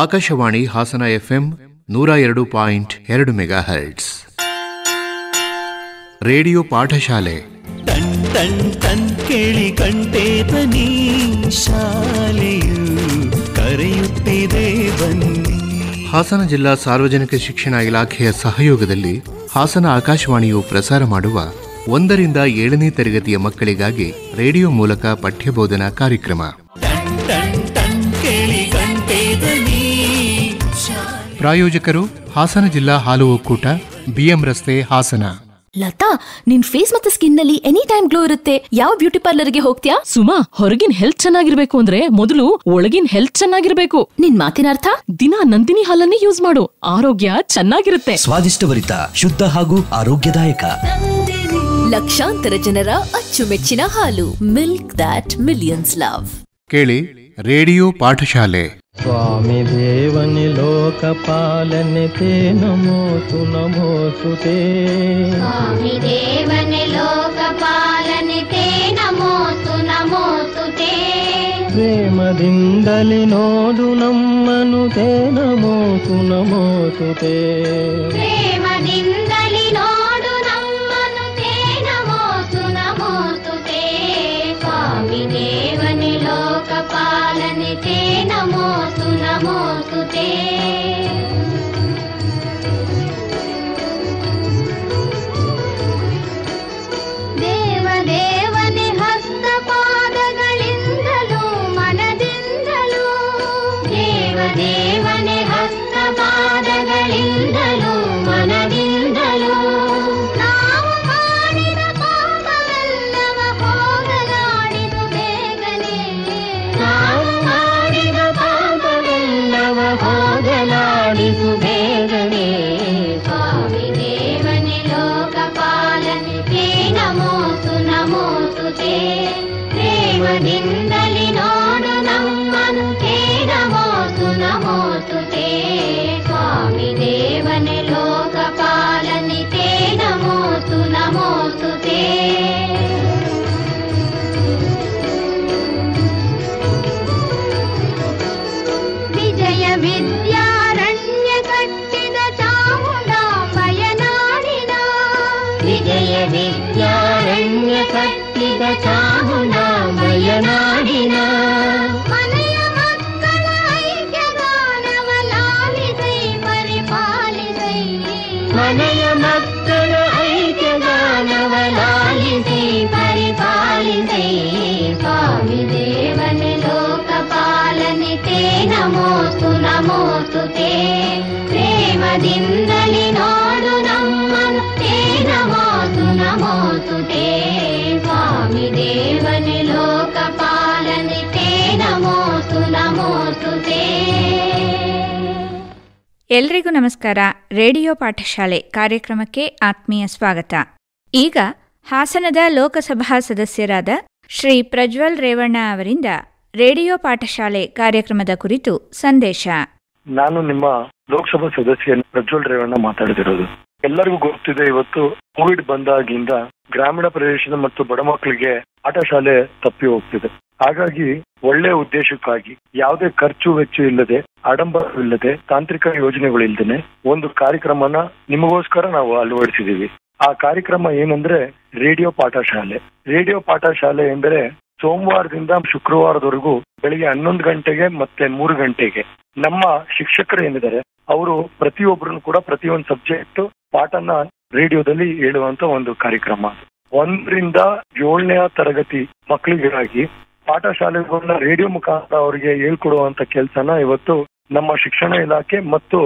Akashvani Hassan FM ನೂರ ಎರಡು point ಎರಡು ಮೆಗಾ ಹರ್ಟ್ಸ್ ರೇಡಿಯೋ ಪಾಠಶಾಲೆ ಟನ್ ಕೇಳಿ ಹಾಸನ ಜಿಲ್ಲಾ ಸಾರ್ವಜನಿಕ ಶಿಕ್ಷಣ ಇಲಾಖೆಯ ಸಹಯೋಗದಲ್ಲಿ ಹಾಸನ ಆಕಾಶವಾಣಿಯು ಪ್ರಸಾರ ಮಾಡುವ ಒಂದರಿಂದ ಏಳನೇ ತರಗತಿಯ ಮಕ್ಕಳಿಗಾಗಿ ರೇಡಿಯೋ ಮೂಲಕ ಪಠ್ಯಬೋಧನಾ ಕಾರ್ಯಕ್ರಮ ಪ್ರಾಯೋಜಕರು ಹಾಸನ ಜಿಲ್ಲಾ ಹಾಲು ಒಕ್ಕೂಟ ಬಿಎಂ ರಸ್ತೆ ಹಾಸನ ಲತಾ ನಿನ್ ಫೇಸ್ ಮತ್ತೆ ಸ್ಕಿನ್ ನಲ್ಲಿ ಎನಿ ಟೈಮ್ ಗ್ಲೋ ಇರುತ್ತೆ ಯಾವ ಬ್ಯೂಟಿ ಪಾರ್ಲರ್ ಗೆ ಹೋಗ್ತ್ಯಾ ಸುಮಾ ಹೊರಗಿನ ಹೆಲ್ತ್ ಚೆನ್ನಾಗಿರ್ಬೇಕು ಅಂದ್ರೆ ಮೊದಲು ಒಳಗಿನ ಹೆಲ್ತ್ ಚೆನ್ನಾಗಿರ್ಬೇಕು ನಿನ್ ಮಾತಿನ ಅರ್ಥ ದಿನ ನಂದಿನಿ ಹಾಲನ್ನೇ ಯೂಸ್ ಮಾಡು ಆರೋಗ್ಯ ಚೆನ್ನಾಗಿರುತ್ತೆ ಸ್ವಾದಿಷ್ಟಭರಿತ ಶುದ್ಧ ಹಾಗೂ ಆರೋಗ್ಯದಾಯಕ ಲಕ್ಷಾಂತರ ಜನರ ಅಚ್ಚುಮೆಚ್ಚಿನ ಹಾಲು ಮಿಲ್ಕ್ ದಾಟ್ ಮಿಲಿಯನ್ಸ್ ಲವ್ ಕೇಳಿ ರೇಡಿಯೋ ಪಾಠಶಾಲೆ ಸ್ವಾಮಿ ದೇವನಿ ಲೋಕ ಪಾಲನೆ ತೇ ನಮೋಸು ನಮೋಸು ತೇ ಸ್ವಾಮಿ ದೇವನಿ ಲೋಕ ಪಾಲನೆ ತೇ ನಮೋಸು ನಮೋಸು ತೇ ಪ್ರೇಮದಿಂದಲಿ ನೋಡು ನಮ್ಮನು ತೇ ನಮೋಸು ನಮೋಸು ತೇ ಪ್ರೇಮದಿಂದಲಿ ನೋಡು ನಮ್ಮನು ತೇ ನಮೋಸು ನಮೋಸು ತೇ ಸ್ವಾಮಿ ದೇವನಿ ಲೋಕ నమోస్తు నమోస్తు తే ಎಲ್ರಿಗೂ ನಮಸ್ಕಾರ ರೇಡಿಯೋ ಪಾಠಶಾಲೆ ಕಾರ್ಯಕ್ರಮಕ್ಕೆ ಆತ್ಮೀಯ ಸ್ವಾಗತ ಈಗ ಹಾಸನದ ಲೋಕಸಭಾ ಸದಸ್ಯರಾದ ಶ್ರೀ ಪ್ರಜ್ವಲ್ ರೇವಣ್ಣ ಅವರಿಂದ ರೇಡಿಯೋ ಪಾಠಶಾಲೆ ಕಾರ್ಯಕ್ರಮದ ಕುರಿತು ಸಂದೇಶ ನಾನು ನಿಮ್ಮ ಲೋಕಸಭಾ ಸದಸ್ಯ ಪ್ರಜ್ವಲ್ ರೇವಣ್ಣ ಮಾತಾಡ್ತಿರೋದು ಎಲ್ಲರಿಗೂ ಗೊತ್ತಿದೆ ಇವತ್ತು ಕೋವಿಡ್ ಬಂದಾಗಿಂದ ಗ್ರಾಮೀಣ ಪ್ರದೇಶದ ಮತ್ತು ಬಡಮಕ್ಕಳಿಗೆ ಪಾಠಶಾಲೆ ತಪ್ಪಿ ಹೋಗ್ತಿದೆ ಹಾಗಾಗಿ ಒಳ್ಳೆ ಉದ್ದೇಶಕ್ಕಾಗಿ ಯಾವುದೇ ಖರ್ಚು ವೆಚ್ಚ ಇಲ್ಲದೆ ಆಡಂಬರವಿಲ್ಲದೆ ತಾಂತ್ರಿಕ ಇಲ್ಲದೆ ಒಂದು ಕಾರ್ಯಕ್ರಮನ ನಿಮಗೋಸ್ಕರ ನಾವು ಅಳವಡಿಸಿದೀವಿ ಆ ಕಾರ್ಯಕ್ರಮ ಏನಂದ್ರೆ ರೇಡಿಯೋ ಪಾಠಶಾಲೆ ರೇಡಿಯೋ ಪಾಠ ಶಾಲೆ ಎಂದರೆ ಸೋಮವಾರದಿಂದ ಶುಕ್ರವಾರದವರೆಗೂ ಬೆಳಿಗ್ಗೆ ಹನ್ನೊಂದು ಗಂಟೆಗೆ ಮತ್ತೆ ಮೂರು ಗಂಟೆಗೆ ನಮ್ಮ ಶಿಕ್ಷಕರು ಏನಿದ್ದಾರೆ ಅವರು ಪ್ರತಿಯೊಬ್ಬರನ್ನು ಕೂಡ ಪ್ರತಿಯೊಂದು ಸಬ್ಜೆಕ್ಟ್ ಪಾಠನ ರೇಡಿಯೋದಲ್ಲಿ ಹೇಳುವಂತ ಒಂದು ಕಾರ್ಯಕ್ರಮ ಒಂದರಿಂದ ಏಳನೆಯ ತರಗತಿ ಮಕ್ಕಳಿಗಾಗಿ ಪಾಠ ಶಾಲೆಗಳನ್ನ ರೇಡಿಯೋ ಮುಖಾಂತರ ಅವರಿಗೆ ಹೇಳ್ಕೊಡುವಂತ ಕೆಲಸನ ಇವತ್ತು ನಮ್ಮ ಶಿಕ್ಷಣ ಇಲಾಖೆ ಮತ್ತು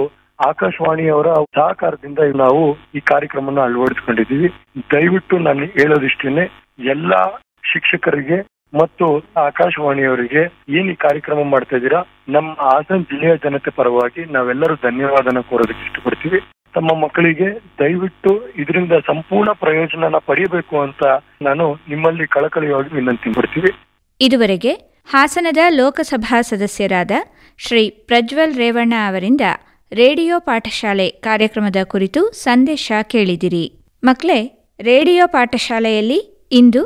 ಆಕಾಶವಾಣಿಯವರ ಸಹಕಾರದಿಂದ ನಾವು ಈ ಕಾರ್ಯಕ್ರಮವನ್ನು ಅಳವಡಿಸಿಕೊಂಡಿದ್ದೀವಿ ದಯವಿಟ್ಟು ನಾನು ಹೇಳೋದಿಷ್ಟೇನೆ ಎಲ್ಲಾ ಶಿಕ್ಷಕರಿಗೆ ಮತ್ತು ಆಕಾಶವಾಣಿಯವರಿಗೆ ಏನ್ ಈ ಕಾರ್ಯಕ್ರಮ ಮಾಡ್ತಾ ಇದ್ದೀರಾ ನಮ್ಮ ಹಾಸನ ಜಿಲ್ಲೆಯ ಜನತೆ ಪರವಾಗಿ ನಾವೆಲ್ಲರೂ ಧನ್ಯವಾದನ ಕೋರೋದಕ್ಕೆ ಇಷ್ಟಪಡ್ತೀವಿ ತಮ್ಮ ಮಕ್ಕಳಿಗೆ ದಯವಿಟ್ಟು ಇದರಿಂದ ಸಂಪೂರ್ಣ ಪ್ರಯೋಜನನ ಪಡೆಯಬೇಕು ಅಂತ ನಾನು ನಿಮ್ಮಲ್ಲಿ ಕಳಕಳಿಯಾಗಿ ವಿನಂತಿ ಮಾಡ್ತೀವಿ ಇದುವರೆಗೆ ಹಾಸನದ ಲೋಕಸಭಾ ಸದಸ್ಯರಾದ ಶ್ರೀ ಪ್ರಜ್ವಲ್ ರೇವಣ್ಣ ಅವರಿಂದ ರೇಡಿಯೋ ಪಾಠಶಾಲೆ ಕಾರ್ಯಕ್ರಮದ ಕುರಿತು ಸಂದೇಶ ಕೇಳಿದಿರಿ ಮಕ್ಕಳೇ ರೇಡಿಯೋ ಪಾಠಶಾಲೆಯಲ್ಲಿ ಇಂದು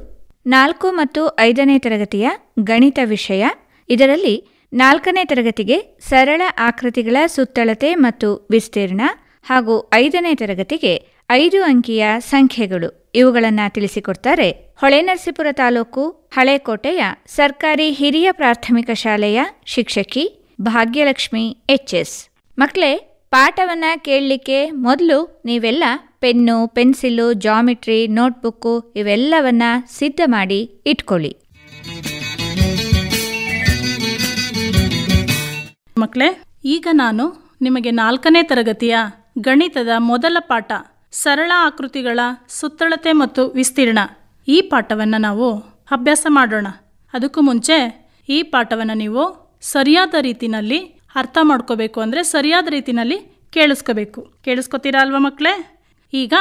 ನಾಲ್ಕು ಮತ್ತು ಐದನೇ ತರಗತಿಯ ಗಣಿತ ವಿಷಯ ಇದರಲ್ಲಿ ನಾಲ್ಕನೇ ತರಗತಿಗೆ ಸರಳ ಆಕೃತಿಗಳ ಸುತ್ತಳತೆ ಮತ್ತು ವಿಸ್ತೀರ್ಣ ಹಾಗೂ ಐದನೇ ತರಗತಿಗೆ ಐದು ಅಂಕಿಯ ಸಂಖ್ಯೆಗಳು ಇವುಗಳನ್ನು ತಿಳಿಸಿಕೊಡ್ತಾರೆ ಹೊಳೆನರಸೀಪುರ ತಾಲೂಕು ಹಳೇಕೋಟೆಯ ಸರ್ಕಾರಿ ಹಿರಿಯ ಪ್ರಾಥಮಿಕ ಶಾಲೆಯ ಶಿಕ್ಷಕಿ ಭಾಗ್ಯಲಕ್ಷ್ಮಿ ಎಚ್ ಎಸ್ ಮಕ್ಕಳೇ ಪಾಠವನ್ನ ಕೇಳಲಿಕ್ಕೆ ಮೊದಲು ನೀವೆಲ್ಲ ಪೆನ್ನು ಪೆನ್ಸಿಲು ಜಾಮಿಟ್ರಿ ನೋಟ್ಬುಕ್ಕು ಇವೆಲ್ಲವನ್ನ ಸಿದ್ಧ ಮಾಡಿ ಇಟ್ಕೊಳ್ಳಿ ಮಕ್ಕಳೇ ಈಗ ನಾನು ನಿಮಗೆ ನಾಲ್ಕನೇ ತರಗತಿಯ ಗಣಿತದ ಮೊದಲ ಪಾಠ ಸರಳ ಆಕೃತಿಗಳ ಸುತ್ತಳತೆ ಮತ್ತು ವಿಸ್ತೀರ್ಣ ಈ ಪಾಠವನ್ನು ನಾವು ಅಭ್ಯಾಸ ಮಾಡೋಣ ಅದಕ್ಕೂ ಮುಂಚೆ ಈ ಪಾಠವನ್ನು ನೀವು ಸರಿಯಾದ ರೀತಿಯಲ್ಲಿ ಅರ್ಥ ಮಾಡ್ಕೋಬೇಕು ಅಂದರೆ ಸರಿಯಾದ ರೀತಿಯಲ್ಲಿ ಕೇಳಿಸ್ಕೋಬೇಕು ಕೇಳಿಸ್ಕೊತೀರಾ ಅಲ್ವಾ ಮಕ್ಕಳೇ ಈಗ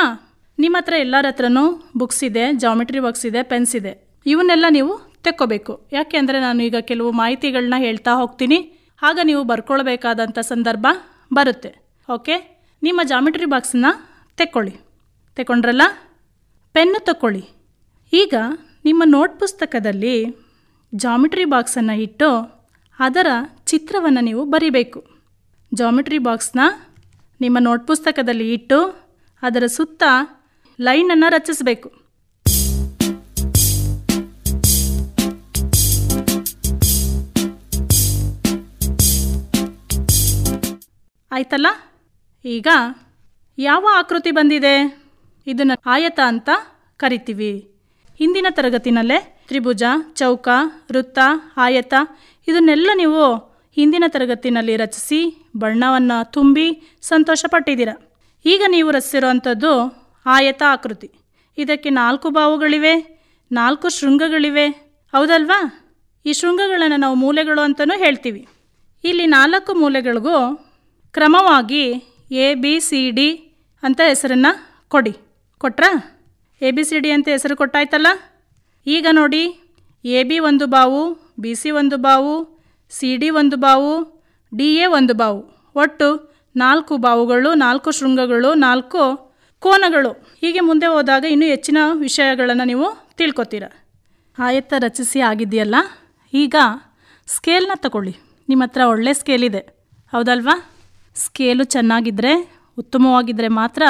ನಿಮ್ಮ ಹತ್ರ ಎಲ್ಲರ ಹತ್ರನೂ ಬುಕ್ಸ್ ಇದೆ ಜಾಮೆಟ್ರಿ ಬಾಕ್ಸ್ ಇದೆ ಪೆನ್ಸ್ ಇದೆ ಇವನ್ನೆಲ್ಲ ನೀವು ತೆಕ್ಕೋಬೇಕು ಯಾಕೆ ಅಂದರೆ ನಾನು ಈಗ ಕೆಲವು ಮಾಹಿತಿಗಳನ್ನ ಹೇಳ್ತಾ ಹೋಗ್ತೀನಿ ಆಗ ನೀವು ಬರ್ಕೊಳ್ಬೇಕಾದಂಥ ಸಂದರ್ಭ ಬರುತ್ತೆ ಓಕೆ ನಿಮ್ಮ ಜಾಮೆಟ್ರಿ ಬಾಕ್ಸನ್ನ ತೆಕ್ಕೊಳ್ಳಿ ತಗೊಂಡ್ರಲ್ಲ ಪೆನ್ನು ತಗೊಳ್ಳಿ ಈಗ ನಿಮ್ಮ ನೋಟ್ ಪುಸ್ತಕದಲ್ಲಿ ಜಾಮಿಟ್ರಿ ಬಾಕ್ಸನ್ನು ಇಟ್ಟು ಅದರ ಚಿತ್ರವನ್ನು ನೀವು ಬರಿಬೇಕು ಜಾಮಿಟ್ರಿ ಬಾಕ್ಸ್ನ ನಿಮ್ಮ ನೋಟ್ ಪುಸ್ತಕದಲ್ಲಿ ಇಟ್ಟು ಅದರ ಸುತ್ತ ಲೈನನ್ನು ರಚಿಸಬೇಕು ಆಯ್ತಲ್ಲ ಈಗ ಯಾವ ಆಕೃತಿ ಬಂದಿದೆ ಇದನ್ನು ಆಯತ ಅಂತ ಕರಿತೀವಿ ಹಿಂದಿನ ತರಗತಿನಲ್ಲೇ ತ್ರಿಭುಜ ಚೌಕ ವೃತ್ತ ಆಯತ ಇದನ್ನೆಲ್ಲ ನೀವು ಹಿಂದಿನ ತರಗತಿನಲ್ಲಿ ರಚಿಸಿ ಬಣ್ಣವನ್ನು ತುಂಬಿ ಸಂತೋಷಪಟ್ಟಿದ್ದೀರ ಈಗ ನೀವು ರಚಿಸಿರುವಂಥದ್ದು ಆಯತ ಆಕೃತಿ ಇದಕ್ಕೆ ನಾಲ್ಕು ಬಾವುಗಳಿವೆ ನಾಲ್ಕು ಶೃಂಗಗಳಿವೆ ಹೌದಲ್ವಾ ಈ ಶೃಂಗಗಳನ್ನು ನಾವು ಮೂಲೆಗಳು ಅಂತಲೂ ಹೇಳ್ತೀವಿ ಇಲ್ಲಿ ನಾಲ್ಕು ಮೂಲೆಗಳಿಗೂ ಕ್ರಮವಾಗಿ ಎ ಬಿ ಸಿ ಡಿ ಅಂತ ಹೆಸರನ್ನು ಕೊಡಿ ಕೊಟ್ರಾ ಎ ಬಿ ಸಿ ಡಿ ಅಂತ ಹೆಸರು ಕೊಟ್ಟಾಯ್ತಲ್ಲ ಈಗ ನೋಡಿ ಎ ಬಿ ಒಂದು ಬಾವು ಬಿ ಸಿ ಒಂದು ಬಾವು ಸಿ ಡಿ ಒಂದು ಬಾವು ಡಿ ಎ ಒಂದು ಬಾವು ಒಟ್ಟು ನಾಲ್ಕು ಬಾವುಗಳು ನಾಲ್ಕು ಶೃಂಗಗಳು ನಾಲ್ಕು ಕೋನಗಳು ಹೀಗೆ ಮುಂದೆ ಹೋದಾಗ ಇನ್ನೂ ಹೆಚ್ಚಿನ ವಿಷಯಗಳನ್ನು ನೀವು ತಿಳ್ಕೊತೀರ ಆಯತ್ತ ರಚಿಸಿ ಆಗಿದೆಯಲ್ಲ ಈಗ ಸ್ಕೇಲ್ನ ತಗೊಳ್ಳಿ ನಿಮ್ಮ ಹತ್ರ ಒಳ್ಳೆ ಸ್ಕೇಲ್ ಇದೆ ಹೌದಲ್ವಾ ಸ್ಕೇಲು ಚೆನ್ನಾಗಿದ್ದರೆ ಉತ್ತಮವಾಗಿದ್ದರೆ ಮಾತ್ರ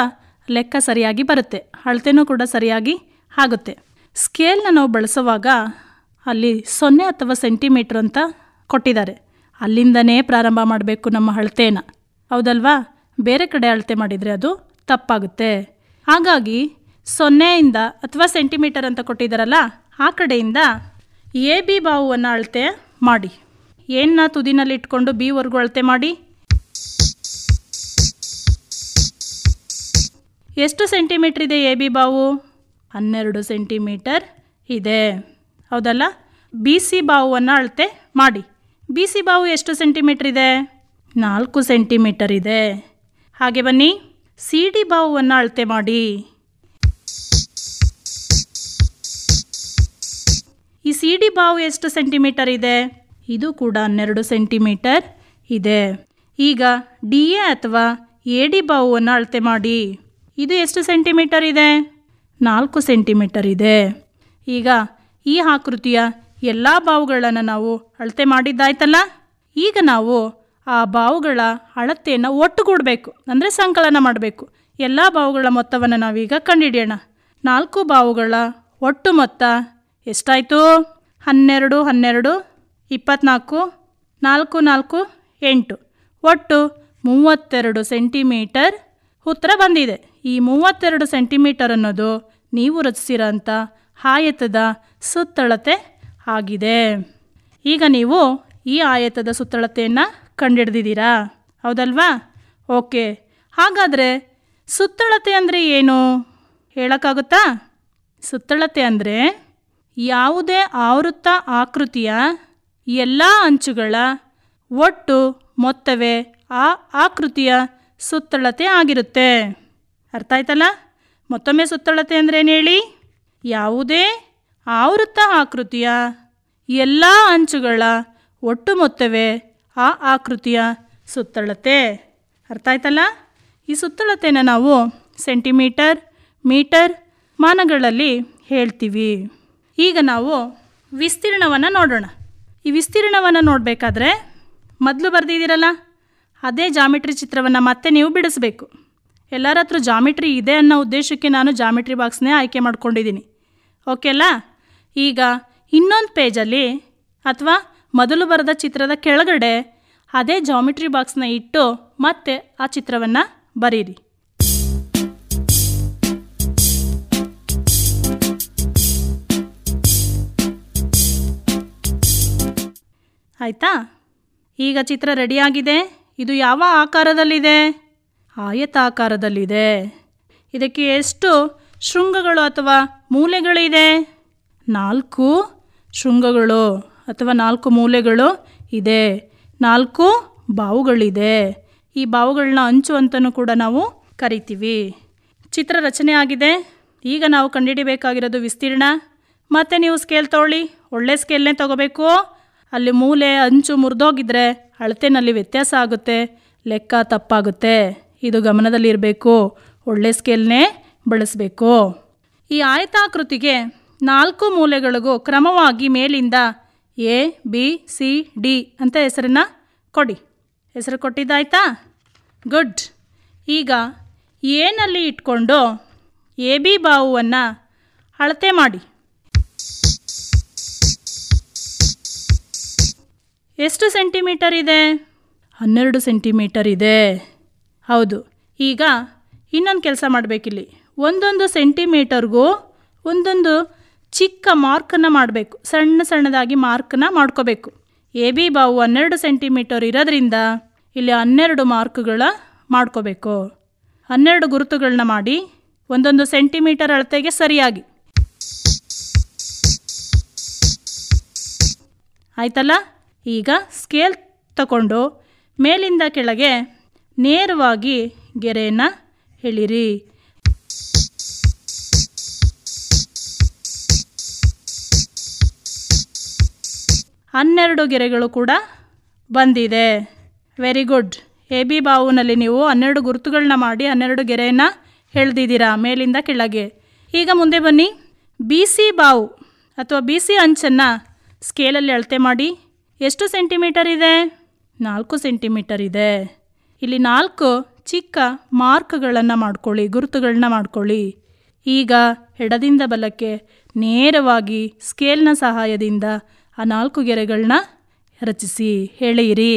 ಲೆಕ್ಕ ಸರಿಯಾಗಿ ಬರುತ್ತೆ ಅಳತೆನೂ ಕೂಡ ಸರಿಯಾಗಿ ಆಗುತ್ತೆ ಸ್ಕೇಲ್ನ ನಾವು ಬಳಸುವಾಗ ಅಲ್ಲಿ ಸೊನ್ನೆ ಅಥವಾ ಸೆಂಟಿಮೀಟ್ರ್ ಅಂತ ಕೊಟ್ಟಿದ್ದಾರೆ ಅಲ್ಲಿಂದನೇ ಪ್ರಾರಂಭ ಮಾಡಬೇಕು ನಮ್ಮ ಅಳತೆನ ಹೌದಲ್ವಾ ಬೇರೆ ಕಡೆ ಅಳತೆ ಮಾಡಿದರೆ ಅದು ತಪ್ಪಾಗುತ್ತೆ ಹಾಗಾಗಿ ಸೊನ್ನೆಯಿಂದ ಅಥವಾ ಸೆಂಟಿಮೀಟರ್ ಅಂತ ಕೊಟ್ಟಿದ್ದಾರಲ್ಲ ಆ ಕಡೆಯಿಂದ ಎ ಬಿ ಬಾವುವನ್ನು ಅಳತೆ ಮಾಡಿ ಏನನ್ನ ತುದಿನಲ್ಲಿ ಇಟ್ಕೊಂಡು ಬಿವರೆಗೂ ಅಳತೆ ಮಾಡಿ ಎಷ್ಟು ಸೆಂಟಿಮೀಟರ್ ಇದೆ ಎ ಬಿ ಬಾವು ಹನ್ನೆರಡು ಸೆಂಟಿಮೀಟರ್ ಇದೆ ಹೌದಲ್ಲ ಬಿ ಸಿ ಬಾವುವನ್ನು ಅಳತೆ ಮಾಡಿ ಬಿ ಸಿ ಬಾವು ಎಷ್ಟು ಸೆಂಟಿಮೀಟ್ರ್ ಇದೆ ನಾಲ್ಕು ಸೆಂಟಿಮೀಟರ್ ಇದೆ ಹಾಗೆ ಬನ್ನಿ ಸಿ ಡಿ ಬಾವುವನ್ನು ಅಳತೆ ಮಾಡಿ ಈ ಸಿ ಡಿ ಬಾವು ಎಷ್ಟು ಸೆಂಟಿಮೀಟರ್ ಇದೆ ಇದು ಕೂಡ ಹನ್ನೆರಡು ಸೆಂಟಿಮೀಟರ್ ಇದೆ ಈಗ ಡಿ ಎ ಅಥವಾ ಎ ಡಿ ಬಾವುವನ್ನು ಅಳತೆ ಮಾಡಿ ಇದು ಎಷ್ಟು ಸೆಂಟಿಮೀಟರ್ ಇದೆ ನಾಲ್ಕು ಸೆಂಟಿಮೀಟರ್ ಇದೆ ಈಗ ಈ ಆಕೃತಿಯ ಎಲ್ಲ ಬಾವುಗಳನ್ನು ನಾವು ಅಳತೆ ಮಾಡಿದ್ದಾಯ್ತಲ್ಲ ಈಗ ನಾವು ಆ ಬಾವುಗಳ ಅಳತೆಯನ್ನು ಒಟ್ಟುಗೂಡಬೇಕು ಅಂದರೆ ಸಂಕಲನ ಮಾಡಬೇಕು ಎಲ್ಲ ಬಾವುಗಳ ಮೊತ್ತವನ್ನು ನಾವೀಗ ಕಂಡುಹಿಡಿಯೋಣ ನಾಲ್ಕು ಬಾವುಗಳ ಒಟ್ಟು ಮೊತ್ತ ಎಷ್ಟಾಯಿತು ಹನ್ನೆರಡು ಹನ್ನೆರಡು ಇಪ್ಪತ್ತ್ನಾಲ್ಕು ನಾಲ್ಕು ನಾಲ್ಕು ಎಂಟು ಒಟ್ಟು ಮೂವತ್ತೆರಡು ಸೆಂಟಿಮೀಟರ್ ಉತ್ತರ ಬಂದಿದೆ ಈ ಮೂವತ್ತೆರಡು ಸೆಂಟಿಮೀಟರ್ ಅನ್ನೋದು ನೀವು ರಚಿಸಿರೋಂಥ ಆಯತದ ಸುತ್ತಳತೆ ಆಗಿದೆ ಈಗ ನೀವು ಈ ಆಯತದ ಸುತ್ತಳತೆಯನ್ನು ಕಂಡುಹಿಡ್ದಿದ್ದೀರಾ ಹೌದಲ್ವಾ ಓಕೆ ಹಾಗಾದರೆ ಸುತ್ತಳತೆ ಅಂದರೆ ಏನು ಹೇಳೋಕ್ಕಾಗುತ್ತಾ ಸುತ್ತಳತೆ ಅಂದರೆ ಯಾವುದೇ ಆವೃತ್ತ ಆಕೃತಿಯ ಎಲ್ಲ ಅಂಚುಗಳ ಒಟ್ಟು ಮೊತ್ತವೇ ಆ ಆಕೃತಿಯ ಸುತ್ತಳತೆ ಆಗಿರುತ್ತೆ ಅರ್ಥ ಆಯ್ತಲ್ಲ ಮತ್ತೊಮ್ಮೆ ಸುತ್ತಳತೆ ಅಂದ್ರೇನು ಹೇಳಿ ಯಾವುದೇ ಆವೃತ್ತ ಆಕೃತಿಯ ಎಲ್ಲ ಅಂಚುಗಳ ಒಟ್ಟು ಮೊತ್ತವೇ ಆ ಆಕೃತಿಯ ಸುತ್ತಳತೆ ಅರ್ಥ ಆಯ್ತಲ್ಲ ಈ ಸುತ್ತಳತೆನ ನಾವು ಸೆಂಟಿಮೀಟರ್ ಮೀಟರ್ ಮಾನಗಳಲ್ಲಿ ಹೇಳ್ತೀವಿ ಈಗ ನಾವು ವಿಸ್ತೀರ್ಣವನ್ನು ನೋಡೋಣ ಈ ವಿಸ್ತೀರ್ಣವನ್ನು ನೋಡಬೇಕಾದ್ರೆ ಮೊದಲು ಬರೆದಿದ್ದೀರಲ್ಲ ಅದೇ ಜಾಮಿಟ್ರಿ ಚಿತ್ರವನ್ನು ಮತ್ತೆ ನೀವು ಬಿಡಿಸಬೇಕು ಎಲ್ಲರ ಹತ್ರ ಜಾಮಿಟ್ರಿ ಇದೆ ಅನ್ನೋ ಉದ್ದೇಶಕ್ಕೆ ನಾನು ಜಾಮಿಟ್ರಿ ಬಾಕ್ಸ್ನೇ ಆಯ್ಕೆ ಮಾಡ್ಕೊಂಡಿದ್ದೀನಿ ಅಲ್ಲ ಈಗ ಇನ್ನೊಂದು ಪೇಜಲ್ಲಿ ಅಥವಾ ಮೊದಲು ಬರೆದ ಚಿತ್ರದ ಕೆಳಗಡೆ ಅದೇ ಜಾಮಿಟ್ರಿ ಬಾಕ್ಸ್ನ ಇಟ್ಟು ಮತ್ತೆ ಆ ಚಿತ್ರವನ್ನು ಬರೀರಿ ಆಯಿತಾ ಈಗ ಚಿತ್ರ ರೆಡಿಯಾಗಿದೆ ಇದು ಯಾವ ಆಕಾರದಲ್ಲಿದೆ ಆಯತಾಕಾರದಲ್ಲಿದೆ ಇದಕ್ಕೆ ಎಷ್ಟು ಶೃಂಗಗಳು ಅಥವಾ ಮೂಲೆಗಳಿದೆ ನಾಲ್ಕು ಶೃಂಗಗಳು ಅಥವಾ ನಾಲ್ಕು ಮೂಲೆಗಳು ಇದೆ ನಾಲ್ಕು ಬಾವುಗಳಿದೆ ಈ ಬಾವುಗಳನ್ನ ಅಂಚು ಅಂತಲೂ ಕೂಡ ನಾವು ಕರಿತೀವಿ ಚಿತ್ರ ರಚನೆ ಆಗಿದೆ ಈಗ ನಾವು ಕಂಡುಹಿಡಿಬೇಕಾಗಿರೋದು ವಿಸ್ತೀರ್ಣ ಮತ್ತೆ ನೀವು ಸ್ಕೇಲ್ ತೊಗೊಳ್ಳಿ ಒಳ್ಳೆ ಸ್ಕೇಲ್ನೇ ತೊಗೋಬೇಕು ಅಲ್ಲಿ ಮೂಲೆ ಅಂಚು ಮುರಿದೋಗಿದ್ರೆ ಅಳತೆನಲ್ಲಿ ವ್ಯತ್ಯಾಸ ಆಗುತ್ತೆ ಲೆಕ್ಕ ತಪ್ಪಾಗುತ್ತೆ ಇದು ಗಮನದಲ್ಲಿರಬೇಕು ಒಳ್ಳೆ ಸ್ಕೇಲ್ನೇ ಬಳಸಬೇಕು ಈ ಆಯತಾಕೃತಿಗೆ ನಾಲ್ಕು ಮೂಲೆಗಳಿಗೂ ಕ್ರಮವಾಗಿ ಮೇಲಿಂದ ಎ ಬಿ ಸಿ ಡಿ ಅಂತ ಹೆಸರನ್ನು ಕೊಡಿ ಹೆಸರು ಕೊಟ್ಟಿದ್ದಾಯ್ತಾ ಗುಡ್ ಈಗ ಏನಲ್ಲಿ ಇಟ್ಕೊಂಡು ಎ ಬಿ ಬಾಹುವನ್ನು ಅಳತೆ ಮಾಡಿ ಎಷ್ಟು ಸೆಂಟಿಮೀಟರ್ ಇದೆ ಹನ್ನೆರಡು ಸೆಂಟಿಮೀಟರ್ ಇದೆ ಹೌದು ಈಗ ಇನ್ನೊಂದು ಕೆಲಸ ಮಾಡಬೇಕಿಲ್ಲಿ ಒಂದೊಂದು ಸೆಂಟಿಮೀಟರ್ಗೂ ಒಂದೊಂದು ಚಿಕ್ಕ ಮಾರ್ಕನ್ನು ಮಾಡಬೇಕು ಸಣ್ಣ ಸಣ್ಣದಾಗಿ ಮಾರ್ಕನ್ನು ಮಾಡ್ಕೋಬೇಕು ಎ ಬಿ ಬಾವು ಹನ್ನೆರಡು ಸೆಂಟಿಮೀಟರ್ ಇರೋದ್ರಿಂದ ಇಲ್ಲಿ ಹನ್ನೆರಡು ಮಾರ್ಕ್ಗಳ ಮಾಡ್ಕೋಬೇಕು ಹನ್ನೆರಡು ಗುರುತುಗಳನ್ನ ಮಾಡಿ ಒಂದೊಂದು ಸೆಂಟಿಮೀಟರ್ ಅಳತೆಗೆ ಸರಿಯಾಗಿ ಆಯ್ತಲ್ಲ ಈಗ ಸ್ಕೇಲ್ ತಗೊಂಡು ಮೇಲಿಂದ ಕೆಳಗೆ ನೇರವಾಗಿ ಗೆರೆಯನ್ನು ಹೇಳಿರಿ ಹನ್ನೆರಡು ಗೆರೆಗಳು ಕೂಡ ಬಂದಿದೆ ವೆರಿ ಗುಡ್ ಎ ಬಿ ಬಾವುನಲ್ಲಿ ನೀವು ಹನ್ನೆರಡು ಗುರುತುಗಳನ್ನ ಮಾಡಿ ಹನ್ನೆರಡು ಗೆರೆಯನ್ನು ಹೇಳ್ದಿದ್ದೀರಾ ಮೇಲಿಂದ ಕೆಳಗೆ ಈಗ ಮುಂದೆ ಬನ್ನಿ ಬಿ ಸಿ ಬಾವು ಅಥವಾ ಬಿ ಸಿ ಅಂಚನ್ನು ಸ್ಕೇಲಲ್ಲಿ ಅಳತೆ ಮಾಡಿ ಎಷ್ಟು ಸೆಂಟಿಮೀಟರ್ ಇದೆ ನಾಲ್ಕು ಸೆಂಟಿಮೀಟರ್ ಇದೆ ಇಲ್ಲಿ ನಾಲ್ಕು ಚಿಕ್ಕ ಮಾರ್ಕ್ಗಳನ್ನು ಮಾಡ್ಕೊಳ್ಳಿ ಗುರುತುಗಳನ್ನ ಮಾಡ್ಕೊಳ್ಳಿ ಈಗ ಎಡದಿಂದ ಬಲಕ್ಕೆ ನೇರವಾಗಿ ಸ್ಕೇಲ್ನ ಸಹಾಯದಿಂದ ಆ ನಾಲ್ಕು ಗೆರೆಗಳನ್ನ ರಚಿಸಿ ಹೇಳಿರಿ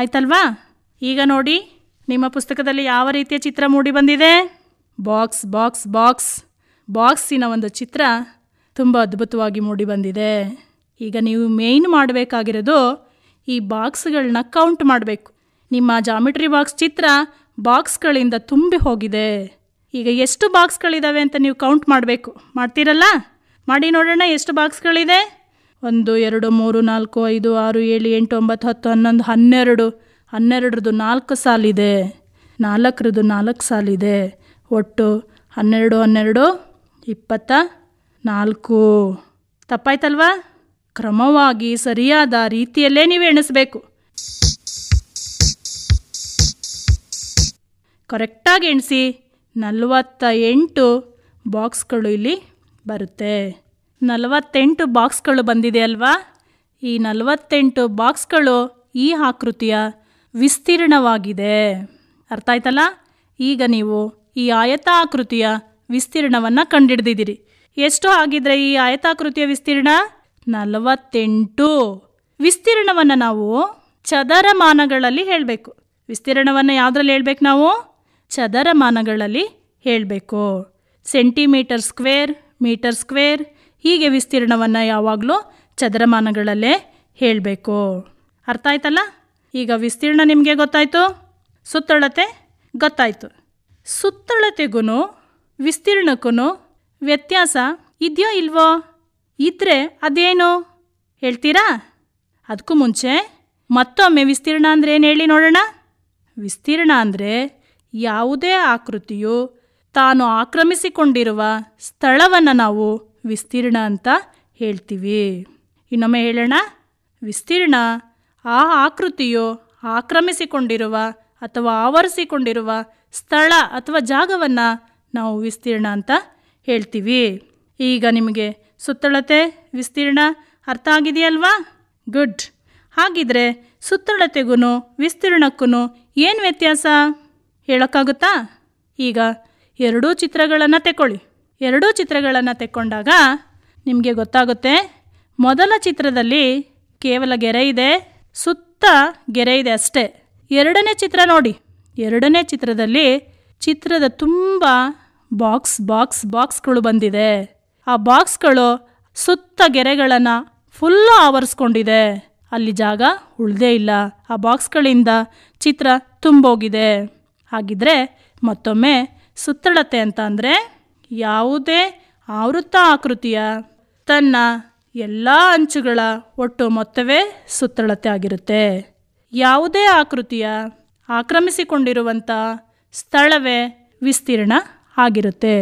ಆಯ್ತಲ್ವಾ ಈಗ ನೋಡಿ ನಿಮ್ಮ ಪುಸ್ತಕದಲ್ಲಿ ಯಾವ ರೀತಿಯ ಚಿತ್ರ ಮೂಡಿ ಬಂದಿದೆ ಬಾಕ್ಸ್ ಬಾಕ್ಸ್ ಬಾಕ್ಸ್ ಬಾಕ್ಸಿನ ಒಂದು ಚಿತ್ರ ತುಂಬ ಅದ್ಭುತವಾಗಿ ಮೂಡಿ ಬಂದಿದೆ ಈಗ ನೀವು ಮೇಯ್ನ್ ಮಾಡಬೇಕಾಗಿರೋದು ಈ ಬಾಕ್ಸ್ಗಳನ್ನ ಕೌಂಟ್ ಮಾಡಬೇಕು ನಿಮ್ಮ ಜಾಮಿಟ್ರಿ ಬಾಕ್ಸ್ ಚಿತ್ರ ಬಾಕ್ಸ್ಗಳಿಂದ ತುಂಬಿ ಹೋಗಿದೆ ಈಗ ಎಷ್ಟು ಬಾಕ್ಸ್ಗಳಿದ್ದಾವೆ ಅಂತ ನೀವು ಕೌಂಟ್ ಮಾಡಬೇಕು ಮಾಡ್ತೀರಲ್ಲ ಮಾಡಿ ನೋಡೋಣ ಎಷ್ಟು ಬಾಕ್ಸ್ಗಳಿದೆ ಒಂದು ಎರಡು ಮೂರು ನಾಲ್ಕು ಐದು ಆರು ಏಳು ಎಂಟು ಒಂಬತ್ತು ಹತ್ತು ಹನ್ನೊಂದು ಹನ್ನೆರಡು ಹನ್ನೆರಡರದು ನಾಲ್ಕು ಸಾಲಿದೆ ನಾಲ್ಕರದ್ದು ನಾಲ್ಕು ಸಾಲಿದೆ ಒಟ್ಟು ಹನ್ನೆರಡು ಹನ್ನೆರಡು ಇಪ್ಪತ್ತ ನಾಲ್ಕು ತಪ್ಪಾಯ್ತಲ್ವಾ ಕ್ರಮವಾಗಿ ಸರಿಯಾದ ರೀತಿಯಲ್ಲೇ ನೀವು ಎಣಿಸಬೇಕು ಕರೆಕ್ಟಾಗಿ ಎಣಿಸಿ ನಲವತ್ತ ಎಂಟು ಬಾಕ್ಸ್ಗಳು ಇಲ್ಲಿ ಬರುತ್ತೆ ನಲವತ್ತೆಂಟು ಬಾಕ್ಸ್ಗಳು ಬಂದಿದೆ ಅಲ್ವಾ ಈ ನಲವತ್ತೆಂಟು ಬಾಕ್ಸ್ಗಳು ಈ ಆಕೃತಿಯ ವಿಸ್ತೀರ್ಣವಾಗಿದೆ ಅರ್ಥ ಆಯ್ತಲ್ಲ ಈಗ ನೀವು ಈ ಆಕೃತಿಯ ವಿಸ್ತೀರ್ಣವನ್ನು ಕಂಡುಹಿಡ್ದಿದ್ದೀರಿ ಎಷ್ಟು ಆಗಿದ್ರೆ ಈ ಆಯತಾಕೃತಿಯ ವಿಸ್ತೀರ್ಣ ನಲವತ್ತೆಂಟು ವಿಸ್ತೀರ್ಣವನ್ನು ನಾವು ಚದರಮಾನಗಳಲ್ಲಿ ಹೇಳಬೇಕು ವಿಸ್ತೀರ್ಣವನ್ನು ಯಾವುದ್ರಲ್ಲಿ ಹೇಳಬೇಕು ನಾವು ಚದರಮಾನಗಳಲ್ಲಿ ಹೇಳಬೇಕು ಸೆಂಟಿಮೀಟರ್ ಸ್ಕ್ವೇರ್ ಮೀಟರ್ ಸ್ಕ್ವೇರ್ ಹೀಗೆ ವಿಸ್ತೀರ್ಣವನ್ನು ಯಾವಾಗಲೂ ಚದರಮಾನಗಳಲ್ಲೇ ಹೇಳಬೇಕು ಅರ್ಥ ಆಯ್ತಲ್ಲ ಈಗ ವಿಸ್ತೀರ್ಣ ನಿಮಗೆ ಗೊತ್ತಾಯಿತು ಸುತ್ತಳತೆ ಗೊತ್ತಾಯಿತು ಸುತ್ತಳತೆಗೂ ವಿಸ್ತೀರ್ಣಕ್ಕೂ ವ್ಯತ್ಯಾಸ ಇದೆಯೋ ಇಲ್ವೋ ಇದ್ರೆ ಅದೇನು ಹೇಳ್ತೀರಾ ಅದಕ್ಕೂ ಮುಂಚೆ ಮತ್ತೊಮ್ಮೆ ವಿಸ್ತೀರ್ಣ ಅಂದರೆ ಏನು ಹೇಳಿ ನೋಡೋಣ ವಿಸ್ತೀರ್ಣ ಅಂದರೆ ಯಾವುದೇ ಆಕೃತಿಯು ತಾನು ಆಕ್ರಮಿಸಿಕೊಂಡಿರುವ ಸ್ಥಳವನ್ನು ನಾವು ವಿಸ್ತೀರ್ಣ ಅಂತ ಹೇಳ್ತೀವಿ ಇನ್ನೊಮ್ಮೆ ಹೇಳೋಣ ವಿಸ್ತೀರ್ಣ ಆ ಆಕೃತಿಯು ಆಕ್ರಮಿಸಿಕೊಂಡಿರುವ ಅಥವಾ ಆವರಿಸಿಕೊಂಡಿರುವ ಸ್ಥಳ ಅಥವಾ ಜಾಗವನ್ನು ನಾವು ವಿಸ್ತೀರ್ಣ ಅಂತ ಹೇಳ್ತೀವಿ ಈಗ ನಿಮಗೆ ಸುತ್ತಳತೆ ವಿಸ್ತೀರ್ಣ ಅರ್ಥ ಆಗಿದೆಯಲ್ವಾ ಗುಡ್ ಹಾಗಿದ್ರೆ ಸುತ್ತಳತೆಗೂ ವಿಸ್ತೀರ್ಣಕ್ಕೂ ಏನು ವ್ಯತ್ಯಾಸ ಹೇಳೋಕ್ಕಾಗುತ್ತಾ ಈಗ ಎರಡೂ ಚಿತ್ರಗಳನ್ನು ತೆಕ್ಕೊಳ್ಳಿ ಎರಡೂ ಚಿತ್ರಗಳನ್ನು ತೆಕ್ಕೊಂಡಾಗ ನಿಮಗೆ ಗೊತ್ತಾಗುತ್ತೆ ಮೊದಲ ಚಿತ್ರದಲ್ಲಿ ಕೇವಲ ಗೆರೆ ಇದೆ ಸುತ್ತ ಗೆರೆ ಇದೆ ಅಷ್ಟೇ ಎರಡನೇ ಚಿತ್ರ ನೋಡಿ ಎರಡನೇ ಚಿತ್ರದಲ್ಲಿ ಚಿತ್ರದ ತುಂಬ ಬಾಕ್ಸ್ ಬಾಕ್ಸ್ ಬಾಕ್ಸ್ಗಳು ಬಂದಿದೆ ಆ ಬಾಕ್ಸ್ಗಳು ಸುತ್ತ ಗೆರೆಗಳನ್ನು ಫುಲ್ಲು ಆವರಿಸ್ಕೊಂಡಿದೆ ಅಲ್ಲಿ ಜಾಗ ಉಳ್ದೇ ಇಲ್ಲ ಆ ಬಾಕ್ಸ್ಗಳಿಂದ ಚಿತ್ರ ತುಂಬೋಗಿದೆ ಹಾಗಿದ್ರೆ ಮತ್ತೊಮ್ಮೆ ಸುತ್ತಳತೆ ಅಂತ ಅಂದರೆ ಯಾವುದೇ ಆವೃತ್ತ ಆಕೃತಿಯ ತನ್ನ ಎಲ್ಲ ಅಂಚುಗಳ ಒಟ್ಟು ಮೊತ್ತವೇ ಸುತ್ತಳತೆ ಆಗಿರುತ್ತೆ ಯಾವುದೇ ಆಕೃತಿಯ ಆಕ್ರಮಿಸಿಕೊಂಡಿರುವಂಥ ಸ್ಥಳವೇ ವಿಸ್ತೀರ್ಣ ಆಗಿರುತ್ತೆ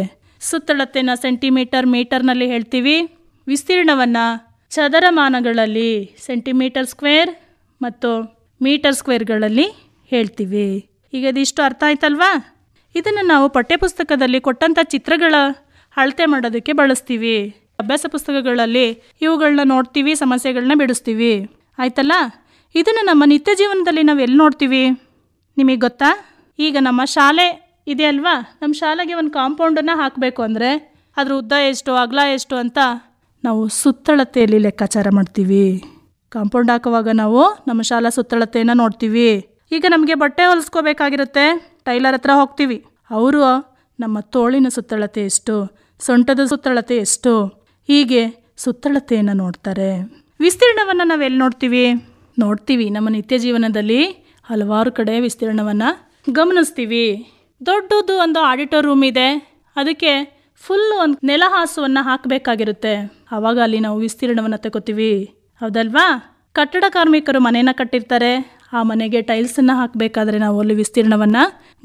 ಸುತ್ತಳತೆನ ಸೆಂಟಿಮೀಟರ್ ಮೀಟರ್ನಲ್ಲಿ ಹೇಳ್ತೀವಿ ವಿಸ್ತೀರ್ಣವನ್ನು ಚದರಮಾನಗಳಲ್ಲಿ ಸೆಂಟಿಮೀಟರ್ ಸ್ಕ್ವೇರ್ ಮತ್ತು ಮೀಟರ್ ಸ್ಕ್ವೇರ್ಗಳಲ್ಲಿ ಹೇಳ್ತೀವಿ ಈಗ ಇದಿಷ್ಟು ಅರ್ಥ ಆಯ್ತಲ್ವಾ ಇದನ್ನು ನಾವು ಪಠ್ಯಪುಸ್ತಕದಲ್ಲಿ ಕೊಟ್ಟಂಥ ಚಿತ್ರಗಳ ಅಳತೆ ಮಾಡೋದಕ್ಕೆ ಬಳಸ್ತೀವಿ ಅಭ್ಯಾಸ ಪುಸ್ತಕಗಳಲ್ಲಿ ಇವುಗಳನ್ನ ನೋಡ್ತೀವಿ ಸಮಸ್ಯೆಗಳನ್ನ ಬಿಡಿಸ್ತೀವಿ ಆಯ್ತಲ್ಲ ಇದನ್ನು ನಮ್ಮ ನಿತ್ಯ ಜೀವನದಲ್ಲಿ ನಾವು ಎಲ್ಲಿ ನೋಡ್ತೀವಿ ನಿಮಗೆ ಗೊತ್ತಾ ಈಗ ನಮ್ಮ ಶಾಲೆ ಇದೆ ಅಲ್ವಾ ನಮ್ಮ ಶಾಲೆಗೆ ಒಂದು ಕಾಂಪೌಂಡನ್ನು ಹಾಕಬೇಕು ಅಂದರೆ ಅದ್ರ ಉದ್ದ ಎಷ್ಟು ಅಗಲ ಎಷ್ಟು ಅಂತ ನಾವು ಸುತ್ತಳತೆಯಲ್ಲಿ ಲೆಕ್ಕಾಚಾರ ಮಾಡ್ತೀವಿ ಕಾಂಪೌಂಡ್ ಹಾಕುವಾಗ ನಾವು ನಮ್ಮ ಶಾಲಾ ಸುತ್ತಳತೆಯನ್ನು ನೋಡ್ತೀವಿ ಈಗ ನಮಗೆ ಬಟ್ಟೆ ಹೊಲಿಸ್ಕೋಬೇಕಾಗಿರುತ್ತೆ ಟೈಲರ್ ಹತ್ರ ಹೋಗ್ತೀವಿ ಅವರು ನಮ್ಮ ತೋಳಿನ ಸುತ್ತಳತೆ ಎಷ್ಟು ಸೊಂಟದ ಸುತ್ತಳತೆ ಎಷ್ಟು ಹೀಗೆ ಸುತ್ತಳತೆಯನ್ನು ನೋಡ್ತಾರೆ ವಿಸ್ತೀರ್ಣವನ್ನು ನಾವು ಎಲ್ಲಿ ನೋಡ್ತೀವಿ ನೋಡ್ತೀವಿ ನಮ್ಮ ನಿತ್ಯ ಜೀವನದಲ್ಲಿ ಹಲವಾರು ಕಡೆ ವಿಸ್ತೀರ್ಣವನ್ನು ಗಮನಿಸ್ತೀವಿ ದೊಡ್ಡದು ಒಂದು ಆಡಿಟರ್ ರೂಮ್ ಇದೆ ಅದಕ್ಕೆ ಫುಲ್ ಒಂದು ನೆಲಹಾಸವನ್ನು ಹಾಕಬೇಕಾಗಿರುತ್ತೆ ಆವಾಗ ಅಲ್ಲಿ ನಾವು ವಿಸ್ತೀರ್ಣವನ್ನು ತಗೋತೀವಿ ಹೌದಲ್ವಾ ಕಟ್ಟಡ ಕಾರ್ಮಿಕರು ಮನೇನ ಕಟ್ಟಿರ್ತಾರೆ ಆ ಮನೆಗೆ ಟೈಲ್ಸನ್ನು ಹಾಕಬೇಕಾದ್ರೆ ನಾವು ಅಲ್ಲಿ ವಿಸ್ತೀರ್ಣವನ್ನು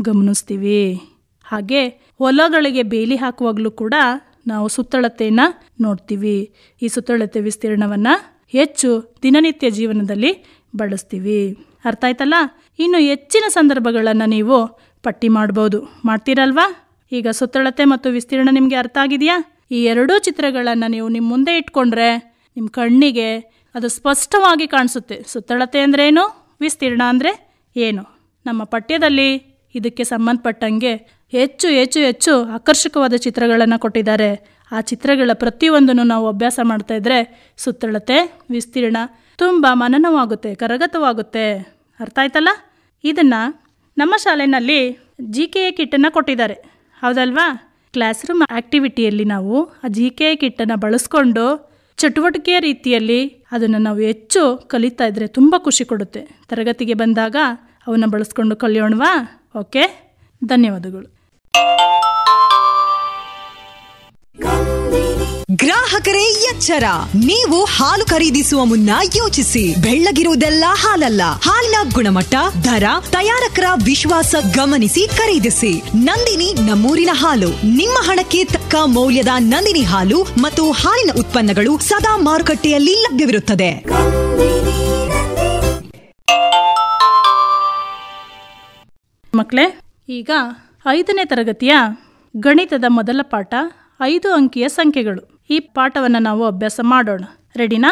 ಗಮನಿಸ್ತೀವಿ ಹಾಗೆ ಹೊಲಗಳಿಗೆ ಬೇಲಿ ಹಾಕುವಾಗಲೂ ಕೂಡ ನಾವು ಸುತ್ತಳತೆಯನ್ನು ನೋಡ್ತೀವಿ ಈ ಸುತ್ತಳತೆ ವಿಸ್ತೀರ್ಣವನ್ನು ಹೆಚ್ಚು ದಿನನಿತ್ಯ ಜೀವನದಲ್ಲಿ ಬಳಸ್ತೀವಿ ಅರ್ಥ ಆಯ್ತಲ್ಲ ಇನ್ನು ಹೆಚ್ಚಿನ ಸಂದರ್ಭಗಳನ್ನು ನೀವು ಪಟ್ಟಿ ಮಾಡ್ಬೋದು ಮಾಡ್ತೀರಲ್ವಾ ಈಗ ಸುತ್ತಳತೆ ಮತ್ತು ವಿಸ್ತೀರ್ಣ ನಿಮಗೆ ಅರ್ಥ ಆಗಿದೆಯಾ ಈ ಎರಡೂ ಚಿತ್ರಗಳನ್ನು ನೀವು ನಿಮ್ಮ ಮುಂದೆ ಇಟ್ಕೊಂಡ್ರೆ ನಿಮ್ಮ ಕಣ್ಣಿಗೆ ಅದು ಸ್ಪಷ್ಟವಾಗಿ ಕಾಣಿಸುತ್ತೆ ಸುತ್ತಳತೆ ಅಂದ್ರೆ ಏನು ವಿಸ್ತೀರ್ಣ ಅಂದರೆ ಏನು ನಮ್ಮ ಪಠ್ಯದಲ್ಲಿ ಇದಕ್ಕೆ ಸಂಬಂಧಪಟ್ಟಂಗೆ ಹೆಚ್ಚು ಹೆಚ್ಚು ಹೆಚ್ಚು ಆಕರ್ಷಕವಾದ ಚಿತ್ರಗಳನ್ನು ಕೊಟ್ಟಿದ್ದಾರೆ ಆ ಚಿತ್ರಗಳ ಪ್ರತಿಯೊಂದನ್ನು ನಾವು ಅಭ್ಯಾಸ ಮಾಡ್ತಾ ಇದ್ರೆ ಸುತ್ತಳತೆ ವಿಸ್ತೀರ್ಣ ತುಂಬ ಮನನವಾಗುತ್ತೆ ಕರಗತವಾಗುತ್ತೆ ಅರ್ಥ ಆಯ್ತಲ್ಲ ಇದನ್ನು ನಮ್ಮ ಶಾಲೆಯಲ್ಲಿ ಜಿ ಕೆ ಎ ಕಿಟ್ಟನ್ನು ಕೊಟ್ಟಿದ್ದಾರೆ ಹೌದಲ್ವಾ ಕ್ಲಾಸ್ ರೂಮ್ ಆ್ಯಕ್ಟಿವಿಟಿಯಲ್ಲಿ ನಾವು ಆ ಜಿ ಕೆ ಎ ಕಿಟ್ಟನ್ನು ಬಳಸ್ಕೊಂಡು ಚಟುವಟಿಕೆಯ ರೀತಿಯಲ್ಲಿ ಅದನ್ನು ನಾವು ಹೆಚ್ಚು ಕಲಿತಾ ಇದ್ದರೆ ತುಂಬ ಖುಷಿ ಕೊಡುತ್ತೆ ತರಗತಿಗೆ ಬಂದಾಗ ಅವನ್ನು ಬಳಸ್ಕೊಂಡು ಕಲಿಯೋಣವಾ ಓಕೆ ಧನ್ಯವಾದಗಳು ಗ್ರಾಹಕರೇ ಎಚ್ಚರ ನೀವು ಹಾಲು ಖರೀದಿಸುವ ಮುನ್ನ ಯೋಚಿಸಿ ಬೆಳ್ಳಗಿರುವುದೆಲ್ಲ ಹಾಲಲ್ಲ ಹಾಲಿನ ಗುಣಮಟ್ಟ ದರ ತಯಾರಕರ ವಿಶ್ವಾಸ ಗಮನಿಸಿ ಖರೀದಿಸಿ ನಂದಿನಿ ನಮ್ಮೂರಿನ ಹಾಲು ನಿಮ್ಮ ಹಣಕ್ಕೆ ತಕ್ಕ ಮೌಲ್ಯದ ನಂದಿನಿ ಹಾಲು ಮತ್ತು ಹಾಲಿನ ಉತ್ಪನ್ನಗಳು ಸದಾ ಮಾರುಕಟ್ಟೆಯಲ್ಲಿ ಲಭ್ಯವಿರುತ್ತದೆ ಮಕ್ಕಳೇ ಈಗ ಐದನೇ ತರಗತಿಯ ಗಣಿತದ ಮೊದಲ ಪಾಠ ಐದು ಅಂಕಿಯ ಸಂಖ್ಯೆಗಳು ಈ ಪಾಠವನ್ನು ನಾವು ಅಭ್ಯಾಸ ಮಾಡೋಣ ರೆಡಿನಾ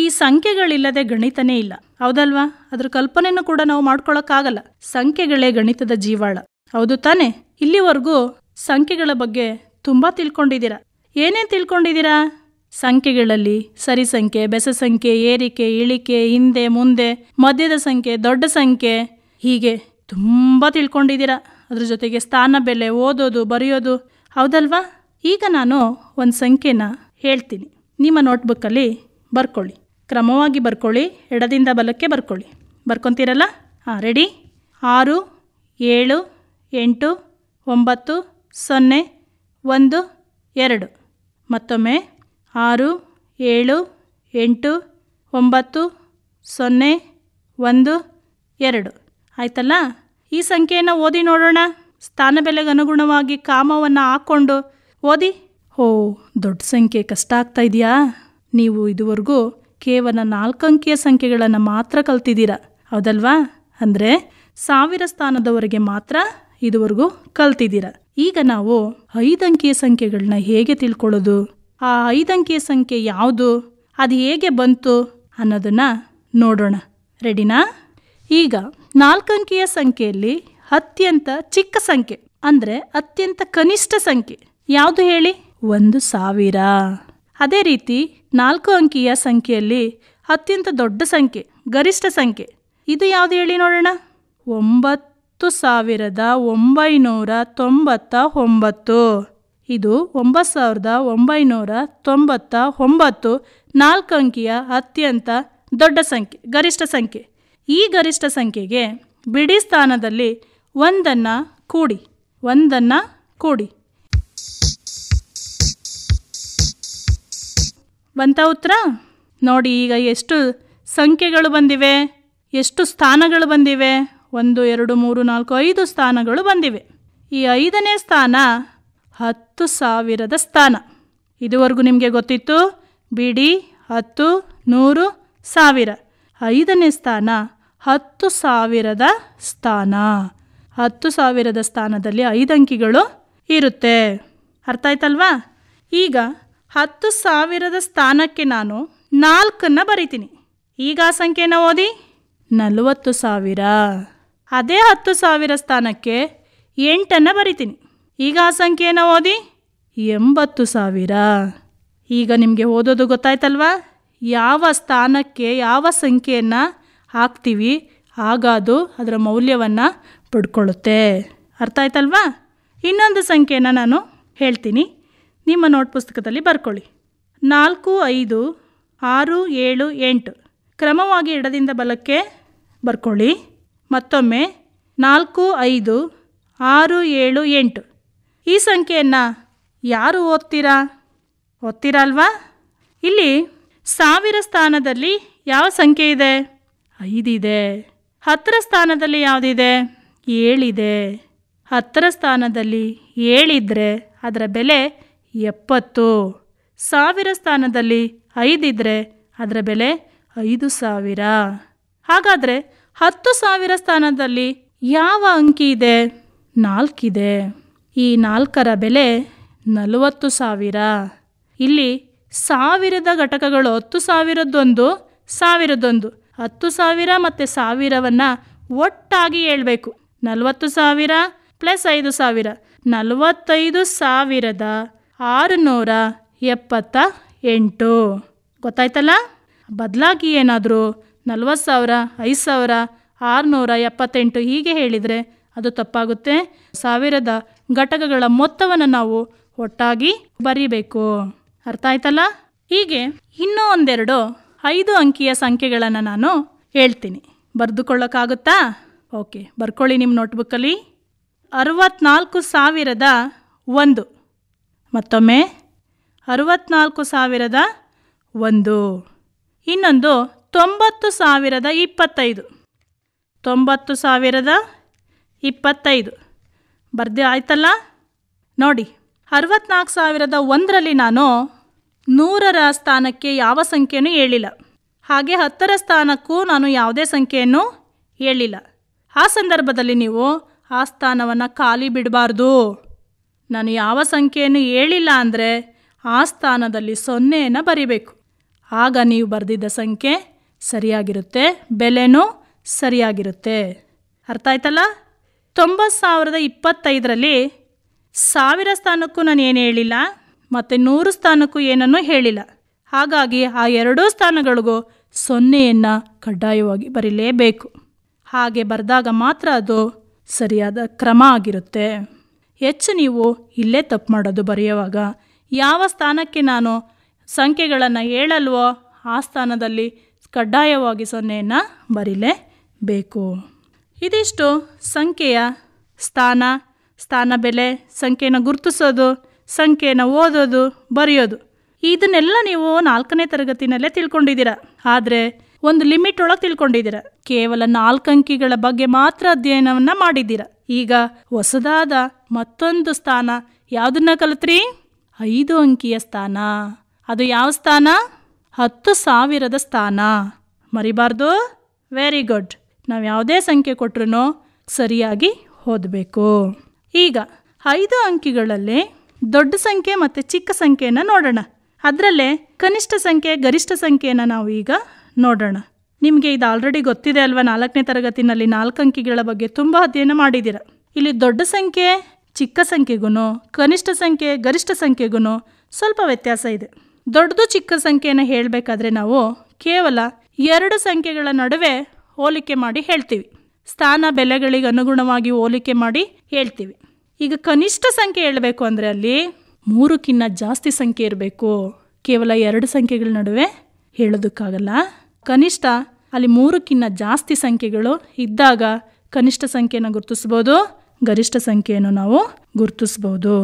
ಈ ಸಂಖ್ಯೆಗಳಿಲ್ಲದೆ ಗಣಿತನೇ ಇಲ್ಲ ಹೌದಲ್ವಾ ಅದ್ರ ಕಲ್ಪನೆಯನ್ನು ಕೂಡ ನಾವು ಮಾಡ್ಕೊಳ್ಳೋಕ್ಕಾಗಲ್ಲ ಸಂಖ್ಯೆಗಳೇ ಗಣಿತದ ಜೀವಾಳ ಹೌದು ತಾನೆ ಇಲ್ಲಿವರೆಗೂ ಸಂಖ್ಯೆಗಳ ಬಗ್ಗೆ ತುಂಬ ತಿಳ್ಕೊಂಡಿದ್ದೀರಾ ಏನೇನು ತಿಳ್ಕೊಂಡಿದ್ದೀರಾ ಸಂಖ್ಯೆಗಳಲ್ಲಿ ಸರಿ ಸಂಖ್ಯೆ ಬೆಸ ಸಂಖ್ಯೆ ಏರಿಕೆ ಇಳಿಕೆ ಹಿಂದೆ ಮುಂದೆ ಮಧ್ಯದ ಸಂಖ್ಯೆ ದೊಡ್ಡ ಸಂಖ್ಯೆ ಹೀಗೆ ತುಂಬ ತಿಳ್ಕೊಂಡಿದ್ದೀರಾ ಅದ್ರ ಜೊತೆಗೆ ಸ್ಥಾನ ಬೆಲೆ ಓದೋದು ಬರೆಯೋದು ಹೌದಲ್ವಾ ಈಗ ನಾನು ಒಂದು ಸಂಖ್ಯೆನ ಹೇಳ್ತೀನಿ ನಿಮ್ಮ ನೋಟ್ಬುಕ್ಕಲ್ಲಿ ಬರ್ಕೊಳ್ಳಿ ಕ್ರಮವಾಗಿ ಬರ್ಕೊಳ್ಳಿ ಎಡದಿಂದ ಬಲಕ್ಕೆ ಬರ್ಕೊಳ್ಳಿ ಬರ್ಕೊತೀರಲ್ಲ ಹಾಂ ರೆಡಿ ಆರು ಏಳು ಎಂಟು ಒಂಬತ್ತು ಸೊನ್ನೆ ಒಂದು ಎರಡು ಮತ್ತೊಮ್ಮೆ ಆರು ಏಳು ಎಂಟು ಒಂಬತ್ತು ಸೊನ್ನೆ ಒಂದು ಎರಡು ಆಯ್ತಲ್ಲ ಈ ಸಂಖ್ಯೆಯನ್ನು ಓದಿ ನೋಡೋಣ ಬೆಲೆಗೆ ಅನುಗುಣವಾಗಿ ಕಾಮವನ್ನು ಹಾಕ್ಕೊಂಡು ಓದಿ ಓ ದೊಡ್ಡ ಸಂಖ್ಯೆ ಕಷ್ಟ ಆಗ್ತಾ ಇದೆಯಾ ನೀವು ಇದುವರೆಗೂ ಕೇವಲ ನಾಲ್ಕು ಅಂಕಿಯ ಸಂಖ್ಯೆಗಳನ್ನು ಮಾತ್ರ ಕಲ್ತಿದ್ದೀರಾ ಹೌದಲ್ವಾ ಅಂದರೆ ಸಾವಿರ ಸ್ಥಾನದವರೆಗೆ ಮಾತ್ರ ಇದುವರೆಗೂ ಕಲ್ತಿದ್ದೀರಾ ಈಗ ನಾವು ಐದಂಕಿಯ ಸಂಖ್ಯೆಗಳನ್ನ ಹೇಗೆ ತಿಳ್ಕೊಳ್ಳೋದು ಆ ಐದಂಕಿಯ ಸಂಖ್ಯೆ ಯಾವುದು ಅದು ಹೇಗೆ ಬಂತು ಅನ್ನೋದನ್ನು ನೋಡೋಣ ರೆಡಿನಾ ಈಗ ನಾಲ್ಕಂಕಿಯ ಸಂಖ್ಯೆಯಲ್ಲಿ ಅತ್ಯಂತ ಚಿಕ್ಕ ಸಂಖ್ಯೆ ಅಂದರೆ ಅತ್ಯಂತ ಕನಿಷ್ಠ ಸಂಖ್ಯೆ ಯಾವುದು ಹೇಳಿ ಒಂದು ಸಾವಿರ ಅದೇ ರೀತಿ ನಾಲ್ಕು ಅಂಕಿಯ ಸಂಖ್ಯೆಯಲ್ಲಿ ಅತ್ಯಂತ ದೊಡ್ಡ ಸಂಖ್ಯೆ ಗರಿಷ್ಠ ಸಂಖ್ಯೆ ಇದು ಯಾವುದು ಹೇಳಿ ನೋಡೋಣ ಒಂಬತ್ತು ಸಾವಿರದ ಒಂಬೈನೂರ ತೊಂಬತ್ತ ಒಂಬತ್ತು ಇದು ಒಂಬತ್ತು ಸಾವಿರದ ಒಂಬೈನೂರ ತೊಂಬತ್ತ ಒಂಬತ್ತು ನಾಲ್ಕು ಅಂಕಿಯ ಅತ್ಯಂತ ದೊಡ್ಡ ಸಂಖ್ಯೆ ಗರಿಷ್ಠ ಸಂಖ್ಯೆ ಈ ಗರಿಷ್ಠ ಸಂಖ್ಯೆಗೆ ಬಿಡಿ ಸ್ಥಾನದಲ್ಲಿ ಒಂದನ್ನು ಕೂಡಿ ಒಂದನ್ನು ಕೂಡಿ ಬಂತ ಉತ್ತರ ನೋಡಿ ಈಗ ಎಷ್ಟು ಸಂಖ್ಯೆಗಳು ಬಂದಿವೆ ಎಷ್ಟು ಸ್ಥಾನಗಳು ಬಂದಿವೆ ಒಂದು ಎರಡು ಮೂರು ನಾಲ್ಕು ಐದು ಸ್ಥಾನಗಳು ಬಂದಿವೆ ಈ ಐದನೇ ಸ್ಥಾನ ಹತ್ತು ಸಾವಿರದ ಸ್ಥಾನ ಇದುವರೆಗೂ ನಿಮಗೆ ಗೊತ್ತಿತ್ತು ಬಿಡಿ ಹತ್ತು ನೂರು ಸಾವಿರ ಐದನೇ ಸ್ಥಾನ ಹತ್ತು ಸಾವಿರದ ಸ್ಥಾನ ಹತ್ತು ಸಾವಿರದ ಸ್ಥಾನದಲ್ಲಿ ಐದು ಅಂಕಿಗಳು ಇರುತ್ತೆ ಅರ್ಥ ಆಯ್ತಲ್ವಾ ಈಗ ಹತ್ತು ಸಾವಿರದ ಸ್ಥಾನಕ್ಕೆ ನಾನು ನಾಲ್ಕನ್ನು ಬರಿತೀನಿ ಈಗ ಆ ಸಂಖ್ಯೆನ ಓದಿ ನಲವತ್ತು ಸಾವಿರ ಅದೇ ಹತ್ತು ಸಾವಿರ ಸ್ಥಾನಕ್ಕೆ ಎಂಟನ್ನು ಬರಿತೀನಿ ಈಗ ಆ ಸಂಖ್ಯೆಯನ್ನು ಓದಿ ಎಂಬತ್ತು ಸಾವಿರ ಈಗ ನಿಮಗೆ ಓದೋದು ಗೊತ್ತಾಯ್ತಲ್ವಾ ಯಾವ ಸ್ಥಾನಕ್ಕೆ ಯಾವ ಸಂಖ್ಯೆಯನ್ನು ಹಾಕ್ತೀವಿ ಆಗ ಅದು ಅದರ ಮೌಲ್ಯವನ್ನು ಪಡ್ಕೊಳ್ಳುತ್ತೆ ಅರ್ಥ ಆಯ್ತಲ್ವಾ ಇನ್ನೊಂದು ಸಂಖ್ಯೆನ ನಾನು ಹೇಳ್ತೀನಿ ನಿಮ್ಮ ನೋಟ್ ಪುಸ್ತಕದಲ್ಲಿ ಬರ್ಕೊಳ್ಳಿ ನಾಲ್ಕು ಐದು ಆರು ಏಳು ಎಂಟು ಕ್ರಮವಾಗಿ ಎಡದಿಂದ ಬಲಕ್ಕೆ ಬರ್ಕೊಳ್ಳಿ ಮತ್ತೊಮ್ಮೆ ನಾಲ್ಕು ಐದು ಆರು ಏಳು ಎಂಟು ಈ ಸಂಖ್ಯೆಯನ್ನು ಯಾರು ಓದ್ತೀರಾ ಓದ್ತೀರಾ ಅಲ್ವಾ ಇಲ್ಲಿ ಸಾವಿರ ಸ್ಥಾನದಲ್ಲಿ ಯಾವ ಸಂಖ್ಯೆ ಇದೆ ಐದಿದೆ ಹತ್ತರ ಸ್ಥಾನದಲ್ಲಿ ಯಾವುದಿದೆ ಏಳಿದೆ ಹತ್ತರ ಸ್ಥಾನದಲ್ಲಿ ಏಳಿದ್ರೆ ಅದರ ಬೆಲೆ ಎಪ್ಪತ್ತು ಸಾವಿರ ಸ್ಥಾನದಲ್ಲಿ ಐದಿದ್ರೆ ಅದರ ಬೆಲೆ ಐದು ಸಾವಿರ ಹಾಗಾದರೆ ಹತ್ತು ಸಾವಿರ ಸ್ಥಾನದಲ್ಲಿ ಯಾವ ಅಂಕಿ ಇದೆ ನಾಲ್ಕಿದೆ ಈ ನಾಲ್ಕರ ಬೆಲೆ ನಲವತ್ತು ಸಾವಿರ ಇಲ್ಲಿ ಸಾವಿರದ ಘಟಕಗಳು ಹತ್ತು ಸಾವಿರದ್ದೊಂದು ಸಾವಿರದೊಂದು ಹತ್ತು ಸಾವಿರ ಮತ್ತು ಸಾವಿರವನ್ನು ಒಟ್ಟಾಗಿ ಹೇಳಬೇಕು ನಲವತ್ತು ಸಾವಿರ ಪ್ಲಸ್ ಐದು ಸಾವಿರ ನಲವತ್ತೈದು ಸಾವಿರದ ಆರುನೂರ ಎಪ್ಪತ್ತ ಎಂಟು ಗೊತ್ತಾಯ್ತಲ್ಲ ಬದಲಾಗಿ ಏನಾದರೂ ನಲ್ವತ್ತು ಸಾವಿರ ಐದು ಸಾವಿರ ಆರುನೂರ ಎಪ್ಪತ್ತೆಂಟು ಹೀಗೆ ಹೇಳಿದರೆ ಅದು ತಪ್ಪಾಗುತ್ತೆ ಸಾವಿರದ ಘಟಕಗಳ ಮೊತ್ತವನ್ನು ನಾವು ಒಟ್ಟಾಗಿ ಬರೀಬೇಕು ಅರ್ಥ ಆಯ್ತಲ್ಲ ಹೀಗೆ ಇನ್ನೂ ಒಂದೆರಡು ಐದು ಅಂಕಿಯ ಸಂಖ್ಯೆಗಳನ್ನು ನಾನು ಹೇಳ್ತೀನಿ ಬರೆದುಕೊಳ್ಳೋಕ್ಕಾಗುತ್ತಾ ಓಕೆ ಬರ್ಕೊಳ್ಳಿ ನಿಮ್ಮ ನೋಟ್ಬುಕ್ಕಲ್ಲಿ ಅರವತ್ನಾಲ್ಕು ಸಾವಿರದ ಒಂದು ಮತ್ತೊಮ್ಮೆ ಅರುವತ್ನಾಲ್ಕು ಸಾವಿರದ ಒಂದು ಇನ್ನೊಂದು ತೊಂಬತ್ತು ಸಾವಿರದ ಇಪ್ಪತ್ತೈದು ತೊಂಬತ್ತು ಸಾವಿರದ ಇಪ್ಪತ್ತೈದು ಬರ್ದೆ ಆಯ್ತಲ್ಲ ನೋಡಿ ಅರವತ್ನಾಲ್ಕು ಸಾವಿರದ ಒಂದರಲ್ಲಿ ನಾನು ನೂರರ ಸ್ಥಾನಕ್ಕೆ ಯಾವ ಸಂಖ್ಯೆಯೂ ಹೇಳಿಲ್ಲ ಹಾಗೆ ಹತ್ತರ ಸ್ಥಾನಕ್ಕೂ ನಾನು ಯಾವುದೇ ಸಂಖ್ಯೆಯನ್ನು ಹೇಳಿಲ್ಲ ಆ ಸಂದರ್ಭದಲ್ಲಿ ನೀವು ಆ ಸ್ಥಾನವನ್ನು ಖಾಲಿ ಬಿಡಬಾರ್ದು ನಾನು ಯಾವ ಸಂಖ್ಯೆಯನ್ನು ಹೇಳಿಲ್ಲ ಅಂದರೆ ಆ ಸ್ಥಾನದಲ್ಲಿ ಸೊನ್ನೆಯನ್ನು ಬರಿಬೇಕು ಆಗ ನೀವು ಬರೆದಿದ್ದ ಸಂಖ್ಯೆ ಸರಿಯಾಗಿರುತ್ತೆ ಬೆಲೆನೂ ಸರಿಯಾಗಿರುತ್ತೆ ಅರ್ಥ ಆಯ್ತಲ್ಲ ತೊಂಬತ್ತು ಸಾವಿರದ ಇಪ್ಪತ್ತೈದರಲ್ಲಿ ಸಾವಿರ ಸ್ಥಾನಕ್ಕೂ ನಾನು ಏನು ಹೇಳಿಲ್ಲ ಮತ್ತು ನೂರು ಸ್ಥಾನಕ್ಕೂ ಏನನ್ನೂ ಹೇಳಿಲ್ಲ ಹಾಗಾಗಿ ಆ ಎರಡೂ ಸ್ಥಾನಗಳಿಗೂ ಸೊನ್ನೆಯನ್ನು ಕಡ್ಡಾಯವಾಗಿ ಬರೀಲೇಬೇಕು ಹಾಗೆ ಬರೆದಾಗ ಮಾತ್ರ ಅದು ಸರಿಯಾದ ಕ್ರಮ ಆಗಿರುತ್ತೆ ಹೆಚ್ಚು ನೀವು ಇಲ್ಲೇ ತಪ್ಪು ಮಾಡೋದು ಬರೆಯುವಾಗ ಯಾವ ಸ್ಥಾನಕ್ಕೆ ನಾನು ಸಂಖ್ಯೆಗಳನ್ನು ಹೇಳಲ್ವೋ ಆ ಸ್ಥಾನದಲ್ಲಿ ಕಡ್ಡಾಯವಾಗಿ ಸೊನ್ನೆಯನ್ನು ಬರೀಲೇಬೇಕು ಇದಿಷ್ಟು ಸಂಖ್ಯೆಯ ಸ್ಥಾನ ಸ್ಥಾನ ಬೆಲೆ ಸಂಖ್ಯೆಯನ್ನು ಗುರುತಿಸೋದು ಸಂಖ್ಯೆಯನ್ನು ಓದೋದು ಬರೆಯೋದು ಇದನ್ನೆಲ್ಲ ನೀವು ನಾಲ್ಕನೇ ತರಗತಿನಲ್ಲೇ ತಿಳ್ಕೊಂಡಿದ್ದೀರ ಆದರೆ ಒಂದು ಲಿಮಿಟ್ ಒಳಗೆ ತಿಳ್ಕೊಂಡಿದ್ದೀರ ಕೇವಲ ನಾಲ್ಕು ಅಂಕಿಗಳ ಬಗ್ಗೆ ಮಾತ್ರ ಅಧ್ಯಯನವನ್ನ ಮಾಡಿದ್ದೀರ ಈಗ ಹೊಸದಾದ ಮತ್ತೊಂದು ಸ್ಥಾನ ಯಾವುದನ್ನ ಕಲಿತ್ರಿ ಐದು ಅಂಕಿಯ ಸ್ಥಾನ ಅದು ಯಾವ ಸ್ಥಾನ ಹತ್ತು ಸಾವಿರದ ಸ್ಥಾನ ಮರಿಬಾರ್ದು ವೆರಿ ಗುಡ್ ನಾವು ಯಾವುದೇ ಸಂಖ್ಯೆ ಕೊಟ್ರೂ ಸರಿಯಾಗಿ ಓದಬೇಕು ಈಗ ಐದು ಅಂಕಿಗಳಲ್ಲಿ ದೊಡ್ಡ ಸಂಖ್ಯೆ ಮತ್ತು ಚಿಕ್ಕ ಸಂಖ್ಯೆಯನ್ನು ನೋಡೋಣ ಅದರಲ್ಲೇ ಕನಿಷ್ಠ ಸಂಖ್ಯೆ ಗರಿಷ್ಠ ಸಂಖ್ಯೆಯನ್ನು ನಾವು ಈಗ ನೋಡೋಣ ನಿಮಗೆ ಇದು ಆಲ್ರೆಡಿ ಗೊತ್ತಿದೆ ಅಲ್ವಾ ನಾಲ್ಕನೇ ತರಗತಿನಲ್ಲಿ ನಾಲ್ಕು ಅಂಕಿಗಳ ಬಗ್ಗೆ ತುಂಬ ಅಧ್ಯಯನ ಮಾಡಿದ್ದೀರ ಇಲ್ಲಿ ದೊಡ್ಡ ಸಂಖ್ಯೆ ಚಿಕ್ಕ ಸಂಖ್ಯೆಗೂ ಕನಿಷ್ಠ ಸಂಖ್ಯೆ ಗರಿಷ್ಠ ಸಂಖ್ಯೆಗೂ ಸ್ವಲ್ಪ ವ್ಯತ್ಯಾಸ ಇದೆ ದೊಡ್ಡದು ಚಿಕ್ಕ ಸಂಖ್ಯೆಯನ್ನು ಹೇಳಬೇಕಾದ್ರೆ ನಾವು ಕೇವಲ ಎರಡು ಸಂಖ್ಯೆಗಳ ನಡುವೆ ಹೋಲಿಕೆ ಮಾಡಿ ಹೇಳ್ತೀವಿ ಸ್ಥಾನ ಬೆಲೆಗಳಿಗೆ ಅನುಗುಣವಾಗಿ ಹೋಲಿಕೆ ಮಾಡಿ ಹೇಳ್ತೀವಿ ಈಗ ಕನಿಷ್ಠ ಸಂಖ್ಯೆ ಹೇಳಬೇಕು ಅಂದರೆ ಅಲ್ಲಿ ಮೂರಕ್ಕಿಂತ ಜಾಸ್ತಿ ಸಂಖ್ಯೆ ಇರಬೇಕು ಕೇವಲ ಎರಡು ಸಂಖ್ಯೆಗಳ ನಡುವೆ ಹೇಳೋದಕ್ಕಾಗಲ್ಲ ಕನಿಷ್ಠ ಅಲ್ಲಿ ಮೂರಕ್ಕಿಂತ ಜಾಸ್ತಿ ಸಂಖ್ಯೆಗಳು ಇದ್ದಾಗ ಕನಿಷ್ಠ ಸಂಖ್ಯೆಯನ್ನು ಗುರುತಿಸ್ಬೋದು ಗರಿಷ್ಠ ಸಂಖ್ಯೆಯನ್ನು ನಾವು ಗುರುತಿಸ್ಬೋದು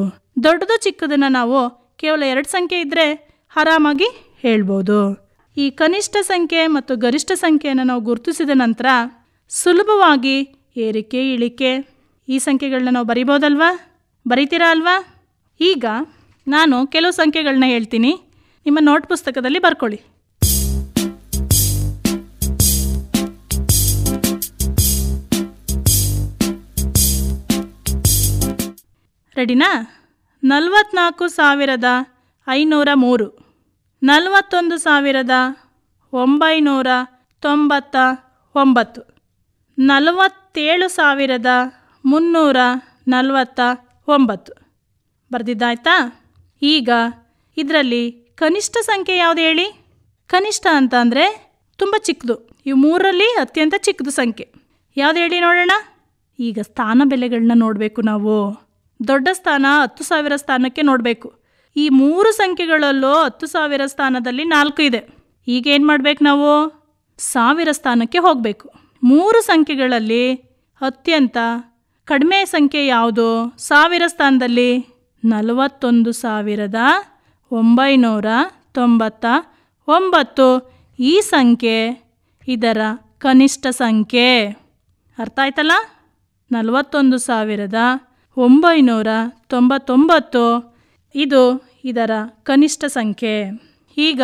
ದೊಡ್ಡದು ಚಿಕ್ಕದನ್ನು ನಾವು ಕೇವಲ ಎರಡು ಸಂಖ್ಯೆ ಇದ್ದರೆ ಆರಾಮಾಗಿ ಹೇಳ್ಬೋದು ಈ ಕನಿಷ್ಠ ಸಂಖ್ಯೆ ಮತ್ತು ಗರಿಷ್ಠ ಸಂಖ್ಯೆಯನ್ನು ನಾವು ಗುರುತಿಸಿದ ನಂತರ ಸುಲಭವಾಗಿ ಏರಿಕೆ ಇಳಿಕೆ ಈ ಸಂಖ್ಯೆಗಳನ್ನ ನಾವು ಬರಿಬೋದಲ್ವಾ ಬರಿತೀರಾ ಅಲ್ವಾ ಈಗ ನಾನು ಕೆಲವು ಸಂಖ್ಯೆಗಳನ್ನ ಹೇಳ್ತೀನಿ ನಿಮ್ಮ ನೋಟ್ ಪುಸ್ತಕದಲ್ಲಿ ಬರ್ಕೊಳ್ಳಿ ರೆಡಿನಾ ನಲವತ್ನಾಲ್ಕು ಸಾವಿರದ ಐನೂರ ಮೂರು ನಲವತ್ತೊಂದು ಸಾವಿರದ ಒಂಬೈನೂರ ತೊಂಬತ್ತ ಒಂಬತ್ತು ನಲವತ್ತೇಳು ಸಾವಿರದ ಮುನ್ನೂರ ನಲವತ್ತ ಒಂಬತ್ತು ಬರೆದಿದ್ದಾಯ್ತಾ ಈಗ ಇದರಲ್ಲಿ ಕನಿಷ್ಠ ಸಂಖ್ಯೆ ಯಾವುದು ಹೇಳಿ ಕನಿಷ್ಠ ಅಂತ ಅಂದರೆ ತುಂಬ ಚಿಕ್ಕದು ಈ ಮೂರರಲ್ಲಿ ಅತ್ಯಂತ ಚಿಕ್ಕದು ಸಂಖ್ಯೆ ಯಾವುದು ಹೇಳಿ ನೋಡೋಣ ಈಗ ಸ್ಥಾನ ಬೆಲೆಗಳನ್ನ ನೋಡಬೇಕು ನಾವು ದೊಡ್ಡ ಸ್ಥಾನ ಹತ್ತು ಸಾವಿರ ಸ್ಥಾನಕ್ಕೆ ನೋಡಬೇಕು ಈ ಮೂರು ಸಂಖ್ಯೆಗಳಲ್ಲೂ ಹತ್ತು ಸಾವಿರ ಸ್ಥಾನದಲ್ಲಿ ನಾಲ್ಕು ಇದೆ ಈಗ ಏನು ಮಾಡಬೇಕು ನಾವು ಸಾವಿರ ಸ್ಥಾನಕ್ಕೆ ಹೋಗಬೇಕು ಮೂರು ಸಂಖ್ಯೆಗಳಲ್ಲಿ ಅತ್ಯಂತ ಕಡಿಮೆ ಸಂಖ್ಯೆ ಯಾವುದು ಸಾವಿರ ಸ್ಥಾನದಲ್ಲಿ ನಲವತ್ತೊಂದು ಸಾವಿರದ ಒಂಬೈನೂರ ತೊಂಬತ್ತ ಒಂಬತ್ತು ಈ ಸಂಖ್ಯೆ ಇದರ ಕನಿಷ್ಠ ಸಂಖ್ಯೆ ಅರ್ಥ ಆಯ್ತಲ್ಲ ನಲವತ್ತೊಂದು ಸಾವಿರದ ಒಂಬೈನೂರ ತೊಂಬತ್ತೊಂಬತ್ತು ಇದು ಇದರ ಕನಿಷ್ಠ ಸಂಖ್ಯೆ ಈಗ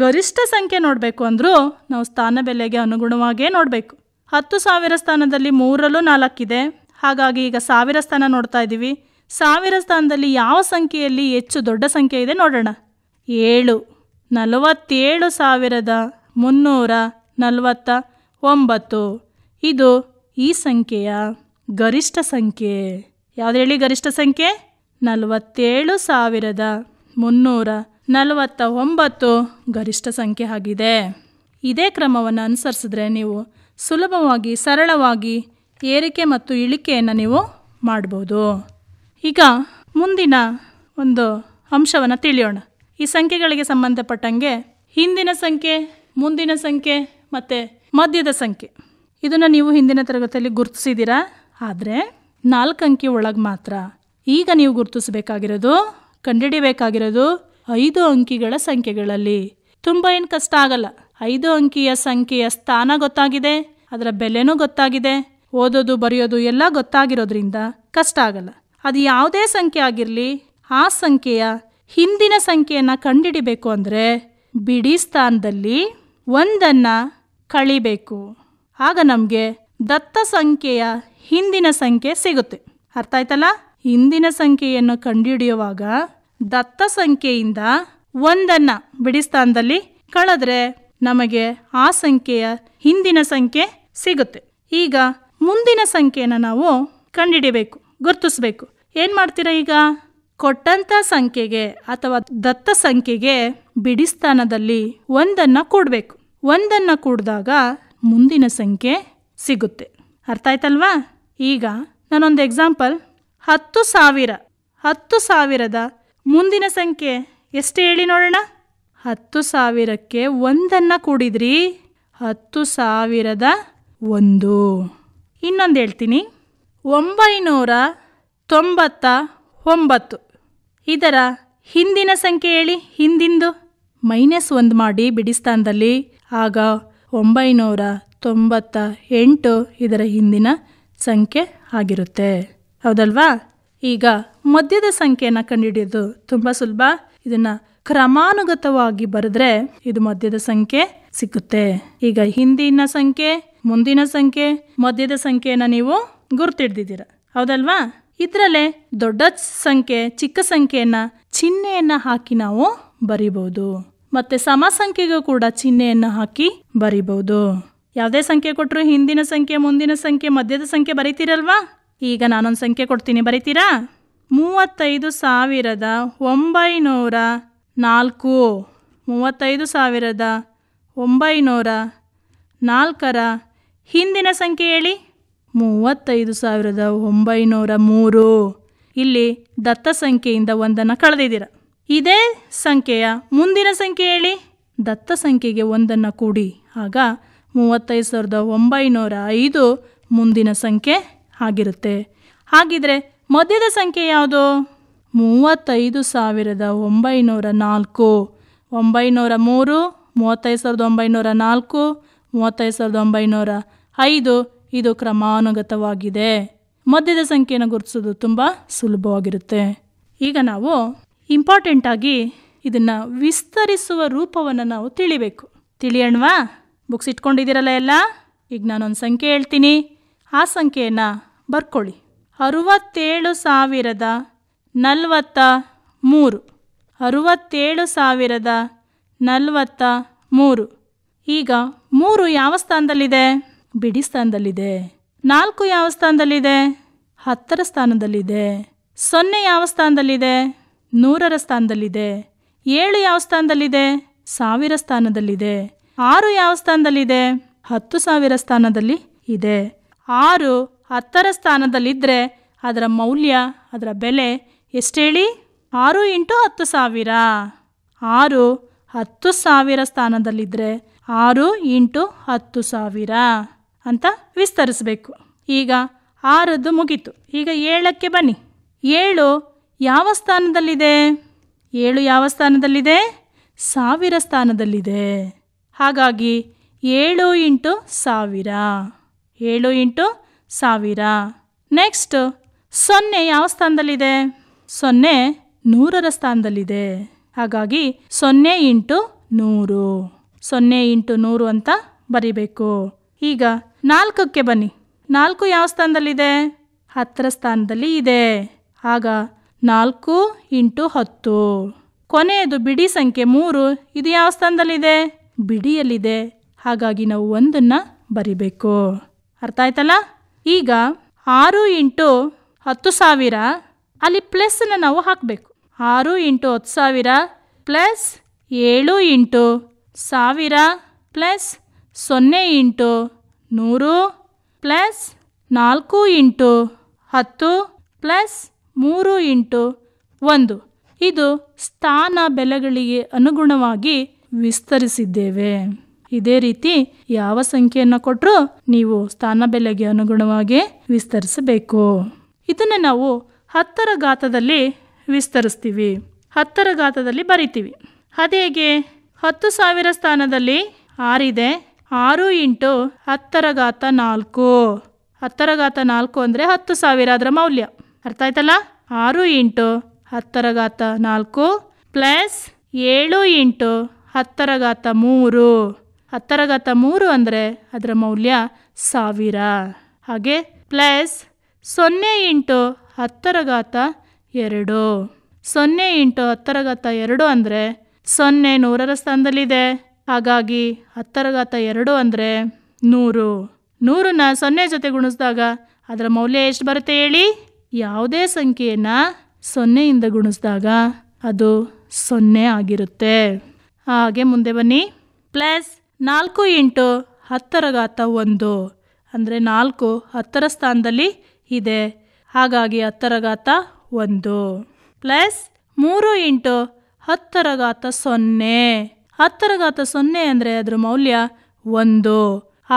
ಗರಿಷ್ಠ ಸಂಖ್ಯೆ ನೋಡಬೇಕು ಅಂದರೂ ನಾವು ಸ್ಥಾನ ಬೆಲೆಗೆ ಅನುಗುಣವಾಗೇ ನೋಡಬೇಕು ಹತ್ತು ಸಾವಿರ ಸ್ಥಾನದಲ್ಲಿ ಮೂರರಲ್ಲೂ ನಾಲ್ಕಿದೆ ಹಾಗಾಗಿ ಈಗ ಸಾವಿರ ಸ್ಥಾನ ನೋಡ್ತಾ ಇದ್ದೀವಿ ಸಾವಿರ ಸ್ಥಾನದಲ್ಲಿ ಯಾವ ಸಂಖ್ಯೆಯಲ್ಲಿ ಹೆಚ್ಚು ದೊಡ್ಡ ಸಂಖ್ಯೆ ಇದೆ ನೋಡೋಣ ಏಳು ನಲವತ್ತೇಳು ಸಾವಿರದ ಮುನ್ನೂರ ನಲವತ್ತ ಒಂಬತ್ತು ಇದು ಈ ಸಂಖ್ಯೆಯ ಗರಿಷ್ಠ ಸಂಖ್ಯೆ ಯಾವ್ದು ಹೇಳಿ ಗರಿಷ್ಠ ಸಂಖ್ಯೆ ನಲವತ್ತೇಳು ಸಾವಿರದ ಮುನ್ನೂರ ನಲವತ್ತ ಒಂಬತ್ತು ಗರಿಷ್ಠ ಸಂಖ್ಯೆ ಆಗಿದೆ ಇದೇ ಕ್ರಮವನ್ನು ಅನುಸರಿಸಿದ್ರೆ ನೀವು ಸುಲಭವಾಗಿ ಸರಳವಾಗಿ ಏರಿಕೆ ಮತ್ತು ಇಳಿಕೆಯನ್ನು ನೀವು ಮಾಡ್ಬೋದು ಈಗ ಮುಂದಿನ ಒಂದು ಅಂಶವನ್ನು ತಿಳಿಯೋಣ ಈ ಸಂಖ್ಯೆಗಳಿಗೆ ಸಂಬಂಧಪಟ್ಟಂಗೆ ಹಿಂದಿನ ಸಂಖ್ಯೆ ಮುಂದಿನ ಸಂಖ್ಯೆ ಮತ್ತು ಮಧ್ಯದ ಸಂಖ್ಯೆ ಇದನ್ನು ನೀವು ಹಿಂದಿನ ತರಗತಿಯಲ್ಲಿ ಗುರುತಿಸಿದ್ದೀರಾ ಆದರೆ ನಾಲ್ಕು ಅಂಕಿ ಒಳಗೆ ಮಾತ್ರ ಈಗ ನೀವು ಗುರುತಿಸಬೇಕಾಗಿರೋದು ಕಂಡುಹಿಡಿಯಬೇಕಾಗಿರೋದು ಐದು ಅಂಕಿಗಳ ಸಂಖ್ಯೆಗಳಲ್ಲಿ ತುಂಬ ಏನು ಕಷ್ಟ ಆಗಲ್ಲ ಐದು ಅಂಕಿಯ ಸಂಖ್ಯೆಯ ಸ್ಥಾನ ಗೊತ್ತಾಗಿದೆ ಅದರ ಬೆಲೆನೂ ಗೊತ್ತಾಗಿದೆ ಓದೋದು ಬರೆಯೋದು ಎಲ್ಲ ಗೊತ್ತಾಗಿರೋದ್ರಿಂದ ಕಷ್ಟ ಆಗಲ್ಲ ಅದು ಯಾವುದೇ ಸಂಖ್ಯೆ ಆಗಿರಲಿ ಆ ಸಂಖ್ಯೆಯ ಹಿಂದಿನ ಸಂಖ್ಯೆಯನ್ನು ಕಂಡುಹಿಡಿಬೇಕು ಅಂದರೆ ಬಿಡಿ ಸ್ಥಾನದಲ್ಲಿ ಒಂದನ್ನು ಕಳಿಬೇಕು ಆಗ ನಮಗೆ ದತ್ತ ಸಂಖ್ಯೆಯ ಹಿಂದಿನ ಸಂಖ್ಯೆ ಸಿಗುತ್ತೆ ಅರ್ಥ ಆಯ್ತಲ್ಲ ಹಿಂದಿನ ಸಂಖ್ಯೆಯನ್ನು ಕಂಡುಹಿಡಿಯುವಾಗ ದತ್ತ ಸಂಖ್ಯೆಯಿಂದ ಒಂದನ್ನು ಬಿಡಿಸ್ತಾನದಲ್ಲಿ ಕಳೆದ್ರೆ ನಮಗೆ ಆ ಸಂಖ್ಯೆಯ ಹಿಂದಿನ ಸಂಖ್ಯೆ ಸಿಗುತ್ತೆ ಈಗ ಮುಂದಿನ ಸಂಖ್ಯೆಯನ್ನು ನಾವು ಕಂಡುಹಿಡಿಬೇಕು ಗುರುತಿಸ್ಬೇಕು ಏನು ಮಾಡ್ತೀರಾ ಈಗ ಕೊಟ್ಟಂಥ ಸಂಖ್ಯೆಗೆ ಅಥವಾ ದತ್ತ ಸಂಖ್ಯೆಗೆ ಬಿಡಿಸ್ತಾನದಲ್ಲಿ ಒಂದನ್ನು ಕೂಡಬೇಕು ಒಂದನ್ನು ಕೂಡಿದಾಗ ಮುಂದಿನ ಸಂಖ್ಯೆ ಸಿಗುತ್ತೆ ಅರ್ಥ ಆಯ್ತಲ್ವಾ ಈಗ ನಾನೊಂದು ಎಕ್ಸಾಂಪಲ್ ಹತ್ತು ಸಾವಿರ ಹತ್ತು ಸಾವಿರದ ಮುಂದಿನ ಸಂಖ್ಯೆ ಎಷ್ಟು ಹೇಳಿ ನೋಡೋಣ ಹತ್ತು ಸಾವಿರಕ್ಕೆ ಒಂದನ್ನು ಕೂಡಿದ್ರಿ ಹತ್ತು ಸಾವಿರದ ಒಂದು ಇನ್ನೊಂದು ಹೇಳ್ತೀನಿ ಒಂಬೈನೂರ ತೊಂಬತ್ತ ಒಂಬತ್ತು ಇದರ ಹಿಂದಿನ ಸಂಖ್ಯೆ ಹೇಳಿ ಹಿಂದಿಂದು ಮೈನಸ್ ಒಂದು ಮಾಡಿ ಬಿಡಿಸ್ತಾನದಲ್ಲಿ ಆಗ ಒಂಬೈನೂರ ತೊಂಬತ್ತ ಎಂಟು ಇದರ ಹಿಂದಿನ ಸಂಖ್ಯೆ ಆಗಿರುತ್ತೆ ಹೌದಲ್ವಾ ಈಗ ಮಧ್ಯದ ಸಂಖ್ಯೆಯನ್ನು ಕಂಡುಹಿಡಿಯೋದು ತುಂಬ ಸುಲಭ ಇದನ್ನು ಕ್ರಮಾನುಗತವಾಗಿ ಬರೆದ್ರೆ ಇದು ಮಧ್ಯದ ಸಂಖ್ಯೆ ಸಿಗುತ್ತೆ ಈಗ ಹಿಂದಿನ ಸಂಖ್ಯೆ ಮುಂದಿನ ಸಂಖ್ಯೆ ಮಧ್ಯದ ಸಂಖ್ಯೆನ ನೀವು ಗುರ್ತಿಡ್ದಿದ್ದೀರ ಹೌದಲ್ವಾ ಇದರಲ್ಲೇ ದೊಡ್ಡ ಸಂಖ್ಯೆ ಚಿಕ್ಕ ಸಂಖ್ಯೆಯನ್ನ ಚಿಹ್ನೆಯನ್ನ ಹಾಕಿ ನಾವು ಬರಿಬಹುದು ಮತ್ತೆ ಸಮ ಸಂಖ್ಯೆಗೂ ಕೂಡ ಚಿಹ್ನೆಯನ್ನ ಹಾಕಿ ಬರಿಬಹುದು ಯಾವುದೇ ಸಂಖ್ಯೆ ಕೊಟ್ಟರು ಹಿಂದಿನ ಸಂಖ್ಯೆ ಮುಂದಿನ ಸಂಖ್ಯೆ ಮಧ್ಯದ ಸಂಖ್ಯೆ ಬರೀತೀರಲ್ವಾ ಈಗ ನಾನೊಂದು ಸಂಖ್ಯೆ ಕೊಡ್ತೀನಿ ಬರೀತೀರಾ ಮೂವತ್ತೈದು ಸಾವಿರದ ಒಂಬೈನೂರ ನಾಲ್ಕು ಮೂವತ್ತೈದು ಸಾವಿರದ ಒಂಬೈನೂರ ನಾಲ್ಕರ ಹಿಂದಿನ ಸಂಖ್ಯೆ ಹೇಳಿ ಮೂವತ್ತೈದು ಸಾವಿರದ ಒಂಬೈನೂರ ಮೂರು ಇಲ್ಲಿ ದತ್ತ ಸಂಖ್ಯೆಯಿಂದ ಒಂದನ್ನು ಕಳೆದಿದ್ದೀರ ಇದೇ ಸಂಖ್ಯೆಯ ಮುಂದಿನ ಸಂಖ್ಯೆ ಹೇಳಿ ದತ್ತ ಸಂಖ್ಯೆಗೆ ಒಂದನ್ನು ಕೂಡಿ ಆಗ ಮೂವತ್ತೈದು ಸಾವಿರದ ಒಂಬೈನೂರ ಐದು ಮುಂದಿನ ಸಂಖ್ಯೆ ಆಗಿರುತ್ತೆ ಹಾಗಿದ್ರೆ ಮಧ್ಯದ ಸಂಖ್ಯೆ ಯಾವುದು ಮೂವತ್ತೈದು ಸಾವಿರದ ಒಂಬೈನೂರ ನಾಲ್ಕು ಒಂಬೈನೂರ ಮೂರು ಮೂವತ್ತೈದು ಸಾವಿರದ ಒಂಬೈನೂರ ನಾಲ್ಕು ಮೂವತ್ತೈದು ಸಾವಿರದ ಒಂಬೈನೂರ ಐದು ಇದು ಕ್ರಮಾನುಗತವಾಗಿದೆ ಮಧ್ಯದ ಸಂಖ್ಯೆಯನ್ನು ಗುರುತಿಸೋದು ತುಂಬ ಸುಲಭವಾಗಿರುತ್ತೆ ಈಗ ನಾವು ಇಂಪಾರ್ಟೆಂಟಾಗಿ ಇದನ್ನು ವಿಸ್ತರಿಸುವ ರೂಪವನ್ನು ನಾವು ತಿಳಿಬೇಕು ತಿಳಿಯೋಣವಾ ಬುಕ್ಸ್ ಇಟ್ಕೊಂಡಿದ್ದೀರಲ್ಲ ಎಲ್ಲ ಈಗ ನಾನೊಂದು ಸಂಖ್ಯೆ ಹೇಳ್ತೀನಿ ಆ ಸಂಖ್ಯೆಯನ್ನು ಬರ್ಕೊಳ್ಳಿ ಅರುವತ್ತೇಳು ಸಾವಿರದ ನಲವತ್ತ ಮೂರು ಅರುವತ್ತೇಳು ಸಾವಿರದ ನಲವತ್ತ ಮೂರು ಈಗ ಮೂರು ಯಾವ ಸ್ಥಾನದಲ್ಲಿದೆ ಬಿಡಿ ಸ್ಥಾನದಲ್ಲಿದೆ ನಾಲ್ಕು ಯಾವ ಸ್ಥಾನದಲ್ಲಿದೆ ಹತ್ತರ ಸ್ಥಾನದಲ್ಲಿದೆ ಸೊನ್ನೆ ಯಾವ ಸ್ಥಾನದಲ್ಲಿದೆ ನೂರರ ಸ್ಥಾನದಲ್ಲಿದೆ ಏಳು ಯಾವ ಸ್ಥಾನದಲ್ಲಿದೆ ಸಾವಿರ ಸ್ಥಾನದಲ್ಲಿದೆ ಆರು ಯಾವ ಸ್ಥಾನದಲ್ಲಿದೆ ಹತ್ತು ಸಾವಿರ ಸ್ಥಾನದಲ್ಲಿ ಇದೆ ಆರು ಹತ್ತರ ಸ್ಥಾನದಲ್ಲಿದ್ದರೆ ಅದರ ಮೌಲ್ಯ ಅದರ ಬೆಲೆ ಎಷ್ಟೇಳಿ ಆರು ಇಂಟು ಹತ್ತು ಸಾವಿರ ಆರು ಹತ್ತು ಸಾವಿರ ಸ್ಥಾನದಲ್ಲಿದ್ದರೆ ಆರು ಇಂಟು ಹತ್ತು ಸಾವಿರ ಅಂತ ವಿಸ್ತರಿಸಬೇಕು ಈಗ ಆರದ್ದು ಮುಗೀತು ಈಗ ಏಳಕ್ಕೆ ಬನ್ನಿ ಏಳು ಯಾವ ಸ್ಥಾನದಲ್ಲಿದೆ ಏಳು ಯಾವ ಸ್ಥಾನದಲ್ಲಿದೆ ಸಾವಿರ ಸ್ಥಾನದಲ್ಲಿದೆ ಹಾಗಾಗಿ ಏಳು ಇಂಟು ಸಾವಿರ ಏಳು ಇಂಟು ಸಾವಿರ ನೆಕ್ಸ್ಟ್ ಸೊನ್ನೆ ಯಾವ ಸ್ಥಾನದಲ್ಲಿದೆ ಸೊನ್ನೆ ನೂರರ ಸ್ಥಾನದಲ್ಲಿದೆ ಹಾಗಾಗಿ ಸೊನ್ನೆ ಇಂಟು ನೂರು ಸೊನ್ನೆ ಇಂಟು ನೂರು ಅಂತ ಬರೀಬೇಕು ಈಗ ನಾಲ್ಕಕ್ಕೆ ಬನ್ನಿ ನಾಲ್ಕು ಯಾವ ಸ್ಥಾನದಲ್ಲಿದೆ ಹತ್ತರ ಸ್ಥಾನದಲ್ಲಿ ಇದೆ ಆಗ ನಾಲ್ಕು ಇಂಟು ಹತ್ತು ಕೊನೆಯದು ಬಿಡಿ ಸಂಖ್ಯೆ ಮೂರು ಇದು ಯಾವ ಸ್ಥಾನದಲ್ಲಿದೆ ಬಿಡಿಯಲ್ಲಿದೆ ಹಾಗಾಗಿ ನಾವು ಒಂದನ್ನು ಬರಿಬೇಕು ಅರ್ಥ ಆಯ್ತಲ್ಲ ಈಗ ಆರು ಇಂಟು ಹತ್ತು ಸಾವಿರ ಅಲ್ಲಿ ಪ್ಲಸ್ನ ನಾವು ಹಾಕಬೇಕು ಆರು ಇಂಟು ಹತ್ತು ಸಾವಿರ ಪ್ಲಸ್ ಏಳು ಇಂಟು ಸಾವಿರ ಪ್ಲಸ್ ಸೊನ್ನೆ ಇಂಟು ನೂರು ಪ್ಲಸ್ ನಾಲ್ಕು ಇಂಟು ಹತ್ತು ಪ್ಲಸ್ ಮೂರು ಇಂಟು ಒಂದು ಇದು ಸ್ಥಾನ ಬೆಲೆಗಳಿಗೆ ಅನುಗುಣವಾಗಿ ವಿಸ್ತರಿಸಿದ್ದೇವೆ ಇದೇ ರೀತಿ ಯಾವ ಸಂಖ್ಯೆಯನ್ನು ಕೊಟ್ಟರೂ ನೀವು ಸ್ಥಾನ ಬೆಲೆಗೆ ಅನುಗುಣವಾಗಿ ವಿಸ್ತರಿಸಬೇಕು ಇದನ್ನು ನಾವು ಹತ್ತರ ಘಾತದಲ್ಲಿ ವಿಸ್ತರಿಸ್ತೀವಿ ಹತ್ತರ ಘಾತದಲ್ಲಿ ಬರಿತೀವಿ ಅದೇಗೆ ಹತ್ತು ಸಾವಿರ ಸ್ಥಾನದಲ್ಲಿ ಆರಿದೆ ಆರು ಇಂಟು ಹತ್ತರ ಘಾತ ನಾಲ್ಕು ಹತ್ತರ ಘಾತ ನಾಲ್ಕು ಅಂದರೆ ಹತ್ತು ಸಾವಿರ ಅದರ ಮೌಲ್ಯ ಅರ್ಥ ಆಯ್ತಲ್ಲ ಆರು ಇಂಟು ಹತ್ತರ ಘಾತ ನಾಲ್ಕು ಪ್ಲಸ್ ಏಳು ಇಂಟು ಹತ್ತರಘಾತ ಮೂರು ಹತ್ತರಘಾತ ಮೂರು ಅಂದರೆ ಅದರ ಮೌಲ್ಯ ಸಾವಿರ ಹಾಗೆ ಪ್ಲಸ್ ಸೊನ್ನೆ ಇಂಟು ಹತ್ತರಗಾತ ಎರಡು ಸೊನ್ನೆ ಇಂಟು ಹತ್ತರಘಾತ ಎರಡು ಅಂದರೆ ಸೊನ್ನೆ ನೂರರ ಸ್ಥಾನದಲ್ಲಿದೆ ಹಾಗಾಗಿ ಹತ್ತರಘಾತ ಎರಡು ಅಂದರೆ ನೂರು ನೂರನ್ನ ಸೊನ್ನೆ ಜೊತೆ ಗುಣಿಸಿದಾಗ ಅದರ ಮೌಲ್ಯ ಎಷ್ಟು ಬರುತ್ತೆ ಹೇಳಿ ಯಾವುದೇ ಸಂಖ್ಯೆಯನ್ನು ಸೊನ್ನೆಯಿಂದ ಗುಣಿಸಿದಾಗ ಅದು ಸೊನ್ನೆ ಆಗಿರುತ್ತೆ ಹಾಗೆ ಮುಂದೆ ಬನ್ನಿ ಪ್ಲಸ್ ನಾಲ್ಕು ಇಂಟು ಹತ್ತರ ಘಾತ ಒಂದು ಅಂದರೆ ನಾಲ್ಕು ಹತ್ತರ ಸ್ಥಾನದಲ್ಲಿ ಇದೆ ಹಾಗಾಗಿ ಹತ್ತರ ಘಾತ ಒಂದು ಪ್ಲಸ್ ಮೂರು ಇಂಟು ಹತ್ತರ ಘಾತ ಸೊನ್ನೆ ಹತ್ತರ ಘಾತ ಸೊನ್ನೆ ಅಂದರೆ ಅದರ ಮೌಲ್ಯ ಒಂದು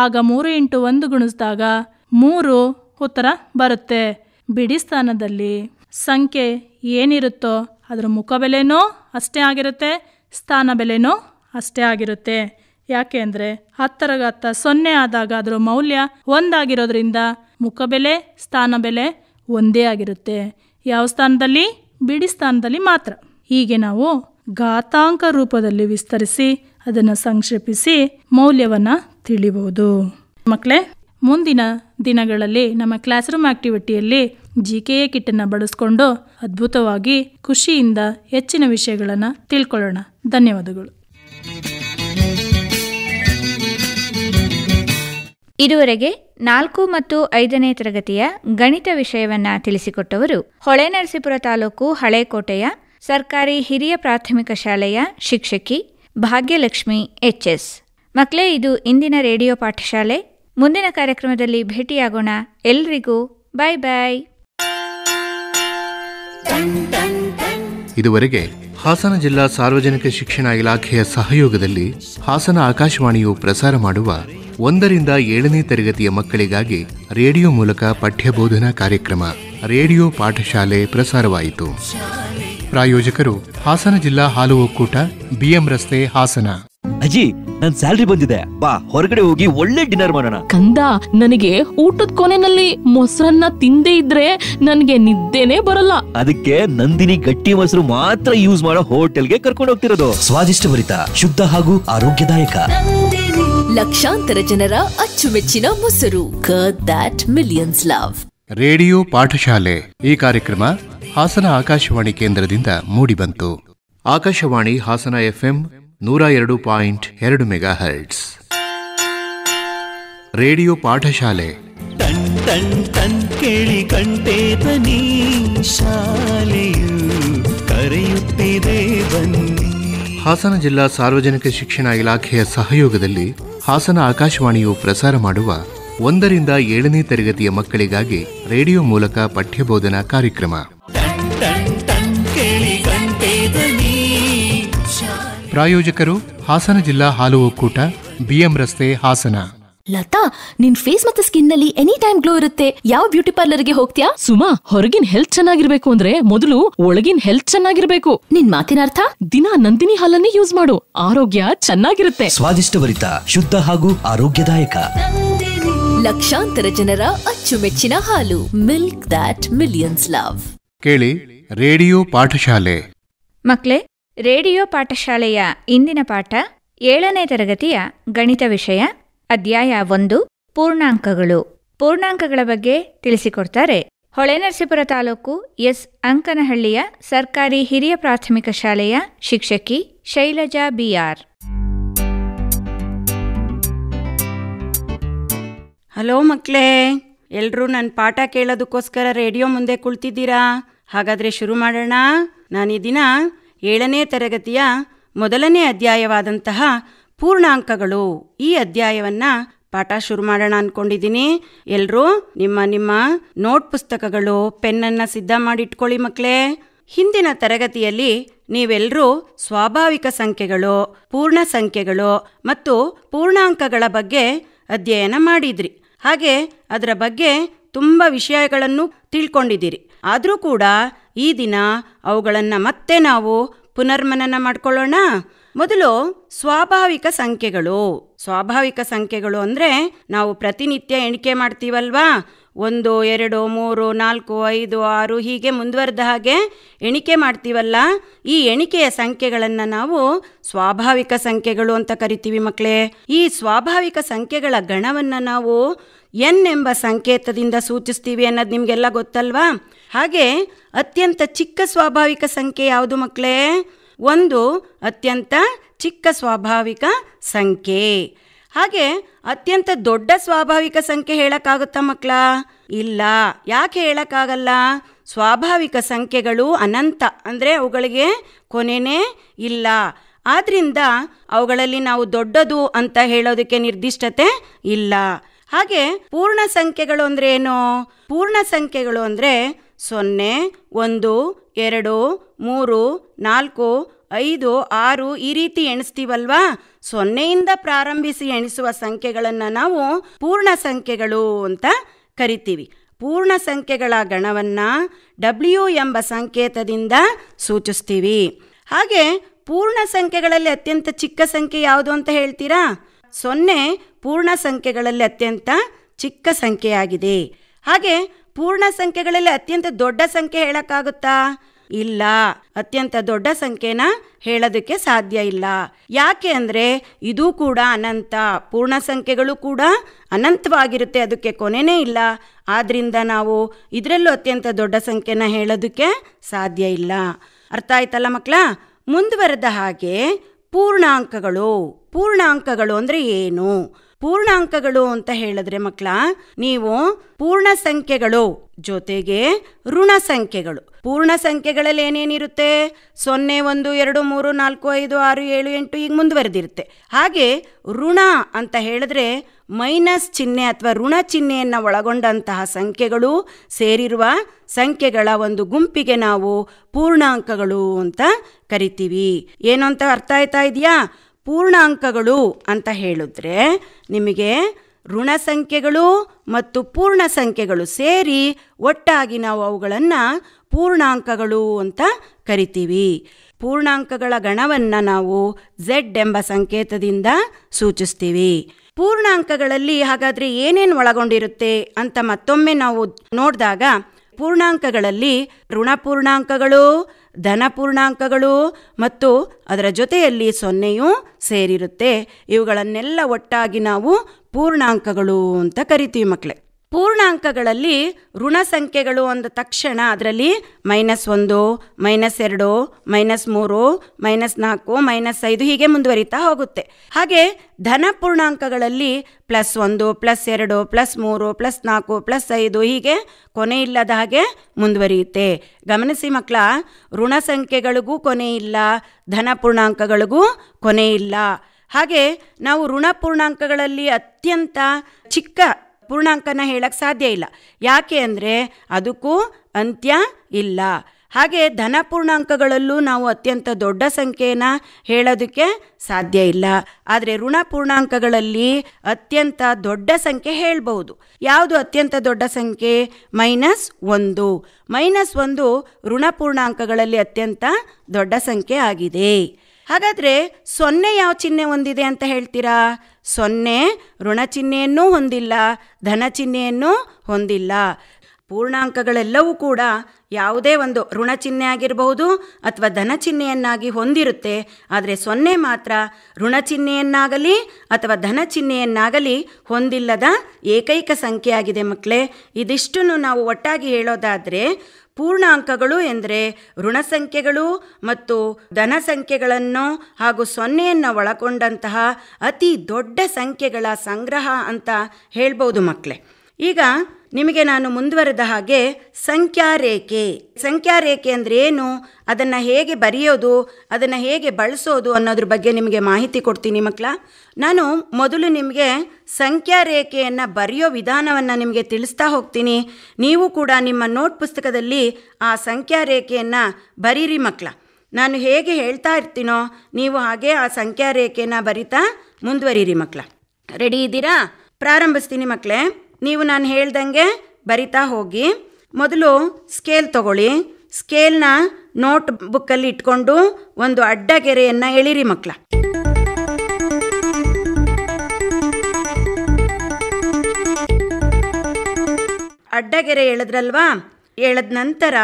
ಆಗ ಮೂರು ಇಂಟು ಒಂದು ಗುಣಿಸಿದಾಗ ಮೂರು ಉತ್ತರ ಬರುತ್ತೆ ಬಿಡಿ ಸ್ಥಾನದಲ್ಲಿ ಸಂಖ್ಯೆ ಏನಿರುತ್ತೋ ಅದರ ಮುಖಬೆಲೆನೂ ಅಷ್ಟೇ ಆಗಿರುತ್ತೆ ಸ್ಥಾನ ಬೆಲೆನೂ ಅಷ್ಟೇ ಆಗಿರುತ್ತೆ ಯಾಕೆ ಅಂದರೆ ಹತ್ತರಗತ್ತ ಸೊನ್ನೆ ಆದಾಗ ಅದರ ಮೌಲ್ಯ ಒಂದಾಗಿರೋದ್ರಿಂದ ಬೆಲೆ ಸ್ಥಾನ ಬೆಲೆ ಒಂದೇ ಆಗಿರುತ್ತೆ ಯಾವ ಸ್ಥಾನದಲ್ಲಿ ಬಿಡಿ ಸ್ಥಾನದಲ್ಲಿ ಮಾತ್ರ ಹೀಗೆ ನಾವು ಘಾತಾಂಕ ರೂಪದಲ್ಲಿ ವಿಸ್ತರಿಸಿ ಅದನ್ನು ಸಂಕ್ಷೇಪಿಸಿ ಮೌಲ್ಯವನ್ನು ತಿಳಿಬಹುದು ಮಕ್ಕಳೇ ಮುಂದಿನ ದಿನಗಳಲ್ಲಿ ನಮ್ಮ ಕ್ಲಾಸ್ ರೂಮ್ ಆಕ್ಟಿವಿಟಿಯಲ್ಲಿ ಜಿ ಕೆ ಕಿಟ್ ಕಿಟ್ಟನ್ನು ಬಳಸ್ಕೊಂಡು ಅದ್ಭುತವಾಗಿ ಖುಷಿಯಿಂದ ಹೆಚ್ಚಿನ ವಿಷಯಗಳನ್ನು ತಿಳ್ಕೊಳ್ಳೋಣ ಧನ್ಯವಾದಗಳು ಇದುವರೆಗೆ ನಾಲ್ಕು ಮತ್ತು ಐದನೇ ತರಗತಿಯ ಗಣಿತ ವಿಷಯವನ್ನು ತಿಳಿಸಿಕೊಟ್ಟವರು ನರಸೀಪುರ ತಾಲೂಕು ಹಳೇಕೋಟೆಯ ಸರ್ಕಾರಿ ಹಿರಿಯ ಪ್ರಾಥಮಿಕ ಶಾಲೆಯ ಶಿಕ್ಷಕಿ ಭಾಗ್ಯಲಕ್ಷ್ಮಿ ಎಚ್ ಎಸ್ ಮಕ್ಕಳೇ ಇದು ಇಂದಿನ ರೇಡಿಯೋ ಪಾಠಶಾಲೆ ಮುಂದಿನ ಕಾರ್ಯಕ್ರಮದಲ್ಲಿ ಭೇಟಿಯಾಗೋಣ ಎಲ್ರಿಗೂ ಬಾಯ್ ಬಾಯ್ ಇದುವರೆಗೆ ಹಾಸನ ಜಿಲ್ಲಾ ಸಾರ್ವಜನಿಕ ಶಿಕ್ಷಣ ಇಲಾಖೆಯ ಸಹಯೋಗದಲ್ಲಿ ಹಾಸನ ಆಕಾಶವಾಣಿಯು ಪ್ರಸಾರ ಮಾಡುವ ಒಂದರಿಂದ ಏಳನೇ ತರಗತಿಯ ಮಕ್ಕಳಿಗಾಗಿ ರೇಡಿಯೋ ಮೂಲಕ ಪಠ್ಯಬೋಧನಾ ಕಾರ್ಯಕ್ರಮ ರೇಡಿಯೋ ಪಾಠಶಾಲೆ ಪ್ರಸಾರವಾಯಿತು ಪ್ರಾಯೋಜಕರು ಹಾಸನ ಜಿಲ್ಲಾ ಹಾಲು ಒಕ್ಕೂಟ ಬಿಎಂ ರಸ್ತೆ ಹಾಸನ ಅಜ್ಜಿ ನನ್ ಸ್ಯಾಲ್ರಿ ಬಂದಿದೆ ಬಾ ಹೊರಗಡೆ ಹೋಗಿ ಒಳ್ಳೆ ಡಿನ್ನರ್ ಮಾಡೋಣ ಕಂದ ನನಗೆ ಊಟದ ಕೊನೆನಲ್ಲಿ ಮೊಸರನ್ನ ತಿಂದೇ ಇದ್ರೆ ನನಗೆ ನಿದ್ದೆನೆ ಬರಲ್ಲ ಅದಕ್ಕೆ ನಂದಿನಿ ಗಟ್ಟಿ ಮೊಸರು ಮಾತ್ರ ಯೂಸ್ ಮಾಡೋ ಹೋಟೆಲ್ಗೆ ಕರ್ಕೊಂಡು ಹೋಗ್ತಿರೋದು ಸ್ವಾದಿಷ್ಟ ಭರಿತ ಶುದ್ಧ ಹಾಗೂ ಆರೋಗ್ಯದಾಯಕ ಲಕ್ಷಾಂತರ ಜನರ ಅಚ್ಚುಮೆಚ್ಚಿನ ಮೊಸರು ದಟ್ ಮಿಲಿಯನ್ಸ್ ಲವ್ ರೇಡಿಯೋ ಪಾಠಶಾಲೆ ಈ ಕಾರ್ಯಕ್ರಮ ಹಾಸನ ಆಕಾಶವಾಣಿ ಕೇಂದ್ರದಿಂದ ಮೂಡಿಬಂತು ಆಕಾಶವಾಣಿ ಹಾಸನ ಎಫ್ಎಂ ನೂರ ಎರಡು ಪಾಯಿಂಟ್ ಎರಡು ಮೆಗಾ ಹರ್ಟ್ಸ್ ರೇಡಿಯೋ ಪಾಠಶಾಲೆ ಕೇಳಿ ಕರೆಯುತ್ತಿದೆ ಹಾಸನ ಜಿಲ್ಲಾ ಸಾರ್ವಜನಿಕ ಶಿಕ್ಷಣ ಇಲಾಖೆಯ ಸಹಯೋಗದಲ್ಲಿ ಹಾಸನ ಆಕಾಶವಾಣಿಯು ಪ್ರಸಾರ ಮಾಡುವ ಒಂದರಿಂದ ಏಳನೇ ತರಗತಿಯ ಮಕ್ಕಳಿಗಾಗಿ ರೇಡಿಯೋ ಮೂಲಕ ಪಠ್ಯಬೋಧನಾ ಕಾರ್ಯಕ್ರಮ ಪ್ರಾಯೋಜಕರು ಹಾಸನ ಜಿಲ್ಲಾ ಹಾಲು ಒಕ್ಕೂಟ ಬಿಎಂ ರಸ್ತೆ ಹಾಸನ ಲತಾ ನಿನ್ ಫೇಸ್ ಮತ್ತೆ ಸ್ಕಿನ್ ನಲ್ಲಿ ಎನಿ ಟೈಮ್ ಗ್ಲೋ ಇರುತ್ತೆ ಯಾವ ಬ್ಯೂಟಿ ಪಾರ್ಲರ್ ಗೆ ಹೋಗ್ತ್ಯಾ ಸುಮಾ ಹೊರಗಿನ ಹೆಲ್ತ್ ಚೆನ್ನಾಗಿರ್ಬೇಕು ಅಂದ್ರೆ ಮೊದಲು ಒಳಗಿನ ಹೆಲ್ತ್ ಚೆನ್ನಾಗಿರ್ಬೇಕು ನಿನ್ ಮಾತಿನ ಅರ್ಥ ದಿನ ನಂದಿನಿ ಹಾಲನ್ನೇ ಯೂಸ್ ಮಾಡು ಆರೋಗ್ಯ ಚೆನ್ನಾಗಿರುತ್ತೆ ಸ್ವಾದಿಷ್ಟಭರಿತ ಶುದ್ಧ ಹಾಗೂ ಆರೋಗ್ಯದಾಯಕ ಲಕ್ಷಾಂತರ ಜನರ ಅಚ್ಚುಮೆಚ್ಚಿನ ಹಾಲು ಮಿಲ್ಕ್ ದಟ್ ಮಿಲಿಯನ್ಸ್ ಲವ್ ಕೇಳಿ ರೇಡಿಯೋ ಪಾಠಶಾಲೆ ಮಕ್ಳೇ ರೇಡಿಯೋ ಪಾಠಶಾಲೆಯ ಇಂದಿನ ಪಾಠ ಏಳನೇ ತರಗತಿಯ ಗಣಿತ ವಿಷಯ ಅಧ್ಯಾಯ ಒಂದು ಪೂರ್ಣಾಂಕಗಳು ಪೂರ್ಣಾಂಕಗಳ ಬಗ್ಗೆ ತಿಳಿಸಿಕೊಡ್ತಾರೆ ಹೊಳೆನರಸೀಪುರ ತಾಲೂಕು ಎಸ್ ಅಂಕನಹಳ್ಳಿಯ ಸರ್ಕಾರಿ ಹಿರಿಯ ಪ್ರಾಥಮಿಕ ಶಾಲೆಯ ಶಿಕ್ಷಕಿ ಶೈಲಜಾ ಬಿಆರ್ ಹಲೋ ಮಕ್ಕಳೇ ಎಲ್ಲರೂ ನನ್ನ ಪಾಠ ಕೇಳೋದಕ್ಕೋಸ್ಕರ ರೇಡಿಯೋ ಮುಂದೆ ಕುಳಿತಿದ್ದೀರಾ ಹಾಗಾದರೆ ಶುರು ಮಾಡೋಣ ನಾನಿದಿನ ಏಳನೇ ತರಗತಿಯ ಮೊದಲನೇ ಅಧ್ಯಾಯವಾದಂತಹ ಪೂರ್ಣಾಂಕಗಳು ಈ ಅಧ್ಯಾಯವನ್ನ ಪಾಠ ಶುರು ಮಾಡೋಣ ಅನ್ಕೊಂಡಿದ್ದೀನಿ ಎಲ್ಲರೂ ನಿಮ್ಮ ನಿಮ್ಮ ನೋಟ್ ಪುಸ್ತಕಗಳು ಪೆನ್ನನ್ನು ಸಿದ್ಧ ಮಾಡಿಟ್ಕೊಳ್ಳಿ ಮಕ್ಕಳೇ ಹಿಂದಿನ ತರಗತಿಯಲ್ಲಿ ನೀವೆಲ್ಲರೂ ಸ್ವಾಭಾವಿಕ ಸಂಖ್ಯೆಗಳು ಪೂರ್ಣ ಸಂಖ್ಯೆಗಳು ಮತ್ತು ಪೂರ್ಣಾಂಕಗಳ ಬಗ್ಗೆ ಅಧ್ಯಯನ ಮಾಡಿದ್ರಿ ಹಾಗೆ ಅದರ ಬಗ್ಗೆ ತುಂಬ ವಿಷಯಗಳನ್ನು ತಿಳ್ಕೊಂಡಿದ್ದೀರಿ ಆದರೂ ಕೂಡ ಈ ದಿನ ಅವುಗಳನ್ನು ಮತ್ತೆ ನಾವು ಪುನರ್ಮನನ ಮಾಡ್ಕೊಳ್ಳೋಣ ಮೊದಲು ಸ್ವಾಭಾವಿಕ ಸಂಖ್ಯೆಗಳು ಸ್ವಾಭಾವಿಕ ಸಂಖ್ಯೆಗಳು ಅಂದರೆ ನಾವು ಪ್ರತಿನಿತ್ಯ ಎಣಿಕೆ ಮಾಡ್ತೀವಲ್ವಾ ಒಂದು ಎರಡು ಮೂರು ನಾಲ್ಕು ಐದು ಆರು ಹೀಗೆ ಮುಂದುವರೆದ ಹಾಗೆ ಎಣಿಕೆ ಮಾಡ್ತೀವಲ್ಲ ಈ ಎಣಿಕೆಯ ಸಂಖ್ಯೆಗಳನ್ನು ನಾವು ಸ್ವಾಭಾವಿಕ ಸಂಖ್ಯೆಗಳು ಅಂತ ಕರಿತೀವಿ ಮಕ್ಕಳೇ ಈ ಸ್ವಾಭಾವಿಕ ಸಂಖ್ಯೆಗಳ ಗಣವನ್ನು ನಾವು ಎನ್ ಎಂಬ ಸಂಕೇತದಿಂದ ಸೂಚಿಸ್ತೀವಿ ಅನ್ನೋದು ನಿಮಗೆಲ್ಲ ಗೊತ್ತಲ್ವಾ ಹಾಗೆ ಅತ್ಯಂತ ಚಿಕ್ಕ ಸ್ವಾಭಾವಿಕ ಸಂಖ್ಯೆ ಯಾವುದು ಮಕ್ಕಳೇ ಒಂದು ಅತ್ಯಂತ ಚಿಕ್ಕ ಸ್ವಾಭಾವಿಕ ಸಂಖ್ಯೆ ಹಾಗೆ ಅತ್ಯಂತ ದೊಡ್ಡ ಸ್ವಾಭಾವಿಕ ಸಂಖ್ಯೆ ಹೇಳೋಕ್ಕಾಗುತ್ತಾ ಮಕ್ಕಳ ಇಲ್ಲ ಯಾಕೆ ಹೇಳೋಕ್ಕಾಗಲ್ಲ ಸ್ವಾಭಾವಿಕ ಸಂಖ್ಯೆಗಳು ಅನಂತ ಅಂದರೆ ಅವುಗಳಿಗೆ ಕೊನೆಯೇ ಇಲ್ಲ ಆದ್ದರಿಂದ ಅವುಗಳಲ್ಲಿ ನಾವು ದೊಡ್ಡದು ಅಂತ ಹೇಳೋದಕ್ಕೆ ನಿರ್ದಿಷ್ಟತೆ ಇಲ್ಲ ಹಾಗೆ ಪೂರ್ಣ ಸಂಖ್ಯೆಗಳು ಅಂದರೆ ಏನು ಪೂರ್ಣ ಸಂಖ್ಯೆಗಳು ಅಂದರೆ ಸೊನ್ನೆ ಒಂದು ಎರಡು ಮೂರು ನಾಲ್ಕು ಐದು ಆರು ಈ ರೀತಿ ಎಣಿಸ್ತೀವಲ್ವಾ ಸೊನ್ನೆಯಿಂದ ಪ್ರಾರಂಭಿಸಿ ಎಣಿಸುವ ಸಂಖ್ಯೆಗಳನ್ನು ನಾವು ಪೂರ್ಣ ಸಂಖ್ಯೆಗಳು ಅಂತ ಕರಿತೀವಿ ಪೂರ್ಣ ಸಂಖ್ಯೆಗಳ ಗಣವನ್ನು ಡಬ್ಲ್ಯೂ ಎಂಬ ಸಂಕೇತದಿಂದ ಸೂಚಿಸ್ತೀವಿ ಹಾಗೆ ಪೂರ್ಣ ಸಂಖ್ಯೆಗಳಲ್ಲಿ ಅತ್ಯಂತ ಚಿಕ್ಕ ಸಂಖ್ಯೆ ಯಾವುದು ಅಂತ ಹೇಳ್ತೀರಾ ಸೊನ್ನೆ ಪೂರ್ಣ ಸಂಖ್ಯೆಗಳಲ್ಲಿ ಅತ್ಯಂತ ಚಿಕ್ಕ ಸಂಖ್ಯೆಯಾಗಿದೆ ಹಾಗೆ ಪೂರ್ಣ ಸಂಖ್ಯೆಗಳಲ್ಲಿ ಅತ್ಯಂತ ದೊಡ್ಡ ಸಂಖ್ಯೆ ಹೇಳಕ್ಕಾಗುತ್ತಾ ಇಲ್ಲ ಅತ್ಯಂತ ದೊಡ್ಡ ಸಂಖ್ಯೆನ ಹೇಳೋದಕ್ಕೆ ಸಾಧ್ಯ ಇಲ್ಲ ಯಾಕೆ ಅಂದರೆ ಇದು ಕೂಡ ಅನಂತ ಪೂರ್ಣ ಸಂಖ್ಯೆಗಳು ಕೂಡ ಅನಂತವಾಗಿರುತ್ತೆ ಅದಕ್ಕೆ ಕೊನೆಯೇ ಇಲ್ಲ ಆದ್ದರಿಂದ ನಾವು ಇದರಲ್ಲೂ ಅತ್ಯಂತ ದೊಡ್ಡ ಸಂಖ್ಯೆನ ಹೇಳೋದಕ್ಕೆ ಸಾಧ್ಯ ಇಲ್ಲ ಅರ್ಥ ಆಯ್ತಲ್ಲ ಮಕ್ಕಳ ಮುಂದುವರೆದ ಹಾಗೆ ಪೂರ್ಣಾಂಕಗಳು ಪೂರ್ಣಾಂಕಗಳು ಅಂದರೆ ಏನು ಪೂರ್ಣಾಂಕಗಳು ಅಂತ ಹೇಳಿದ್ರೆ ಮಕ್ಕಳ ನೀವು ಪೂರ್ಣ ಸಂಖ್ಯೆಗಳು ಜೊತೆಗೆ ಋಣ ಸಂಖ್ಯೆಗಳು ಪೂರ್ಣ ಸಂಖ್ಯೆಗಳಲ್ಲಿ ಏನೇನಿರುತ್ತೆ ಸೊನ್ನೆ ಒಂದು ಎರಡು ಮೂರು ನಾಲ್ಕು ಐದು ಆರು ಏಳು ಎಂಟು ಈಗ ಮುಂದುವರೆದಿರುತ್ತೆ ಹಾಗೆ ಋಣ ಅಂತ ಹೇಳಿದ್ರೆ ಮೈನಸ್ ಚಿಹ್ನೆ ಅಥವಾ ಋಣ ಚಿಹ್ನೆಯನ್ನು ಒಳಗೊಂಡಂತಹ ಸಂಖ್ಯೆಗಳು ಸೇರಿರುವ ಸಂಖ್ಯೆಗಳ ಒಂದು ಗುಂಪಿಗೆ ನಾವು ಪೂರ್ಣಾಂಕಗಳು ಅಂತ ಕರಿತೀವಿ ಏನು ಅಂತ ಅರ್ಥ ಆಯ್ತಾ ಇದೆಯಾ ಪೂರ್ಣಾಂಕಗಳು ಅಂತ ಹೇಳಿದ್ರೆ ನಿಮಗೆ ಋಣ ಸಂಖ್ಯೆಗಳು ಮತ್ತು ಪೂರ್ಣ ಸಂಖ್ಯೆಗಳು ಸೇರಿ ಒಟ್ಟಾಗಿ ನಾವು ಅವುಗಳನ್ನು ಪೂರ್ಣಾಂಕಗಳು ಅಂತ ಕರಿತೀವಿ ಪೂರ್ಣಾಂಕಗಳ ಗಣವನ್ನು ನಾವು ಝೆಡ್ ಎಂಬ ಸಂಕೇತದಿಂದ ಸೂಚಿಸ್ತೀವಿ ಪೂರ್ಣಾಂಕಗಳಲ್ಲಿ ಹಾಗಾದರೆ ಏನೇನು ಒಳಗೊಂಡಿರುತ್ತೆ ಅಂತ ಮತ್ತೊಮ್ಮೆ ನಾವು ನೋಡಿದಾಗ ಪೂರ್ಣಾಂಕಗಳಲ್ಲಿ ಋಣ ಪೂರ್ಣಾಂಕಗಳು ಧನಪೂರ್ಣಾಂಕಗಳು ಮತ್ತು ಅದರ ಜೊತೆಯಲ್ಲಿ ಸೊನ್ನೆಯೂ ಸೇರಿರುತ್ತೆ ಇವುಗಳನ್ನೆಲ್ಲ ಒಟ್ಟಾಗಿ ನಾವು ಪೂರ್ಣಾಂಕಗಳು ಅಂತ ಕರಿತೀವಿ ಮಕ್ಕಳೇ ಪೂರ್ಣಾಂಕಗಳಲ್ಲಿ ಋಣ ಸಂಖ್ಯೆಗಳು ಅಂದ ತಕ್ಷಣ ಅದರಲ್ಲಿ ಮೈನಸ್ ಒಂದು ಮೈನಸ್ ಎರಡು ಮೈನಸ್ ಮೂರು ಮೈನಸ್ ನಾಲ್ಕು ಮೈನಸ್ ಐದು ಹೀಗೆ ಮುಂದುವರಿತಾ ಹೋಗುತ್ತೆ ಹಾಗೆ ಧನ ಪೂರ್ಣಾಂಕಗಳಲ್ಲಿ ಪ್ಲಸ್ ಒಂದು ಪ್ಲಸ್ ಎರಡು ಪ್ಲಸ್ ಮೂರು ಪ್ಲಸ್ ನಾಲ್ಕು ಪ್ಲಸ್ ಐದು ಹೀಗೆ ಕೊನೆ ಇಲ್ಲದ ಹಾಗೆ ಮುಂದುವರಿಯುತ್ತೆ ಗಮನಿಸಿ ಮಕ್ಕಳ ಋಣ ಸಂಖ್ಯೆಗಳಿಗೂ ಕೊನೆ ಇಲ್ಲ ಧನ ಪೂರ್ಣಾಂಕಗಳಿಗೂ ಕೊನೆ ಇಲ್ಲ ಹಾಗೆ ನಾವು ಋಣ ಪೂರ್ಣಾಂಕಗಳಲ್ಲಿ ಅತ್ಯಂತ ಚಿಕ್ಕ ಪೂರ್ಣಾಂಕನ ಹೇಳಕ್ಕೆ ಸಾಧ್ಯ ಇಲ್ಲ ಯಾಕೆ ಅಂದರೆ ಅದಕ್ಕೂ ಅಂತ್ಯ ಇಲ್ಲ ಹಾಗೆ ಧನ ಪೂರ್ಣಾಂಕಗಳಲ್ಲೂ ನಾವು ಅತ್ಯಂತ ದೊಡ್ಡ ಸಂಖ್ಯೆಯನ್ನು ಹೇಳೋದಕ್ಕೆ ಸಾಧ್ಯ ಇಲ್ಲ ಆದರೆ ಋಣ ಪೂರ್ಣಾಂಕಗಳಲ್ಲಿ ಅತ್ಯಂತ ದೊಡ್ಡ ಸಂಖ್ಯೆ ಹೇಳ್ಬೋದು ಯಾವುದು ಅತ್ಯಂತ ದೊಡ್ಡ ಸಂಖ್ಯೆ ಮೈನಸ್ ಒಂದು ಮೈನಸ್ ಒಂದು ಋಣ ಪೂರ್ಣಾಂಕಗಳಲ್ಲಿ ಅತ್ಯಂತ ದೊಡ್ಡ ಸಂಖ್ಯೆ ಆಗಿದೆ ಹಾಗಾದರೆ ಸೊನ್ನೆ ಯಾವ ಚಿಹ್ನೆ ಹೊಂದಿದೆ ಅಂತ ಹೇಳ್ತೀರಾ ಸೊನ್ನೆ ಋಣ ಚಿಹ್ನೆಯನ್ನೂ ಹೊಂದಿಲ್ಲ ಧನ ಚಿಹ್ನೆಯನ್ನೂ ಹೊಂದಿಲ್ಲ ಪೂರ್ಣಾಂಕಗಳೆಲ್ಲವೂ ಕೂಡ ಯಾವುದೇ ಒಂದು ಋಣ ಚಿಹ್ನೆ ಆಗಿರಬಹುದು ಅಥವಾ ಧನ ಚಿಹ್ನೆಯನ್ನಾಗಿ ಹೊಂದಿರುತ್ತೆ ಆದರೆ ಸೊನ್ನೆ ಮಾತ್ರ ಋಣ ಚಿಹ್ನೆಯನ್ನಾಗಲಿ ಅಥವಾ ಧನ ಚಿಹ್ನೆಯನ್ನಾಗಲಿ ಹೊಂದಿಲ್ಲದ ಏಕೈಕ ಸಂಖ್ಯೆ ಆಗಿದೆ ಮಕ್ಕಳೇ ಇದಿಷ್ಟನ್ನು ನಾವು ಒಟ್ಟಾಗಿ ಹೇಳೋದಾದರೆ ಪೂರ್ಣಾಂಕಗಳು ಎಂದರೆ ಋಣಸಂಖ್ಯೆಗಳು ಮತ್ತು ಧನಸಂಖ್ಯೆಗಳನ್ನು ಹಾಗೂ ಸೊನ್ನೆಯನ್ನು ಒಳಗೊಂಡಂತಹ ಅತಿ ದೊಡ್ಡ ಸಂಖ್ಯೆಗಳ ಸಂಗ್ರಹ ಅಂತ ಹೇಳ್ಬೋದು ಮಕ್ಕಳೇ ಈಗ ನಿಮಗೆ ನಾನು ಮುಂದುವರೆದ ಹಾಗೆ ಸಂಖ್ಯಾರೇಖೆ ಸಂಖ್ಯಾರೇಖೆ ಅಂದರೆ ಏನು ಅದನ್ನು ಹೇಗೆ ಬರೆಯೋದು ಅದನ್ನು ಹೇಗೆ ಬಳಸೋದು ಅನ್ನೋದ್ರ ಬಗ್ಗೆ ನಿಮಗೆ ಮಾಹಿತಿ ಕೊಡ್ತೀನಿ ಮಕ್ಕಳ ನಾನು ಮೊದಲು ನಿಮಗೆ ಸಂಖ್ಯಾರೇಖೆಯನ್ನು ಬರೆಯೋ ವಿಧಾನವನ್ನು ನಿಮಗೆ ತಿಳಿಸ್ತಾ ಹೋಗ್ತೀನಿ ನೀವು ಕೂಡ ನಿಮ್ಮ ನೋಟ್ ಪುಸ್ತಕದಲ್ಲಿ ಆ ಸಂಖ್ಯಾರೇಖೆಯನ್ನು ಬರೀರಿ ಮಕ್ಕಳ ನಾನು ಹೇಗೆ ಹೇಳ್ತಾ ಇರ್ತೀನೋ ನೀವು ಹಾಗೆ ಆ ಸಂಖ್ಯಾರೇಖೆಯನ್ನು ಬರಿತಾ ಮುಂದುವರಿರಿ ಮಕ್ಕಳ ರೆಡಿ ಇದ್ದೀರಾ ಪ್ರಾರಂಭಿಸ್ತೀನಿ ಮಕ್ಕಳೇ ನೀವು ನಾನು ಹೇಳ್ದಂಗೆ ಬರಿತಾ ಹೋಗಿ ಮೊದಲು ಸ್ಕೇಲ್ ತಗೊಳ್ಳಿ ಸ್ಕೇಲ್ನ ನೋಟ್ ಬುಕ್ಕಲ್ಲಿ ಇಟ್ಕೊಂಡು ಒಂದು ಅಡ್ಡ ಗೆರೆಯನ್ನು ಎಳಿರಿ ಮಕ್ಕಳ ಅಡ್ಡಗೆರೆ ಎಳೆದ್ರಲ್ವಾ ಎಳೆದ ನಂತರ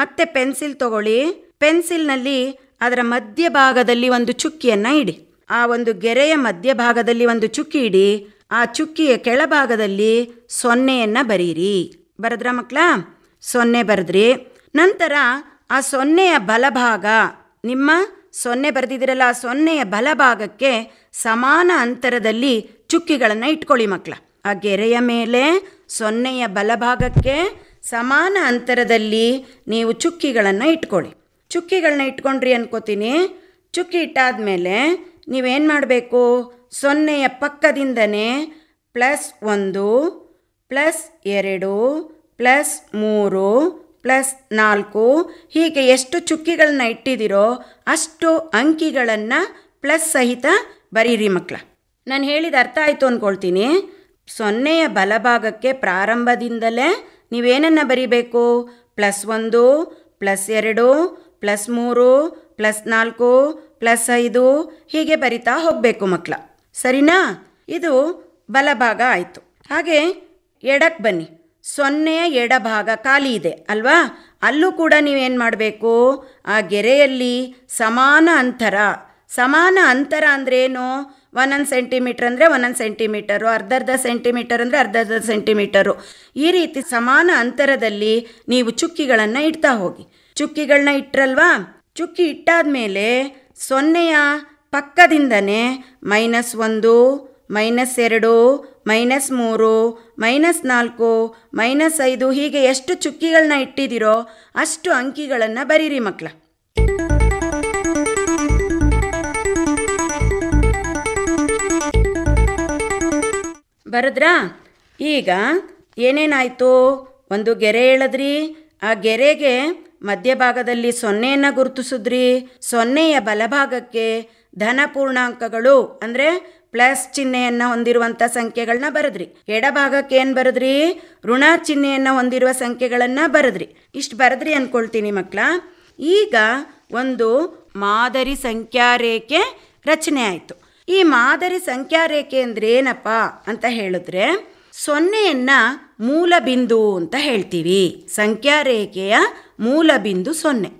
ಮತ್ತೆ ಪೆನ್ಸಿಲ್ ತಗೊಳ್ಳಿ ಪೆನ್ಸಿಲ್ನಲ್ಲಿ ಅದರ ಮಧ್ಯಭಾಗದಲ್ಲಿ ಒಂದು ಚುಕ್ಕಿಯನ್ನು ಇಡಿ ಆ ಒಂದು ಗೆರೆಯ ಮಧ್ಯಭಾಗದಲ್ಲಿ ಒಂದು ಚುಕ್ಕಿ ಇಡಿ ಆ ಚುಕ್ಕಿಯ ಕೆಳಭಾಗದಲ್ಲಿ ಸೊನ್ನೆಯನ್ನು ಬರೀರಿ ಬರದ್ರ ಮಕ್ಳ ಸೊನ್ನೆ ಬರೆದ್ರಿ ನಂತರ ಆ ಸೊನ್ನೆಯ ಬಲಭಾಗ ನಿಮ್ಮ ಸೊನ್ನೆ ಬರೆದಿದ್ದೀರಲ್ಲ ಆ ಸೊನ್ನೆಯ ಬಲಭಾಗಕ್ಕೆ ಸಮಾನ ಅಂತರದಲ್ಲಿ ಚುಕ್ಕಿಗಳನ್ನು ಇಟ್ಕೊಳ್ಳಿ ಮಕ್ಕಳ ಆ ಗೆರೆಯ ಮೇಲೆ ಸೊನ್ನೆಯ ಬಲಭಾಗಕ್ಕೆ ಸಮಾನ ಅಂತರದಲ್ಲಿ ನೀವು ಚುಕ್ಕಿಗಳನ್ನು ಇಟ್ಕೊಳ್ಳಿ ಚುಕ್ಕಿಗಳನ್ನ ಇಟ್ಕೊಂಡ್ರಿ ಅನ್ಕೋತೀನಿ ಚುಕ್ಕಿ ಇಟ್ಟಾದ ಮೇಲೆ ನೀವೇನು ಮಾಡಬೇಕು ಸೊನ್ನೆಯ ಪಕ್ಕದಿಂದನೇ ಪ್ಲಸ್ ಒಂದು ಪ್ಲಸ್ ಎರಡು ಪ್ಲಸ್ ಮೂರು ಪ್ಲಸ್ ನಾಲ್ಕು ಹೀಗೆ ಎಷ್ಟು ಚುಕ್ಕಿಗಳನ್ನ ಇಟ್ಟಿದ್ದೀರೋ ಅಷ್ಟು ಅಂಕಿಗಳನ್ನು ಪ್ಲಸ್ ಸಹಿತ ಬರೀರಿ ಮಕ್ಕಳ ನಾನು ಹೇಳಿದ ಅರ್ಥ ಆಯಿತು ಅಂದ್ಕೊಳ್ತೀನಿ ಸೊನ್ನೆಯ ಬಲಭಾಗಕ್ಕೆ ಪ್ರಾರಂಭದಿಂದಲೇ ನೀವೇನನ್ನು ಬರೀಬೇಕು ಪ್ಲಸ್ ಒಂದು ಪ್ಲಸ್ ಎರಡು ಪ್ಲಸ್ ಮೂರು ಪ್ಲಸ್ ನಾಲ್ಕು ಪ್ಲಸ್ ಐದು ಹೀಗೆ ಬರಿತಾ ಹೋಗಬೇಕು ಮಕ್ಕಳ ಸರಿನಾ ಇದು ಬಲಭಾಗ ಆಯಿತು ಹಾಗೆ ಎಡಕ್ಕೆ ಬನ್ನಿ ಸೊನ್ನೆಯ ಎಡಭಾಗ ಖಾಲಿ ಇದೆ ಅಲ್ವಾ ಅಲ್ಲೂ ಕೂಡ ನೀವೇನು ಮಾಡಬೇಕು ಆ ಗೆರೆಯಲ್ಲಿ ಸಮಾನ ಅಂತರ ಸಮಾನ ಅಂತರ ಏನು ಒಂದೊಂದು ಸೆಂಟಿಮೀಟರ್ ಅಂದರೆ ಒಂದೊಂದು ಸೆಂಟಿಮೀಟರು ಅರ್ಧರ್ಧ ಸೆಂಟಿಮೀಟರ್ ಅಂದರೆ ಅರ್ಧರ್ಧ ಸೆಂಟಿಮೀಟರು ಈ ರೀತಿ ಸಮಾನ ಅಂತರದಲ್ಲಿ ನೀವು ಚುಕ್ಕಿಗಳನ್ನು ಇಡ್ತಾ ಹೋಗಿ ಚುಕ್ಕಿಗಳನ್ನ ಇಟ್ಟರಲ್ವಾ ಚುಕ್ಕಿ ಇಟ್ಟಾದ ಮೇಲೆ ಸೊನ್ನೆಯ ಪಕ್ಕದಿಂದನೇ ಮೈನಸ್ ಒಂದು ಮೈನಸ್ ಎರಡು ಮೈನಸ್ ಮೂರು ಮೈನಸ್ ನಾಲ್ಕು ಮೈನಸ್ ಐದು ಹೀಗೆ ಎಷ್ಟು ಚುಕ್ಕಿಗಳನ್ನ ಇಟ್ಟಿದ್ದೀರೋ ಅಷ್ಟು ಅಂಕಿಗಳನ್ನು ಬರೀರಿ ಮಕ್ಕಳ ಬರದ್ರಾ ಈಗ ಏನೇನಾಯಿತು ಒಂದು ಗೆರೆ ಹೇಳದ್ರಿ ಆ ಗೆರೆಗೆ ಮಧ್ಯಭಾಗದಲ್ಲಿ ಸೊನ್ನೆಯನ್ನು ಗುರುತಿಸಿದ್ರಿ ಸೊನ್ನೆಯ ಬಲಭಾಗಕ್ಕೆ ಧನ ಪೂರ್ಣಾಂಕಗಳು ಅಂದರೆ ಪ್ಲಸ್ ಚಿಹ್ನೆಯನ್ನು ಹೊಂದಿರುವಂಥ ಸಂಖ್ಯೆಗಳನ್ನ ಬರೆದ್ರಿ ಎಡಭಾಗಕ್ಕೆ ಏನು ಬರೆದ್ರಿ ಋಣ ಚಿಹ್ನೆಯನ್ನು ಹೊಂದಿರುವ ಸಂಖ್ಯೆಗಳನ್ನು ಬರೆದ್ರಿ ಇಷ್ಟು ಬರೆದ್ರಿ ಅಂದ್ಕೊಳ್ತೀನಿ ಮಕ್ಕಳ ಈಗ ಒಂದು ಮಾದರಿ ಸಂಖ್ಯಾ ರೇಖೆ ರಚನೆ ಆಯಿತು ಈ ಮಾದರಿ ಸಂಖ್ಯಾ ರೇಖೆ ಅಂದರೆ ಏನಪ್ಪ ಅಂತ ಹೇಳಿದ್ರೆ ಸೊನ್ನೆಯನ್ನು ಮೂಲ ಬಿಂದು ಅಂತ ಹೇಳ್ತೀವಿ ಸಂಖ್ಯಾ ರೇಖೆಯ ಮೂಲ ಬಿಂದು ಸೊನ್ನೆ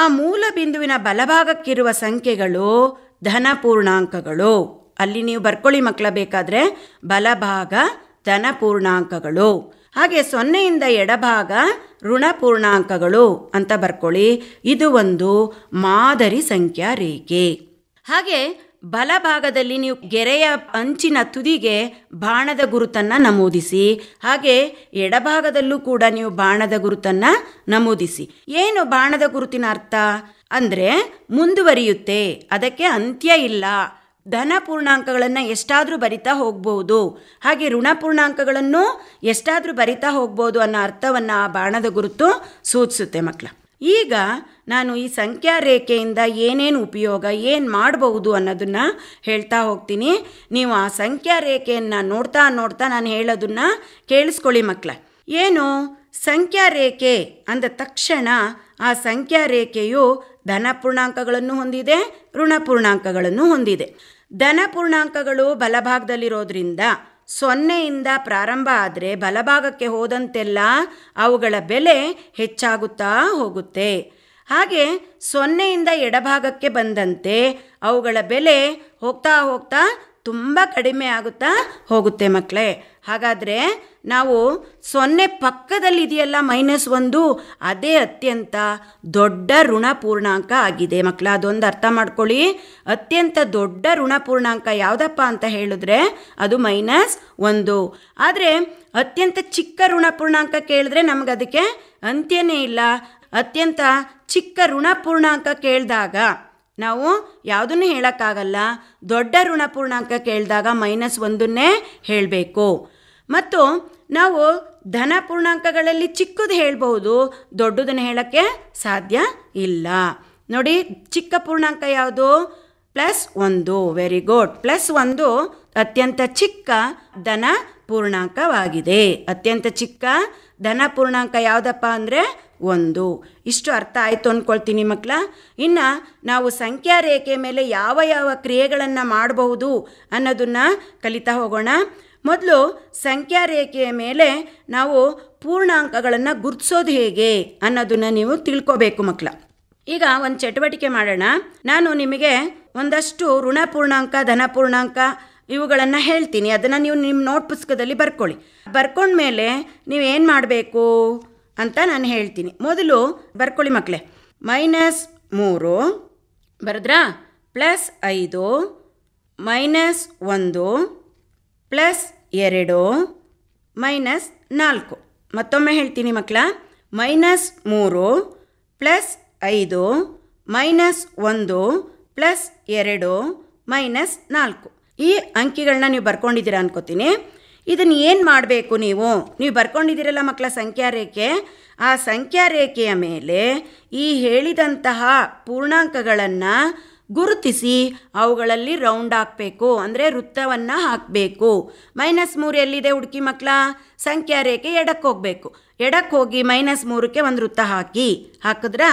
ಆ ಮೂಲ ಬಿಂದುವಿನ ಬಲಭಾಗಕ್ಕಿರುವ ಸಂಖ್ಯೆಗಳು ಧನ ಪೂರ್ಣಾಂಕಗಳು ಅಲ್ಲಿ ನೀವು ಬರ್ಕೊಳ್ಳಿ ಮಕ್ಕಳ ಬೇಕಾದರೆ ಬಲಭಾಗ ಧನ ಪೂರ್ಣಾಂಕಗಳು ಹಾಗೆ ಸೊನ್ನೆಯಿಂದ ಎಡಭಾಗ ಋಣ ಪೂರ್ಣಾಂಕಗಳು ಅಂತ ಬರ್ಕೊಳ್ಳಿ ಇದು ಒಂದು ಮಾದರಿ ಸಂಖ್ಯಾ ರೇಖೆ ಹಾಗೆ ಬಲಭಾಗದಲ್ಲಿ ನೀವು ಗೆರೆಯ ಅಂಚಿನ ತುದಿಗೆ ಬಾಣದ ಗುರುತನ್ನು ನಮೂದಿಸಿ ಹಾಗೆ ಎಡಭಾಗದಲ್ಲೂ ಕೂಡ ನೀವು ಬಾಣದ ಗುರುತನ್ನು ನಮೂದಿಸಿ ಏನು ಬಾಣದ ಗುರುತಿನ ಅರ್ಥ ಅಂದರೆ ಮುಂದುವರಿಯುತ್ತೆ ಅದಕ್ಕೆ ಅಂತ್ಯ ಇಲ್ಲ ಧನ ಪೂರ್ಣಾಂಕಗಳನ್ನು ಎಷ್ಟಾದರೂ ಬರಿತಾ ಹೋಗ್ಬೋದು ಹಾಗೆ ಋಣ ಪೂರ್ಣಾಂಕಗಳನ್ನು ಎಷ್ಟಾದರೂ ಬರಿತಾ ಹೋಗ್ಬೋದು ಅನ್ನೋ ಅರ್ಥವನ್ನು ಆ ಬಾಣದ ಗುರುತು ಸೂಚಿಸುತ್ತೆ ಮಕ್ಕಳ ಈಗ ನಾನು ಈ ಸಂಖ್ಯಾ ರೇಖೆಯಿಂದ ಏನೇನು ಉಪಯೋಗ ಏನು ಮಾಡಬಹುದು ಅನ್ನೋದನ್ನು ಹೇಳ್ತಾ ಹೋಗ್ತೀನಿ ನೀವು ಆ ಸಂಖ್ಯಾ ರೇಖೆಯನ್ನು ನೋಡ್ತಾ ನೋಡ್ತಾ ನಾನು ಹೇಳೋದನ್ನು ಕೇಳಿಸ್ಕೊಳ್ಳಿ ಮಕ್ಕಳ ಏನು ಸಂಖ್ಯಾ ರೇಖೆ ಅಂದ ತಕ್ಷಣ ಆ ಸಂಖ್ಯಾ ರೇಖೆಯು ಧನ ಪೂರ್ಣಾಂಕಗಳನ್ನು ಹೊಂದಿದೆ ಋಣ ಪೂರ್ಣಾಂಕಗಳನ್ನು ಹೊಂದಿದೆ ಧನ ಪೂರ್ಣಾಂಕಗಳು ಬಲಭಾಗದಲ್ಲಿರೋದ್ರಿಂದ ಸೊನ್ನೆಯಿಂದ ಪ್ರಾರಂಭ ಆದರೆ ಬಲಭಾಗಕ್ಕೆ ಹೋದಂತೆಲ್ಲ ಅವುಗಳ ಬೆಲೆ ಹೆಚ್ಚಾಗುತ್ತಾ ಹೋಗುತ್ತೆ ಹಾಗೆ ಸೊನ್ನೆಯಿಂದ ಎಡಭಾಗಕ್ಕೆ ಬಂದಂತೆ ಅವುಗಳ ಬೆಲೆ ಹೋಗ್ತಾ ಹೋಗ್ತಾ ತುಂಬ ಕಡಿಮೆ ಆಗುತ್ತಾ ಹೋಗುತ್ತೆ ಮಕ್ಕಳೇ ಹಾಗಾದರೆ ನಾವು ಸೊನ್ನೆ ಪಕ್ಕದಲ್ಲಿದೆಯಲ್ಲ ಮೈನಸ್ ಒಂದು ಅದೇ ಅತ್ಯಂತ ದೊಡ್ಡ ಋಣ ಪೂರ್ಣಾಂಕ ಆಗಿದೆ ಮಕ್ಕಳ ಅದೊಂದು ಅರ್ಥ ಮಾಡ್ಕೊಳ್ಳಿ ಅತ್ಯಂತ ದೊಡ್ಡ ಋಣ ಪೂರ್ಣಾಂಕ ಯಾವುದಪ್ಪ ಅಂತ ಹೇಳಿದ್ರೆ ಅದು ಮೈನಸ್ ಒಂದು ಆದರೆ ಅತ್ಯಂತ ಚಿಕ್ಕ ಋಣ ಪೂರ್ಣಾಂಕ ಕೇಳಿದ್ರೆ ನಮ್ಗೆ ಅದಕ್ಕೆ ಅಂತ್ಯನೇ ಇಲ್ಲ ಅತ್ಯಂತ ಚಿಕ್ಕ ಋಣ ಪೂರ್ಣಾಂಕ ಕೇಳಿದಾಗ ನಾವು ಯಾವುದನ್ನು ಹೇಳೋಕ್ಕಾಗಲ್ಲ ದೊಡ್ಡ ಋಣಪೂರ್ಣಾಂಕ ಕೇಳಿದಾಗ ಮೈನಸ್ ಒಂದನ್ನೇ ಹೇಳಬೇಕು ಮತ್ತು ನಾವು ಧನ ಪೂರ್ಣಾಂಕಗಳಲ್ಲಿ ಚಿಕ್ಕದು ಹೇಳ್ಬೋದು ದೊಡ್ಡದನ್ನು ಹೇಳೋಕ್ಕೆ ಸಾಧ್ಯ ಇಲ್ಲ ನೋಡಿ ಚಿಕ್ಕ ಪೂರ್ಣಾಂಕ ಯಾವುದು ಪ್ಲಸ್ ಒಂದು ವೆರಿ ಗುಡ್ ಪ್ಲಸ್ ಒಂದು ಅತ್ಯಂತ ಚಿಕ್ಕ ಧನ ಪೂರ್ಣಾಂಕವಾಗಿದೆ ಅತ್ಯಂತ ಚಿಕ್ಕ ಧನ ಪೂರ್ಣಾಂಕ ಯಾವುದಪ್ಪ ಅಂದರೆ ಒಂದು ಇಷ್ಟು ಅರ್ಥ ಆಯಿತು ಅಂದ್ಕೊಳ್ತೀನಿ ಮಕ್ಕಳ ಇನ್ನು ನಾವು ಸಂಖ್ಯಾ ರೇಖೆ ಮೇಲೆ ಯಾವ ಯಾವ ಕ್ರಿಯೆಗಳನ್ನು ಮಾಡಬಹುದು ಅನ್ನೋದನ್ನು ಕಲಿತಾ ಹೋಗೋಣ ಮೊದಲು ಸಂಖ್ಯಾ ರೇಖೆಯ ಮೇಲೆ ನಾವು ಪೂರ್ಣಾಂಕಗಳನ್ನು ಗುರುತಿಸೋದು ಹೇಗೆ ಅನ್ನೋದನ್ನು ನೀವು ತಿಳ್ಕೋಬೇಕು ಮಕ್ಕಳ ಈಗ ಒಂದು ಚಟುವಟಿಕೆ ಮಾಡೋಣ ನಾನು ನಿಮಗೆ ಒಂದಷ್ಟು ಋಣ ಪೂರ್ಣಾಂಕ ಧನ ಪೂರ್ಣಾಂಕ ಇವುಗಳನ್ನು ಹೇಳ್ತೀನಿ ಅದನ್ನು ನೀವು ನಿಮ್ಮ ನೋಟ್ ಪುಸ್ತಕದಲ್ಲಿ ಬರ್ಕೊಳ್ಳಿ ಬರ್ಕೊಂಡ್ಮೇಲೆ ನೀವೇನು ಮಾಡಬೇಕು ಅಂತ ನಾನು ಹೇಳ್ತೀನಿ ಮೊದಲು ಬರ್ಕೊಳ್ಳಿ ಮಕ್ಕಳೇ ಮೈನಸ್ ಮೂರು ಬರೆದ್ರಾ ಪ್ಲಸ್ ಐದು ಮೈನಸ್ ಒಂದು ಪ್ಲಸ್ ಎರಡು ಮೈನಸ್ ನಾಲ್ಕು ಮತ್ತೊಮ್ಮೆ ಹೇಳ್ತೀನಿ ಮಕ್ಕಳ ಮೈನಸ್ ಮೂರು ಪ್ಲಸ್ ಐದು ಮೈನಸ್ ಒಂದು ಪ್ಲಸ್ ಎರಡು ಮೈನಸ್ ನಾಲ್ಕು ಈ ಅಂಕಿಗಳನ್ನ ನೀವು ಬರ್ಕೊಂಡಿದ್ದೀರಾ ಅನ್ಕೋತೀನಿ ಇದನ್ನು ಏನು ಮಾಡಬೇಕು ನೀವು ನೀವು ಬರ್ಕೊಂಡಿದ್ದೀರಲ್ಲ ಮಕ್ಕಳ ಸಂಖ್ಯಾ ರೇಖೆ ಆ ಸಂಖ್ಯಾ ರೇಖೆಯ ಮೇಲೆ ಈ ಹೇಳಿದಂತಹ ಪೂರ್ಣಾಂಕಗಳನ್ನು ಗುರುತಿಸಿ ಅವುಗಳಲ್ಲಿ ರೌಂಡ್ ಹಾಕಬೇಕು ಅಂದರೆ ವೃತ್ತವನ್ನು ಹಾಕಬೇಕು ಮೈನಸ್ ಮೂರು ಎಲ್ಲಿದೆ ಹುಡುಕಿ ಮಕ್ಕಳ ಸಂಖ್ಯಾ ರೇಖೆ ಎಡಕ್ಕೆ ಹೋಗಬೇಕು ಎಡಕ್ಕೆ ಹೋಗಿ ಮೈನಸ್ ಮೂರಕ್ಕೆ ಒಂದು ವೃತ್ತ ಹಾಕಿ ಹಾಕಿದ್ರಾ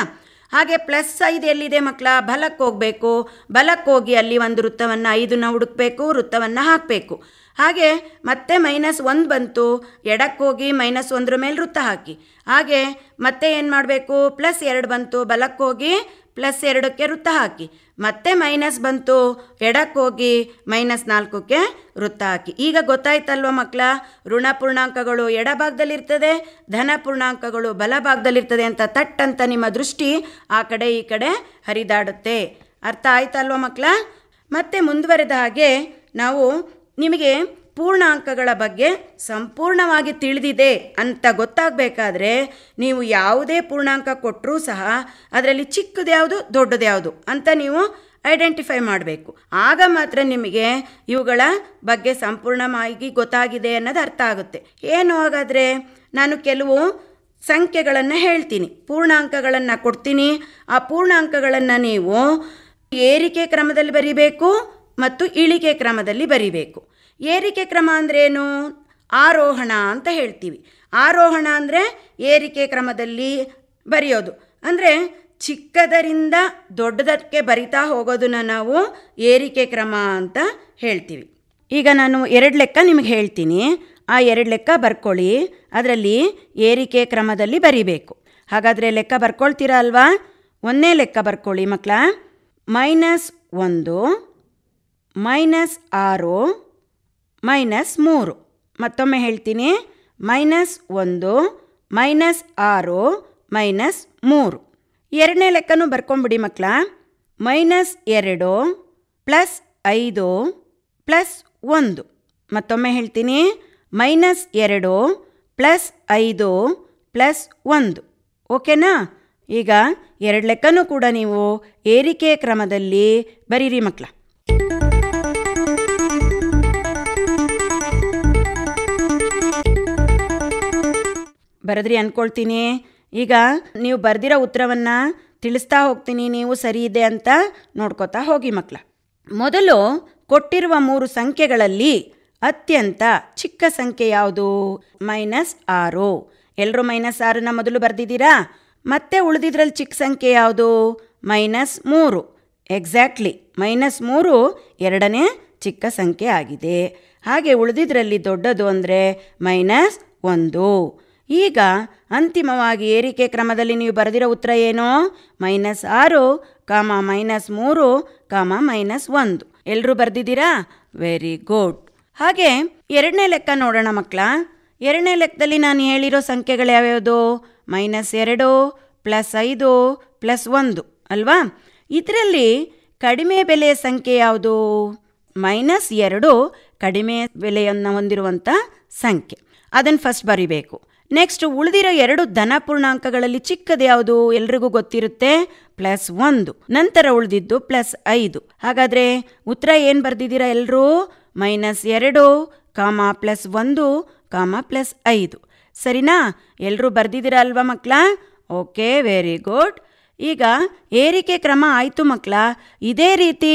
ಹಾಗೆ ಪ್ಲಸ್ ಐದು ಎಲ್ಲಿದೆ ಮಕ್ಕಳ ಬಲಕ್ಕೆ ಹೋಗಬೇಕು ಬಲಕ್ಕೆ ಹೋಗಿ ಅಲ್ಲಿ ಒಂದು ವೃತ್ತವನ್ನು ಐದನ್ನು ಹುಡುಕಬೇಕು ವೃತ್ತವನ್ನು ಹಾಕಬೇಕು ಹಾಗೆ ಮತ್ತೆ ಮೈನಸ್ ಒಂದು ಬಂತು ಎಡಕ್ಕೆ ಹೋಗಿ ಮೈನಸ್ ಒಂದರ ಮೇಲೆ ವೃತ್ತ ಹಾಕಿ ಹಾಗೆ ಮತ್ತೆ ಏನು ಮಾಡಬೇಕು ಪ್ಲಸ್ ಎರಡು ಬಂತು ಬಲಕ್ಕೆ ಹೋಗಿ ಪ್ಲಸ್ ಎರಡಕ್ಕೆ ವೃತ್ತ ಹಾಕಿ ಮತ್ತೆ ಮೈನಸ್ ಬಂತು ಎಡಕ್ಕೆ ಹೋಗಿ ಮೈನಸ್ ನಾಲ್ಕಕ್ಕೆ ವೃತ್ತ ಹಾಕಿ ಈಗ ಗೊತ್ತಾಯ್ತಲ್ವ ಮಕ್ಕಳ ಋಣ ಪೂರ್ಣಾಂಕಗಳು ಎಡಭಾಗದಲ್ಲಿರ್ತದೆ ಧನ ಪೂರ್ಣಾಂಕಗಳು ಬಲಭಾಗದಲ್ಲಿರ್ತದೆ ಅಂತ ತಟ್ಟಂತ ನಿಮ್ಮ ದೃಷ್ಟಿ ಆ ಕಡೆ ಈ ಕಡೆ ಹರಿದಾಡುತ್ತೆ ಅರ್ಥ ಆಯ್ತಲ್ವ ಮಕ್ಕಳ ಮತ್ತೆ ಮುಂದುವರೆದ ಹಾಗೆ ನಾವು ನಿಮಗೆ ಪೂರ್ಣಾಂಕಗಳ ಬಗ್ಗೆ ಸಂಪೂರ್ಣವಾಗಿ ತಿಳಿದಿದೆ ಅಂತ ಗೊತ್ತಾಗಬೇಕಾದ್ರೆ ನೀವು ಯಾವುದೇ ಪೂರ್ಣಾಂಕ ಕೊಟ್ಟರೂ ಸಹ ಅದರಲ್ಲಿ ಚಿಕ್ಕದು ಯಾವುದು ದೊಡ್ಡದು ಯಾವುದು ಅಂತ ನೀವು ಐಡೆಂಟಿಫೈ ಮಾಡಬೇಕು ಆಗ ಮಾತ್ರ ನಿಮಗೆ ಇವುಗಳ ಬಗ್ಗೆ ಸಂಪೂರ್ಣವಾಗಿ ಗೊತ್ತಾಗಿದೆ ಅನ್ನೋದು ಅರ್ಥ ಆಗುತ್ತೆ ಏನು ಹಾಗಾದರೆ ನಾನು ಕೆಲವು ಸಂಖ್ಯೆಗಳನ್ನು ಹೇಳ್ತೀನಿ ಪೂರ್ಣಾಂಕಗಳನ್ನು ಕೊಡ್ತೀನಿ ಆ ಪೂರ್ಣಾಂಕಗಳನ್ನು ನೀವು ಏರಿಕೆ ಕ್ರಮದಲ್ಲಿ ಬರೀಬೇಕು ಮತ್ತು ಇಳಿಕೆ ಕ್ರಮದಲ್ಲಿ ಬರಿಬೇಕು ಏರಿಕೆ ಕ್ರಮ ಅಂದ್ರೇನು ಆರೋಹಣ ಅಂತ ಹೇಳ್ತೀವಿ ಆರೋಹಣ ಅಂದರೆ ಏರಿಕೆ ಕ್ರಮದಲ್ಲಿ ಬರೆಯೋದು ಅಂದರೆ ಚಿಕ್ಕದರಿಂದ ದೊಡ್ಡದಕ್ಕೆ ಬರಿತಾ ಹೋಗೋದನ್ನು ನಾವು ಏರಿಕೆ ಕ್ರಮ ಅಂತ ಹೇಳ್ತೀವಿ ಈಗ ನಾನು ಎರಡು ಲೆಕ್ಕ ನಿಮಗೆ ಹೇಳ್ತೀನಿ ಆ ಎರಡು ಲೆಕ್ಕ ಬರ್ಕೊಳ್ಳಿ ಅದರಲ್ಲಿ ಏರಿಕೆ ಕ್ರಮದಲ್ಲಿ ಬರಿಬೇಕು ಹಾಗಾದರೆ ಲೆಕ್ಕ ಬರ್ಕೊಳ್ತೀರಾ ಅಲ್ವಾ ಒಂದೇ ಲೆಕ್ಕ ಬರ್ಕೊಳ್ಳಿ ಮಕ್ಕಳ ಮೈನಸ್ ಒಂದು ಮೈನಸ್ ಆರು ಮೈನಸ್ ಮೂರು ಮತ್ತೊಮ್ಮೆ ಹೇಳ್ತೀನಿ ಮೈನಸ್ ಒಂದು ಮೈನಸ್ ಆರು ಮೈನಸ್ ಮೂರು ಎರಡನೇ ಲೆಕ್ಕನೂ ಬರ್ಕೊಂಬಿಡಿ ಮಕ್ಕಳ ಮೈನಸ್ ಎರಡು ಪ್ಲಸ್ ಐದು ಪ್ಲಸ್ ಒಂದು ಮತ್ತೊಮ್ಮೆ ಹೇಳ್ತೀನಿ ಮೈನಸ್ ಎರಡು ಪ್ಲಸ್ ಐದು ಪ್ಲಸ್ ಒಂದು ಓಕೆನಾ ಈಗ ಎರಡು ಲೆಕ್ಕನೂ ಕೂಡ ನೀವು ಏರಿಕೆ ಕ್ರಮದಲ್ಲಿ ಬರೀರಿ ಮಕ್ಕಳ ಬರೆದ್ರಿ ಅಂದ್ಕೊಳ್ತೀನಿ ಈಗ ನೀವು ಬರೆದಿರೋ ಉತ್ತರವನ್ನು ತಿಳಿಸ್ತಾ ಹೋಗ್ತೀನಿ ನೀವು ಸರಿ ಇದೆ ಅಂತ ನೋಡ್ಕೋತಾ ಹೋಗಿ ಮಕ್ಕಳ ಮೊದಲು ಕೊಟ್ಟಿರುವ ಮೂರು ಸಂಖ್ಯೆಗಳಲ್ಲಿ ಅತ್ಯಂತ ಚಿಕ್ಕ ಸಂಖ್ಯೆ ಯಾವುದು ಮೈನಸ್ ಆರು ಎಲ್ಲರೂ ಮೈನಸ್ ಆರನ್ನ ಮೊದಲು ಬರೆದಿದ್ದೀರಾ ಮತ್ತೆ ಉಳಿದಿದ್ರಲ್ಲಿ ಚಿಕ್ಕ ಸಂಖ್ಯೆ ಯಾವುದು ಮೈನಸ್ ಮೂರು ಎಕ್ಸಾಕ್ಟ್ಲಿ ಮೈನಸ್ ಮೂರು ಎರಡನೇ ಚಿಕ್ಕ ಸಂಖ್ಯೆ ಆಗಿದೆ ಹಾಗೆ ಉಳಿದಿದ್ರಲ್ಲಿ ದೊಡ್ಡದು ಅಂದರೆ ಮೈನಸ್ ಒಂದು ಈಗ ಅಂತಿಮವಾಗಿ ಏರಿಕೆ ಕ್ರಮದಲ್ಲಿ ನೀವು ಬರೆದಿರೋ ಉತ್ತರ ಏನು ಮೈನಸ್ ಆರು ಕಾಮ ಮೈನಸ್ ಮೂರು ಕಾಮ ಮೈನಸ್ ಒಂದು ಎಲ್ಲರೂ ಬರೆದಿದ್ದೀರಾ ವೆರಿ ಗುಡ್ ಹಾಗೆ ಎರಡನೇ ಲೆಕ್ಕ ನೋಡೋಣ ಮಕ್ಕಳ ಎರಡನೇ ಲೆಕ್ಕದಲ್ಲಿ ನಾನು ಹೇಳಿರೋ ಸಂಖ್ಯೆಗಳು ಯಾವ್ಯಾವುದು ಮೈನಸ್ ಎರಡು ಪ್ಲಸ್ ಐದು ಪ್ಲಸ್ ಒಂದು ಅಲ್ವಾ ಇದರಲ್ಲಿ ಕಡಿಮೆ ಬೆಲೆಯ ಸಂಖ್ಯೆ ಯಾವುದು ಮೈನಸ್ ಎರಡು ಕಡಿಮೆ ಬೆಲೆಯನ್ನು ಹೊಂದಿರುವಂಥ ಸಂಖ್ಯೆ ಅದನ್ನು ಫಸ್ಟ್ ಬರಿಬೇಕು ನೆಕ್ಸ್ಟ್ ಉಳಿದಿರೋ ಎರಡು ಧನ ಪೂರ್ಣಾಂಕಗಳಲ್ಲಿ ಚಿಕ್ಕದು ಯಾವುದು ಎಲ್ರಿಗೂ ಗೊತ್ತಿರುತ್ತೆ ಪ್ಲಸ್ ಒಂದು ನಂತರ ಉಳಿದಿದ್ದು ಪ್ಲಸ್ ಐದು ಹಾಗಾದರೆ ಉತ್ತರ ಏನು ಬರೆದಿದ್ದೀರಾ ಎಲ್ಲರೂ ಮೈನಸ್ ಎರಡು ಕಾಮ ಪ್ಲಸ್ ಒಂದು ಕಾಮ ಪ್ಲಸ್ ಐದು ಸರಿನಾ ಎಲ್ಲರೂ ಬರೆದಿದ್ದೀರಾ ಅಲ್ವಾ ಮಕ್ಕಳ ಓಕೆ ವೆರಿ ಗುಡ್ ಈಗ ಏರಿಕೆ ಕ್ರಮ ಆಯಿತು ಮಕ್ಕಳ ಇದೇ ರೀತಿ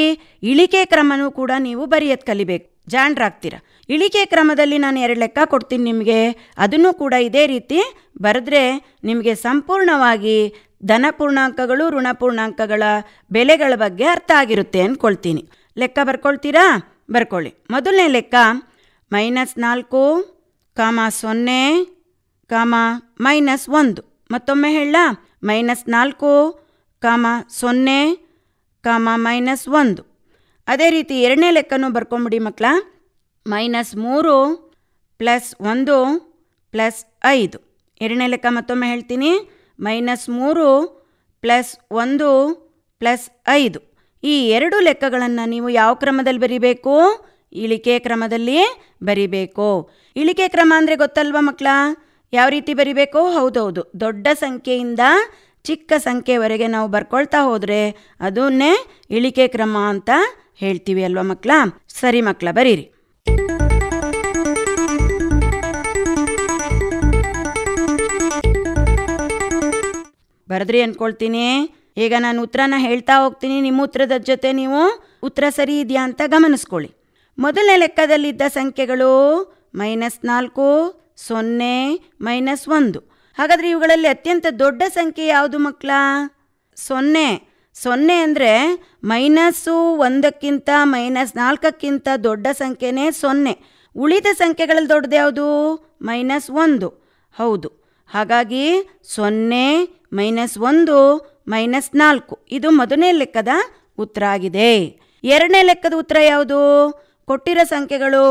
ಇಳಿಕೆ ಕ್ರಮನೂ ಕೂಡ ನೀವು ಬರೆಯೋದು ಕಲಿಬೇಕು ಜಾಣರಾಗ್ತೀರಾ ಇಳಿಕೆ ಕ್ರಮದಲ್ಲಿ ನಾನು ಎರಡು ಲೆಕ್ಕ ಕೊಡ್ತೀನಿ ನಿಮಗೆ ಅದನ್ನು ಕೂಡ ಇದೇ ರೀತಿ ಬರೆದ್ರೆ ನಿಮಗೆ ಸಂಪೂರ್ಣವಾಗಿ ಧನ ಪೂರ್ಣಾಂಕಗಳು ಋಣ ಪೂರ್ಣಾಂಕಗಳ ಬೆಲೆಗಳ ಬಗ್ಗೆ ಅರ್ಥ ಆಗಿರುತ್ತೆ ಅಂದ್ಕೊಳ್ತೀನಿ ಲೆಕ್ಕ ಬರ್ಕೊಳ್ತೀರಾ ಬರ್ಕೊಳ್ಳಿ ಮೊದಲನೇ ಲೆಕ್ಕ ಮೈನಸ್ ನಾಲ್ಕು ಕಾಮ ಸೊನ್ನೆ ಕಾಮ ಮೈನಸ್ ಒಂದು ಮತ್ತೊಮ್ಮೆ ಹೇಳ ಮೈನಸ್ ನಾಲ್ಕು ಕಾಮ ಸೊನ್ನೆ ಕಾಮ ಮೈನಸ್ ಒಂದು ಅದೇ ರೀತಿ ಎರಡನೇ ಲೆಕ್ಕನೂ ಬರ್ಕೊಂಬಿಡಿ ಮಕ್ಕಳ ಮೈನಸ್ ಮೂರು ಪ್ಲಸ್ ಒಂದು ಪ್ಲಸ್ ಐದು ಎರಡನೇ ಲೆಕ್ಕ ಮತ್ತೊಮ್ಮೆ ಹೇಳ್ತೀನಿ ಮೈನಸ್ ಮೂರು ಪ್ಲಸ್ ಒಂದು ಪ್ಲಸ್ ಐದು ಈ ಎರಡು ಲೆಕ್ಕಗಳನ್ನು ನೀವು ಯಾವ ಕ್ರಮದಲ್ಲಿ ಬರಿಬೇಕು ಇಳಿಕೆ ಕ್ರಮದಲ್ಲಿ ಬರಿಬೇಕು ಇಳಿಕೆ ಕ್ರಮ ಅಂದರೆ ಗೊತ್ತಲ್ವ ಮಕ್ಕಳ ಯಾವ ರೀತಿ ಬರಿಬೇಕು ಹೌದೌದು ದೊಡ್ಡ ಸಂಖ್ಯೆಯಿಂದ ಚಿಕ್ಕ ಸಂಖ್ಯೆವರೆಗೆ ನಾವು ಬರ್ಕೊಳ್ತಾ ಹೋದರೆ ಅದನ್ನೇ ಇಳಿಕೆ ಕ್ರಮ ಅಂತ ಹೇಳ್ತೀವಿ ಅಲ್ವಾ ಮಕ್ಕಳ ಸರಿ ಮಕ್ಕಳ ಬರೀರಿ ಬರೆದ್ರಿ ಅಂದ್ಕೊಳ್ತೀನಿ ಈಗ ನಾನು ಉತ್ತರನ ಹೇಳ್ತಾ ಹೋಗ್ತೀನಿ ನಿಮ್ಮ ಉತ್ತರದ ಜೊತೆ ನೀವು ಉತ್ತರ ಸರಿ ಇದೆಯಾ ಅಂತ ಗಮನಿಸ್ಕೊಳ್ಳಿ ಮೊದಲನೇ ಲೆಕ್ಕದಲ್ಲಿದ್ದ ಸಂಖ್ಯೆಗಳು ಮೈನಸ್ ನಾಲ್ಕು ಸೊನ್ನೆ ಮೈನಸ್ ಒಂದು ಹಾಗಾದರೆ ಇವುಗಳಲ್ಲಿ ಅತ್ಯಂತ ದೊಡ್ಡ ಸಂಖ್ಯೆ ಯಾವುದು ಮಕ್ಕಳ ಸೊನ್ನೆ ಸೊನ್ನೆ ಅಂದರೆ ಮೈನಸ್ಸು ಒಂದಕ್ಕಿಂತ ಮೈನಸ್ ನಾಲ್ಕಕ್ಕಿಂತ ದೊಡ್ಡ ಸಂಖ್ಯೆನೇ ಸೊನ್ನೆ ಉಳಿದ ಸಂಖ್ಯೆಗಳಲ್ಲಿ ದೊಡ್ಡದು ಮೈನಸ್ ಒಂದು ಹೌದು ಹಾಗಾಗಿ ಸೊನ್ನೆ ಮೈನಸ್ ಒಂದು ಮೈನಸ್ ನಾಲ್ಕು ಇದು ಮೊದಲನೇ ಲೆಕ್ಕದ ಉತ್ತರ ಆಗಿದೆ ಎರಡನೇ ಲೆಕ್ಕದ ಉತ್ತರ ಯಾವುದು ಕೊಟ್ಟಿರೋ ಸಂಖ್ಯೆಗಳು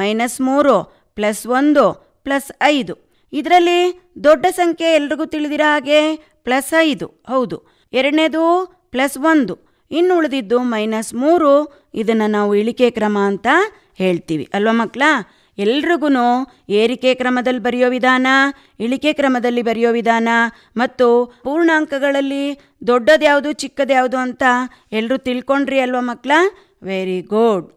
ಮೈನಸ್ ಮೂರು ಪ್ಲಸ್ ಒಂದು ಪ್ಲಸ್ ಐದು ಇದರಲ್ಲಿ ದೊಡ್ಡ ಸಂಖ್ಯೆ ಎಲ್ರಿಗೂ ತಿಳಿದಿರೋ ಹಾಗೆ ಪ್ಲಸ್ ಐದು ಹೌದು ಎರಡನೇದು ಪ್ಲಸ್ ಒಂದು ಇನ್ನು ಉಳಿದಿದ್ದು ಮೈನಸ್ ಮೂರು ಇದನ್ನು ನಾವು ಇಳಿಕೆ ಕ್ರಮ ಅಂತ ಹೇಳ್ತೀವಿ ಅಲ್ವಾ ಮಕ್ಕಳ ಎಲ್ರಿಗೂ ಏರಿಕೆ ಕ್ರಮದಲ್ಲಿ ಬರೆಯೋ ವಿಧಾನ ಇಳಿಕೆ ಕ್ರಮದಲ್ಲಿ ಬರೆಯೋ ವಿಧಾನ ಮತ್ತು ಪೂರ್ಣಾಂಕಗಳಲ್ಲಿ ದೊಡ್ಡದ್ಯಾವುದು ಚಿಕ್ಕದ್ಯಾವುದು ಅಂತ ಎಲ್ಲರೂ ತಿಳ್ಕೊಂಡ್ರಿ ಅಲ್ವಾ ಮಕ್ಕಳ ವೆರಿ ಗುಡ್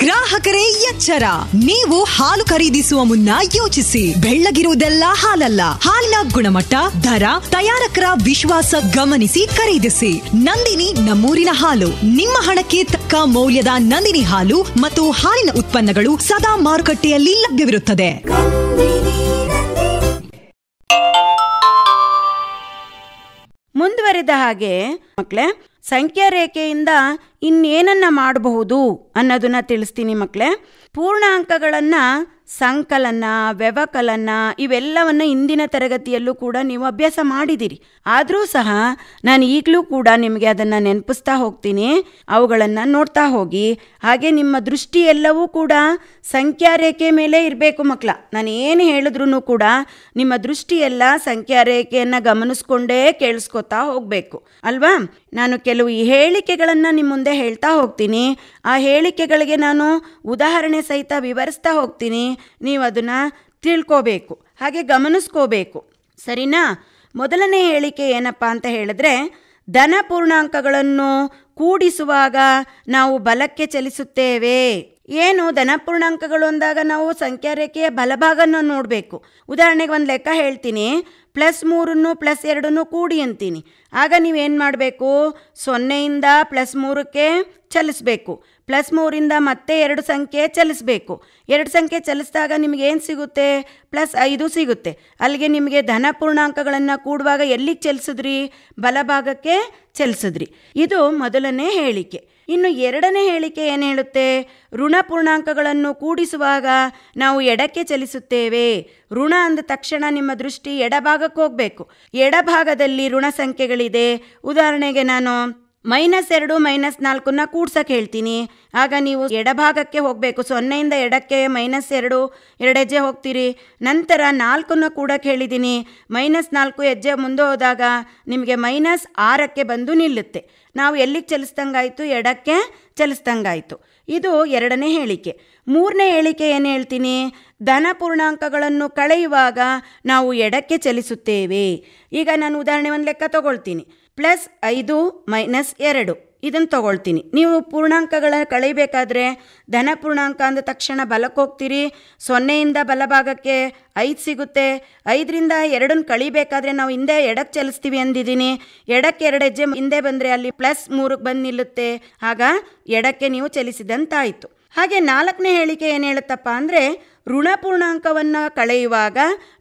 ಗ್ರಾಹಕರೇ ಎಚ್ಚರ ನೀವು ಹಾಲು ಖರೀದಿಸುವ ಮುನ್ನ ಯೋಚಿಸಿ ಬೆಳ್ಳಗಿರುವುದೆಲ್ಲ ಹಾಲಲ್ಲ ಹಾಲಿನ ಗುಣಮಟ್ಟ ದರ ತಯಾರಕರ ವಿಶ್ವಾಸ ಗಮನಿಸಿ ಖರೀದಿಸಿ ನಂದಿನಿ ನಮ್ಮೂರಿನ ಹಾಲು ನಿಮ್ಮ ಹಣಕ್ಕೆ ಮೌಲ್ಯದ ನಂದಿನಿ ಹಾಲು ಮತ್ತು ಹಾಲಿನ ಉತ್ಪನ್ನಗಳು ಸದಾ ಮಾರುಕಟ್ಟೆಯಲ್ಲಿ ಲಭ್ಯವಿರುತ್ತದೆ ಮುಂದುವರೆದ ಹಾಗೆ ಮಕ್ಕಳೇ ಸಂಖ್ಯಾ ರೇಖೆಯಿಂದ ಇನ್ನೇನನ್ನ ಮಾಡಬಹುದು ಅನ್ನೋದನ್ನ ತಿಳಿಸ್ತೀನಿ ಮಕ್ಕಳೇ ಪೂರ್ಣಾಂಕಗಳನ್ನು ಸಂಕಲನ ವ್ಯವಕಲನ ಇವೆಲ್ಲವನ್ನು ಇಂದಿನ ತರಗತಿಯಲ್ಲೂ ಕೂಡ ನೀವು ಅಭ್ಯಾಸ ಮಾಡಿದಿರಿ ಆದರೂ ಸಹ ನಾನು ಈಗಲೂ ಕೂಡ ನಿಮಗೆ ಅದನ್ನು ನೆನಪಿಸ್ತಾ ಹೋಗ್ತೀನಿ ಅವುಗಳನ್ನು ನೋಡ್ತಾ ಹೋಗಿ ಹಾಗೆ ನಿಮ್ಮ ದೃಷ್ಟಿ ಎಲ್ಲವೂ ಕೂಡ ಸಂಖ್ಯಾ ರೇಖೆ ಮೇಲೆ ಇರಬೇಕು ಮಕ್ಕಳ ನಾನು ಏನು ಹೇಳಿದ್ರೂ ಕೂಡ ನಿಮ್ಮ ದೃಷ್ಟಿಯೆಲ್ಲ ಸಂಖ್ಯಾ ರೇಖೆಯನ್ನು ಗಮನಿಸ್ಕೊಂಡೇ ಕೇಳಿಸ್ಕೊತಾ ಹೋಗಬೇಕು ಅಲ್ವಾ ನಾನು ಕೆಲವು ಈ ಹೇಳಿಕೆಗಳನ್ನು ನಿಮ್ಮ ಮುಂದೆ ಹೇಳ್ತಾ ಹೋಗ್ತೀನಿ ಆ ಹೇಳಿಕೆಗಳಿಗೆ ನಾನು ಉದಾಹರಣೆ ಸಹಿತ ವಿವರಿಸ್ತಾ ಹೋಗ್ತೀನಿ ನೀವು ಅದನ್ನು ತಿಳ್ಕೋಬೇಕು ಹಾಗೆ ಗಮನಿಸ್ಕೋಬೇಕು ಸರಿನಾ ಮೊದಲನೇ ಹೇಳಿಕೆ ಏನಪ್ಪ ಅಂತ ಹೇಳಿದ್ರೆ ಧನ ಪೂರ್ಣಾಂಕಗಳನ್ನು ಕೂಡಿಸುವಾಗ ನಾವು ಬಲಕ್ಕೆ ಚಲಿಸುತ್ತೇವೆ ಏನು ಧನ ಪೂರ್ಣಾಂಕಗಳು ಅಂದಾಗ ನಾವು ಸಂಖ್ಯಾ ರೇಖೆಯ ಬಲಭಾಗನ ನೋಡಬೇಕು ಉದಾಹರಣೆಗೆ ಒಂದು ಲೆಕ್ಕ ಹೇಳ್ತೀನಿ ಪ್ಲಸ್ ಮೂರನ್ನು ಪ್ಲಸ್ ಎರಡನ್ನು ಕೂಡಿ ಅಂತೀನಿ ಆಗ ನೀವೇನು ಮಾಡಬೇಕು ಸೊನ್ನೆಯಿಂದ ಪ್ಲಸ್ ಮೂರಕ್ಕೆ ಚಲಿಸಬೇಕು ಪ್ಲಸ್ ಮೂರಿಂದ ಮತ್ತೆ ಎರಡು ಸಂಖ್ಯೆ ಚಲಿಸಬೇಕು ಎರಡು ಸಂಖ್ಯೆ ಚಲಿಸಿದಾಗ ನಿಮಗೆ ಏನು ಸಿಗುತ್ತೆ ಪ್ಲಸ್ ಐದು ಸಿಗುತ್ತೆ ಅಲ್ಲಿಗೆ ನಿಮಗೆ ಧನ ಪೂರ್ಣಾಂಕಗಳನ್ನು ಕೂಡುವಾಗ ಎಲ್ಲಿಗೆ ಚಲಿಸಿದ್ರಿ ಬಲಭಾಗಕ್ಕೆ ಚಲಿಸಿದ್ರಿ ಇದು ಮೊದಲನೇ ಹೇಳಿಕೆ ಇನ್ನು ಎರಡನೇ ಹೇಳಿಕೆ ಏನು ಹೇಳುತ್ತೆ ಋಣ ಪೂರ್ಣಾಂಕಗಳನ್ನು ಕೂಡಿಸುವಾಗ ನಾವು ಎಡಕ್ಕೆ ಚಲಿಸುತ್ತೇವೆ ಋಣ ಅಂದ ತಕ್ಷಣ ನಿಮ್ಮ ದೃಷ್ಟಿ ಎಡಭಾಗಕ್ಕೆ ಹೋಗಬೇಕು ಎಡಭಾಗದಲ್ಲಿ ಋಣ ಸಂಖ್ಯೆಗಳಿದೆ ಉದಾಹರಣೆಗೆ ನಾನು ಮೈನಸ್ ಎರಡು ಮೈನಸ್ ನಾಲ್ಕನ್ನ ಕೂಡ್ಸಕ್ಕೆ ಹೇಳ್ತೀನಿ ಆಗ ನೀವು ಎಡಭಾಗಕ್ಕೆ ಹೋಗಬೇಕು ಸೊನ್ನೆಯಿಂದ ಎಡಕ್ಕೆ ಮೈನಸ್ ಎರಡು ಹೆಜ್ಜೆ ಹೋಗ್ತೀರಿ ನಂತರ ನಾಲ್ಕನ್ನ ಕೂಡಕ್ಕೆ ಕೇಳಿದ್ದೀನಿ ಮೈನಸ್ ನಾಲ್ಕು ಹೆಜ್ಜೆ ಮುಂದೆ ಹೋದಾಗ ನಿಮಗೆ ಮೈನಸ್ ಆರಕ್ಕೆ ಬಂದು ನಿಲ್ಲುತ್ತೆ ನಾವು ಎಲ್ಲಿಗೆ ಚಲಿಸ್ದಂಗಾಯಿತು ಎಡಕ್ಕೆ ಚಲಿಸ್ದಂಗಾಯಿತು ಇದು ಎರಡನೇ ಹೇಳಿಕೆ ಮೂರನೇ ಹೇಳಿಕೆ ಏನು ಹೇಳ್ತೀನಿ ಧನ ಪೂರ್ಣಾಂಕಗಳನ್ನು ಕಳೆಯುವಾಗ ನಾವು ಎಡಕ್ಕೆ ಚಲಿಸುತ್ತೇವೆ ಈಗ ನಾನು ಉದಾಹರಣೆ ಒಂದು ಲೆಕ್ಕ ತಗೊಳ್ತೀನಿ ಪ್ಲಸ್ ಐದು ಮೈನಸ್ ಎರಡು ಇದನ್ನು ತಗೊಳ್ತೀನಿ ನೀವು ಪೂರ್ಣಾಂಕಗಳ ಕಳೀಬೇಕಾದ್ರೆ ಧನ ಪೂರ್ಣಾಂಕ ಅಂದ ತಕ್ಷಣ ಬಲಕ್ಕೆ ಹೋಗ್ತೀರಿ ಸೊನ್ನೆಯಿಂದ ಬಲಭಾಗಕ್ಕೆ ಐದು ಸಿಗುತ್ತೆ ಐದರಿಂದ ಎರಡನ್ನು ಕಳಿಬೇಕಾದ್ರೆ ನಾವು ಹಿಂದೆ ಎಡಕ್ಕೆ ಚಲಿಸ್ತೀವಿ ಅಂದಿದ್ದೀನಿ ಎಡಕ್ಕೆ ಎರಡು ಹೆಜ್ಜೆ ಹಿಂದೆ ಬಂದರೆ ಅಲ್ಲಿ ಪ್ಲಸ್ ಮೂರಕ್ಕೆ ಬಂದು ನಿಲ್ಲುತ್ತೆ ಆಗ ಎಡಕ್ಕೆ ನೀವು ಚಲಿಸಿದಂತಾಯಿತು ಹಾಗೆ ನಾಲ್ಕನೇ ಹೇಳಿಕೆ ಏನು ಹೇಳುತ್ತಪ್ಪ ಅಂದರೆ ಋಣ ಪೂರ್ಣಾಂಕವನ್ನು ಕಳೆಯುವಾಗ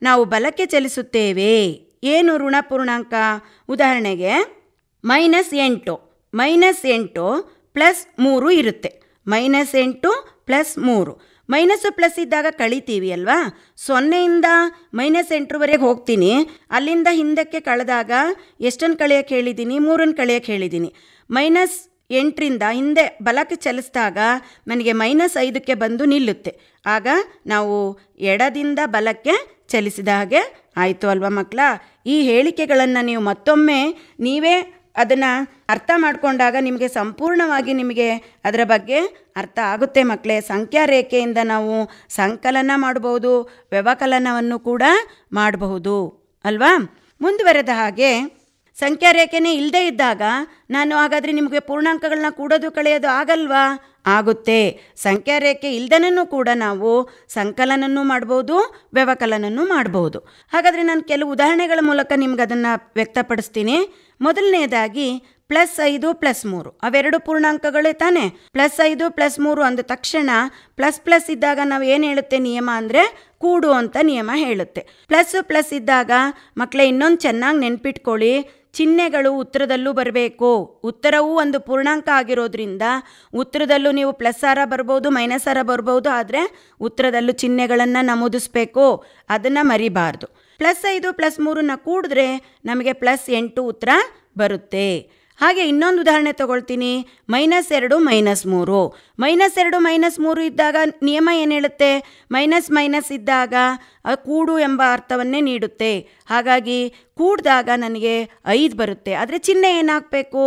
ನಾವು ಬಲಕ್ಕೆ ಚಲಿಸುತ್ತೇವೆ ಏನು ಋಣಪೂರ್ಣಾಂಕ ಉದಾಹರಣೆಗೆ ಮೈನಸ್ ಎಂಟು ಮೈನಸ್ ಎಂಟು ಪ್ಲಸ್ ಮೂರು ಇರುತ್ತೆ ಮೈನಸ್ ಎಂಟು ಪ್ಲಸ್ ಮೂರು ಮೈನಸ್ ಪ್ಲಸ್ ಇದ್ದಾಗ ಕಳಿತೀವಿ ಅಲ್ವಾ ಸೊನ್ನೆಯಿಂದ ಮೈನಸ್ ಎಂಟರವರೆಗೆ ಹೋಗ್ತೀನಿ ಅಲ್ಲಿಂದ ಹಿಂದಕ್ಕೆ ಕಳೆದಾಗ ಎಷ್ಟನ್ನು ಕಳೆಯೋಕ್ಕೆ ಹೇಳಿದ್ದೀನಿ ಮೂರನ್ನು ಕಳೆಯೋಕ್ಕೆ ಹೇಳಿದ್ದೀನಿ ಮೈನಸ್ ಎಂಟರಿಂದ ಹಿಂದೆ ಬಲಕ್ಕೆ ಚಲಿಸಿದಾಗ ನನಗೆ ಮೈನಸ್ ಐದಕ್ಕೆ ಬಂದು ನಿಲ್ಲುತ್ತೆ ಆಗ ನಾವು ಎಡದಿಂದ ಬಲಕ್ಕೆ ಚಲಿಸಿದ ಹಾಗೆ ಆಯಿತು ಅಲ್ವಾ ಮಕ್ಕಳ ಈ ಹೇಳಿಕೆಗಳನ್ನು ನೀವು ಮತ್ತೊಮ್ಮೆ ನೀವೇ ಅದನ್ನು ಅರ್ಥ ಮಾಡಿಕೊಂಡಾಗ ನಿಮಗೆ ಸಂಪೂರ್ಣವಾಗಿ ನಿಮಗೆ ಅದರ ಬಗ್ಗೆ ಅರ್ಥ ಆಗುತ್ತೆ ಮಕ್ಕಳೇ ಸಂಖ್ಯಾ ರೇಖೆಯಿಂದ ನಾವು ಸಂಕಲನ ಮಾಡಬಹುದು ವ್ಯವಕಲನವನ್ನು ಕೂಡ ಮಾಡಬಹುದು ಅಲ್ವಾ ಮುಂದುವರೆದ ಹಾಗೆ ಸಂಖ್ಯಾ ರೇಖೆನೇ ಇಲ್ಲದೇ ಇದ್ದಾಗ ನಾನು ಹಾಗಾದರೆ ನಿಮಗೆ ಪೂರ್ಣಾಂಕಗಳನ್ನ ಕೂಡೋದು ಕಳೆಯೋದು ಆಗಲ್ವಾ ಆಗುತ್ತೆ ಸಂಖ್ಯಾ ರೇಖೆ ಇಲ್ದನೂ ಕೂಡ ನಾವು ಸಂಕಲನನೂ ಮಾಡ್ಬೋದು ವ್ಯವಕಲನನ್ನು ಮಾಡ್ಬೋದು ಹಾಗಾದರೆ ನಾನು ಕೆಲವು ಉದಾಹರಣೆಗಳ ಮೂಲಕ ನಿಮ್ಗೆ ಅದನ್ನು ವ್ಯಕ್ತಪಡಿಸ್ತೀನಿ ಮೊದಲನೇದಾಗಿ ಪ್ಲಸ್ ಐದು ಪ್ಲಸ್ ಮೂರು ಅವೆರಡು ಪೂರ್ಣಾಂಕಗಳೇ ತಾನೆ ಪ್ಲಸ್ ಐದು ಪ್ಲಸ್ ಮೂರು ಅಂದ ತಕ್ಷಣ ಪ್ಲಸ್ ಪ್ಲಸ್ ಇದ್ದಾಗ ನಾವು ಏನು ಹೇಳುತ್ತೆ ನಿಯಮ ಅಂದರೆ ಕೂಡು ಅಂತ ನಿಯಮ ಹೇಳುತ್ತೆ ಪ್ಲಸ್ ಪ್ಲಸ್ ಇದ್ದಾಗ ಮಕ್ಕಳೇ ಇನ್ನೊಂದು ಚೆನ್ನಾಗಿ ನೆನ್ಪಿಟ್ಕೊಳ್ಳಿ ಚಿಹ್ನೆಗಳು ಉತ್ತರದಲ್ಲೂ ಬರಬೇಕು ಉತ್ತರವೂ ಒಂದು ಪೂರ್ಣಾಂಕ ಆಗಿರೋದ್ರಿಂದ ಉತ್ತರದಲ್ಲೂ ನೀವು ಪ್ಲಸ್ ಆರ ಬರ್ಬೋದು ಮೈನಸ್ ಆರ ಬರ್ಬೋದು ಆದರೆ ಉತ್ತರದಲ್ಲೂ ಚಿಹ್ನೆಗಳನ್ನು ನಮೂದಿಸಬೇಕು ಅದನ್ನು ಮರಿಬಾರ್ದು ಪ್ಲಸ್ ಐದು ಪ್ಲಸ್ ಮೂರನ್ನ ಕೂಡಿದ್ರೆ ನಮಗೆ ಪ್ಲಸ್ ಎಂಟು ಉತ್ತರ ಬರುತ್ತೆ ಹಾಗೆ ಇನ್ನೊಂದು ಉದಾಹರಣೆ ತಗೊಳ್ತೀನಿ ಮೈನಸ್ ಎರಡು ಮೈನಸ್ ಮೂರು ಮೈನಸ್ ಎರಡು ಮೈನಸ್ ಮೂರು ಇದ್ದಾಗ ನಿಯಮ ಏನು ಹೇಳುತ್ತೆ ಮೈನಸ್ ಮೈನಸ್ ಇದ್ದಾಗ ಕೂಡು ಎಂಬ ಅರ್ಥವನ್ನೇ ನೀಡುತ್ತೆ ಹಾಗಾಗಿ ಕೂಡಿದಾಗ ನನಗೆ ಐದು ಬರುತ್ತೆ ಆದರೆ ಚಿಹ್ನೆ ಏನಾಗಬೇಕು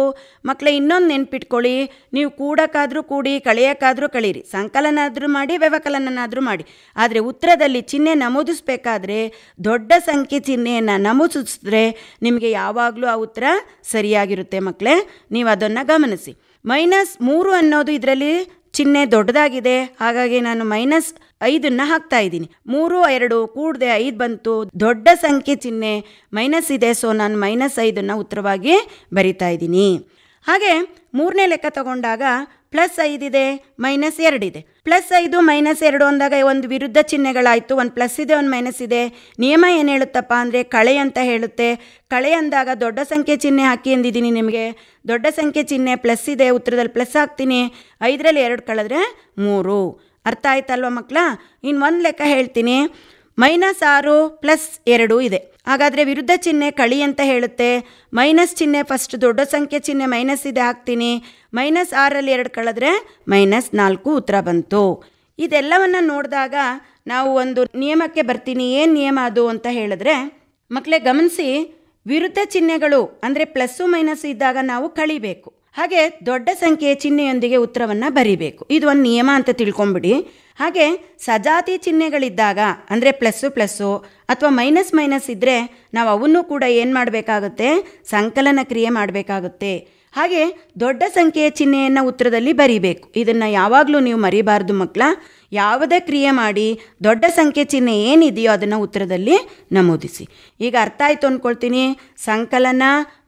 ಮಕ್ಕಳೇ ಇನ್ನೊಂದು ನೆನ್ಪಿಟ್ಕೊಳ್ಳಿ ನೀವು ಕೂಡಕ್ಕಾದರೂ ಕೂಡಿ ಕಳೆಯೋಕ್ಕಾದರೂ ಕಳೀರಿ ಸಂಕಲನ ಆದರೂ ಮಾಡಿ ವ್ಯವಕಲನನಾದರೂ ಮಾಡಿ ಆದರೆ ಉತ್ತರದಲ್ಲಿ ಚಿಹ್ನೆ ನಮೂದಿಸಬೇಕಾದ್ರೆ ದೊಡ್ಡ ಸಂಖ್ಯೆ ಚಿಹ್ನೆಯನ್ನು ನಮೂದಿಸಿದ್ರೆ ನಿಮಗೆ ಯಾವಾಗಲೂ ಆ ಉತ್ತರ ಸರಿಯಾಗಿರುತ್ತೆ ಮಕ್ಕಳೇ ನೀವು ಅದನ್ನು ಗಮನಿಸಿ ಮೈನಸ್ ಮೂರು ಅನ್ನೋದು ಇದರಲ್ಲಿ ಚಿಹ್ನೆ ದೊಡ್ಡದಾಗಿದೆ ಹಾಗಾಗಿ ನಾನು ಮೈನಸ್ ಐದನ್ನು ಹಾಕ್ತಾ ಇದ್ದೀನಿ ಮೂರು ಎರಡು ಕೂಡದೆ ಐದು ಬಂತು ದೊಡ್ಡ ಸಂಖ್ಯೆ ಚಿಹ್ನೆ ಮೈನಸ್ ಇದೆ ಸೊ ನಾನು ಮೈನಸ್ ಐದನ್ನು ಉತ್ತರವಾಗಿ ಬರಿತಾ ಇದ್ದೀನಿ ಹಾಗೆ ಮೂರನೇ ಲೆಕ್ಕ ತಗೊಂಡಾಗ ಪ್ಲಸ್ ಐದಿದೆ ಮೈನಸ್ ಎರಡಿದೆ ಪ್ಲಸ್ ಐದು ಮೈನಸ್ ಎರಡು ಅಂದಾಗ ಒಂದು ವಿರುದ್ಧ ಚಿಹ್ನೆಗಳಾಯಿತು ಒಂದು ಪ್ಲಸ್ ಇದೆ ಒಂದು ಮೈನಸ್ ಇದೆ ನಿಯಮ ಏನು ಹೇಳುತ್ತಪ್ಪ ಅಂದರೆ ಕಳೆ ಅಂತ ಹೇಳುತ್ತೆ ಕಳೆ ಅಂದಾಗ ದೊಡ್ಡ ಸಂಖ್ಯೆ ಚಿಹ್ನೆ ಹಾಕಿ ಅಂದಿದ್ದೀನಿ ನಿಮಗೆ ದೊಡ್ಡ ಸಂಖ್ಯೆ ಚಿಹ್ನೆ ಪ್ಲಸ್ ಇದೆ ಉತ್ತರದಲ್ಲಿ ಪ್ಲಸ್ ಹಾಕ್ತೀನಿ ಐದರಲ್ಲಿ ಎರಡು ಕಳೆದ್ರೆ ಮೂರು ಅರ್ಥ ಆಯ್ತಲ್ವ ಮಕ್ಕಳ ಇನ್ನು ಒಂದು ಲೆಕ್ಕ ಹೇಳ್ತೀನಿ ಮೈನಸ್ ಆರು ಪ್ಲಸ್ ಎರಡು ಇದೆ ಹಾಗಾದರೆ ವಿರುದ್ಧ ಚಿಹ್ನೆ ಕಳಿ ಅಂತ ಹೇಳುತ್ತೆ ಮೈನಸ್ ಚಿಹ್ನೆ ಫಸ್ಟ್ ದೊಡ್ಡ ಸಂಖ್ಯೆ ಚಿಹ್ನೆ ಮೈನಸ್ ಇದೆ ಹಾಕ್ತೀನಿ ಮೈನಸ್ ಆರಲ್ಲಿ ಎರಡು ಕಳೆದ್ರೆ ಮೈನಸ್ ನಾಲ್ಕು ಉತ್ತರ ಬಂತು ಇದೆಲ್ಲವನ್ನು ನೋಡಿದಾಗ ನಾವು ಒಂದು ನಿಯಮಕ್ಕೆ ಬರ್ತೀನಿ ಏನು ನಿಯಮ ಅದು ಅಂತ ಹೇಳಿದ್ರೆ ಮಕ್ಕಳೇ ಗಮನಿಸಿ ವಿರುದ್ಧ ಚಿಹ್ನೆಗಳು ಅಂದರೆ ಪ್ಲಸ್ಸು ಮೈನಸ್ಸು ಇದ್ದಾಗ ನಾವು ಕಳಿಬೇಕು ಹಾಗೆ ದೊಡ್ಡ ಸಂಖ್ಯೆಯ ಚಿಹ್ನೆಯೊಂದಿಗೆ ಉತ್ತರವನ್ನು ಬರೀಬೇಕು ಇದು ಒಂದು ನಿಯಮ ಅಂತ ತಿಳ್ಕೊಂಬಿಡಿ ಹಾಗೆ ಸಜಾತಿ ಚಿಹ್ನೆಗಳಿದ್ದಾಗ ಅಂದರೆ ಪ್ಲಸ್ಸು ಪ್ಲಸ್ಸು ಅಥವಾ ಮೈನಸ್ ಮೈನಸ್ ಇದ್ದರೆ ನಾವು ಅವನ್ನು ಕೂಡ ಏನು ಮಾಡಬೇಕಾಗುತ್ತೆ ಸಂಕಲನ ಕ್ರಿಯೆ ಮಾಡಬೇಕಾಗುತ್ತೆ ಹಾಗೆ ದೊಡ್ಡ ಸಂಖ್ಯೆಯ ಚಿಹ್ನೆಯನ್ನು ಉತ್ತರದಲ್ಲಿ ಬರೀಬೇಕು ಇದನ್ನು ಯಾವಾಗಲೂ ನೀವು ಮರಿಬಾರ್ದು ಮಕ್ಕಳ ಯಾವುದೇ ಕ್ರಿಯೆ ಮಾಡಿ ದೊಡ್ಡ ಸಂಖ್ಯೆ ಚಿಹ್ನೆ ಏನಿದೆಯೋ ಅದನ್ನು ಉತ್ತರದಲ್ಲಿ ನಮೂದಿಸಿ ಈಗ ಅರ್ಥ ಆಯಿತು ಅಂದ್ಕೊಳ್ತೀನಿ ಸಂಕಲನ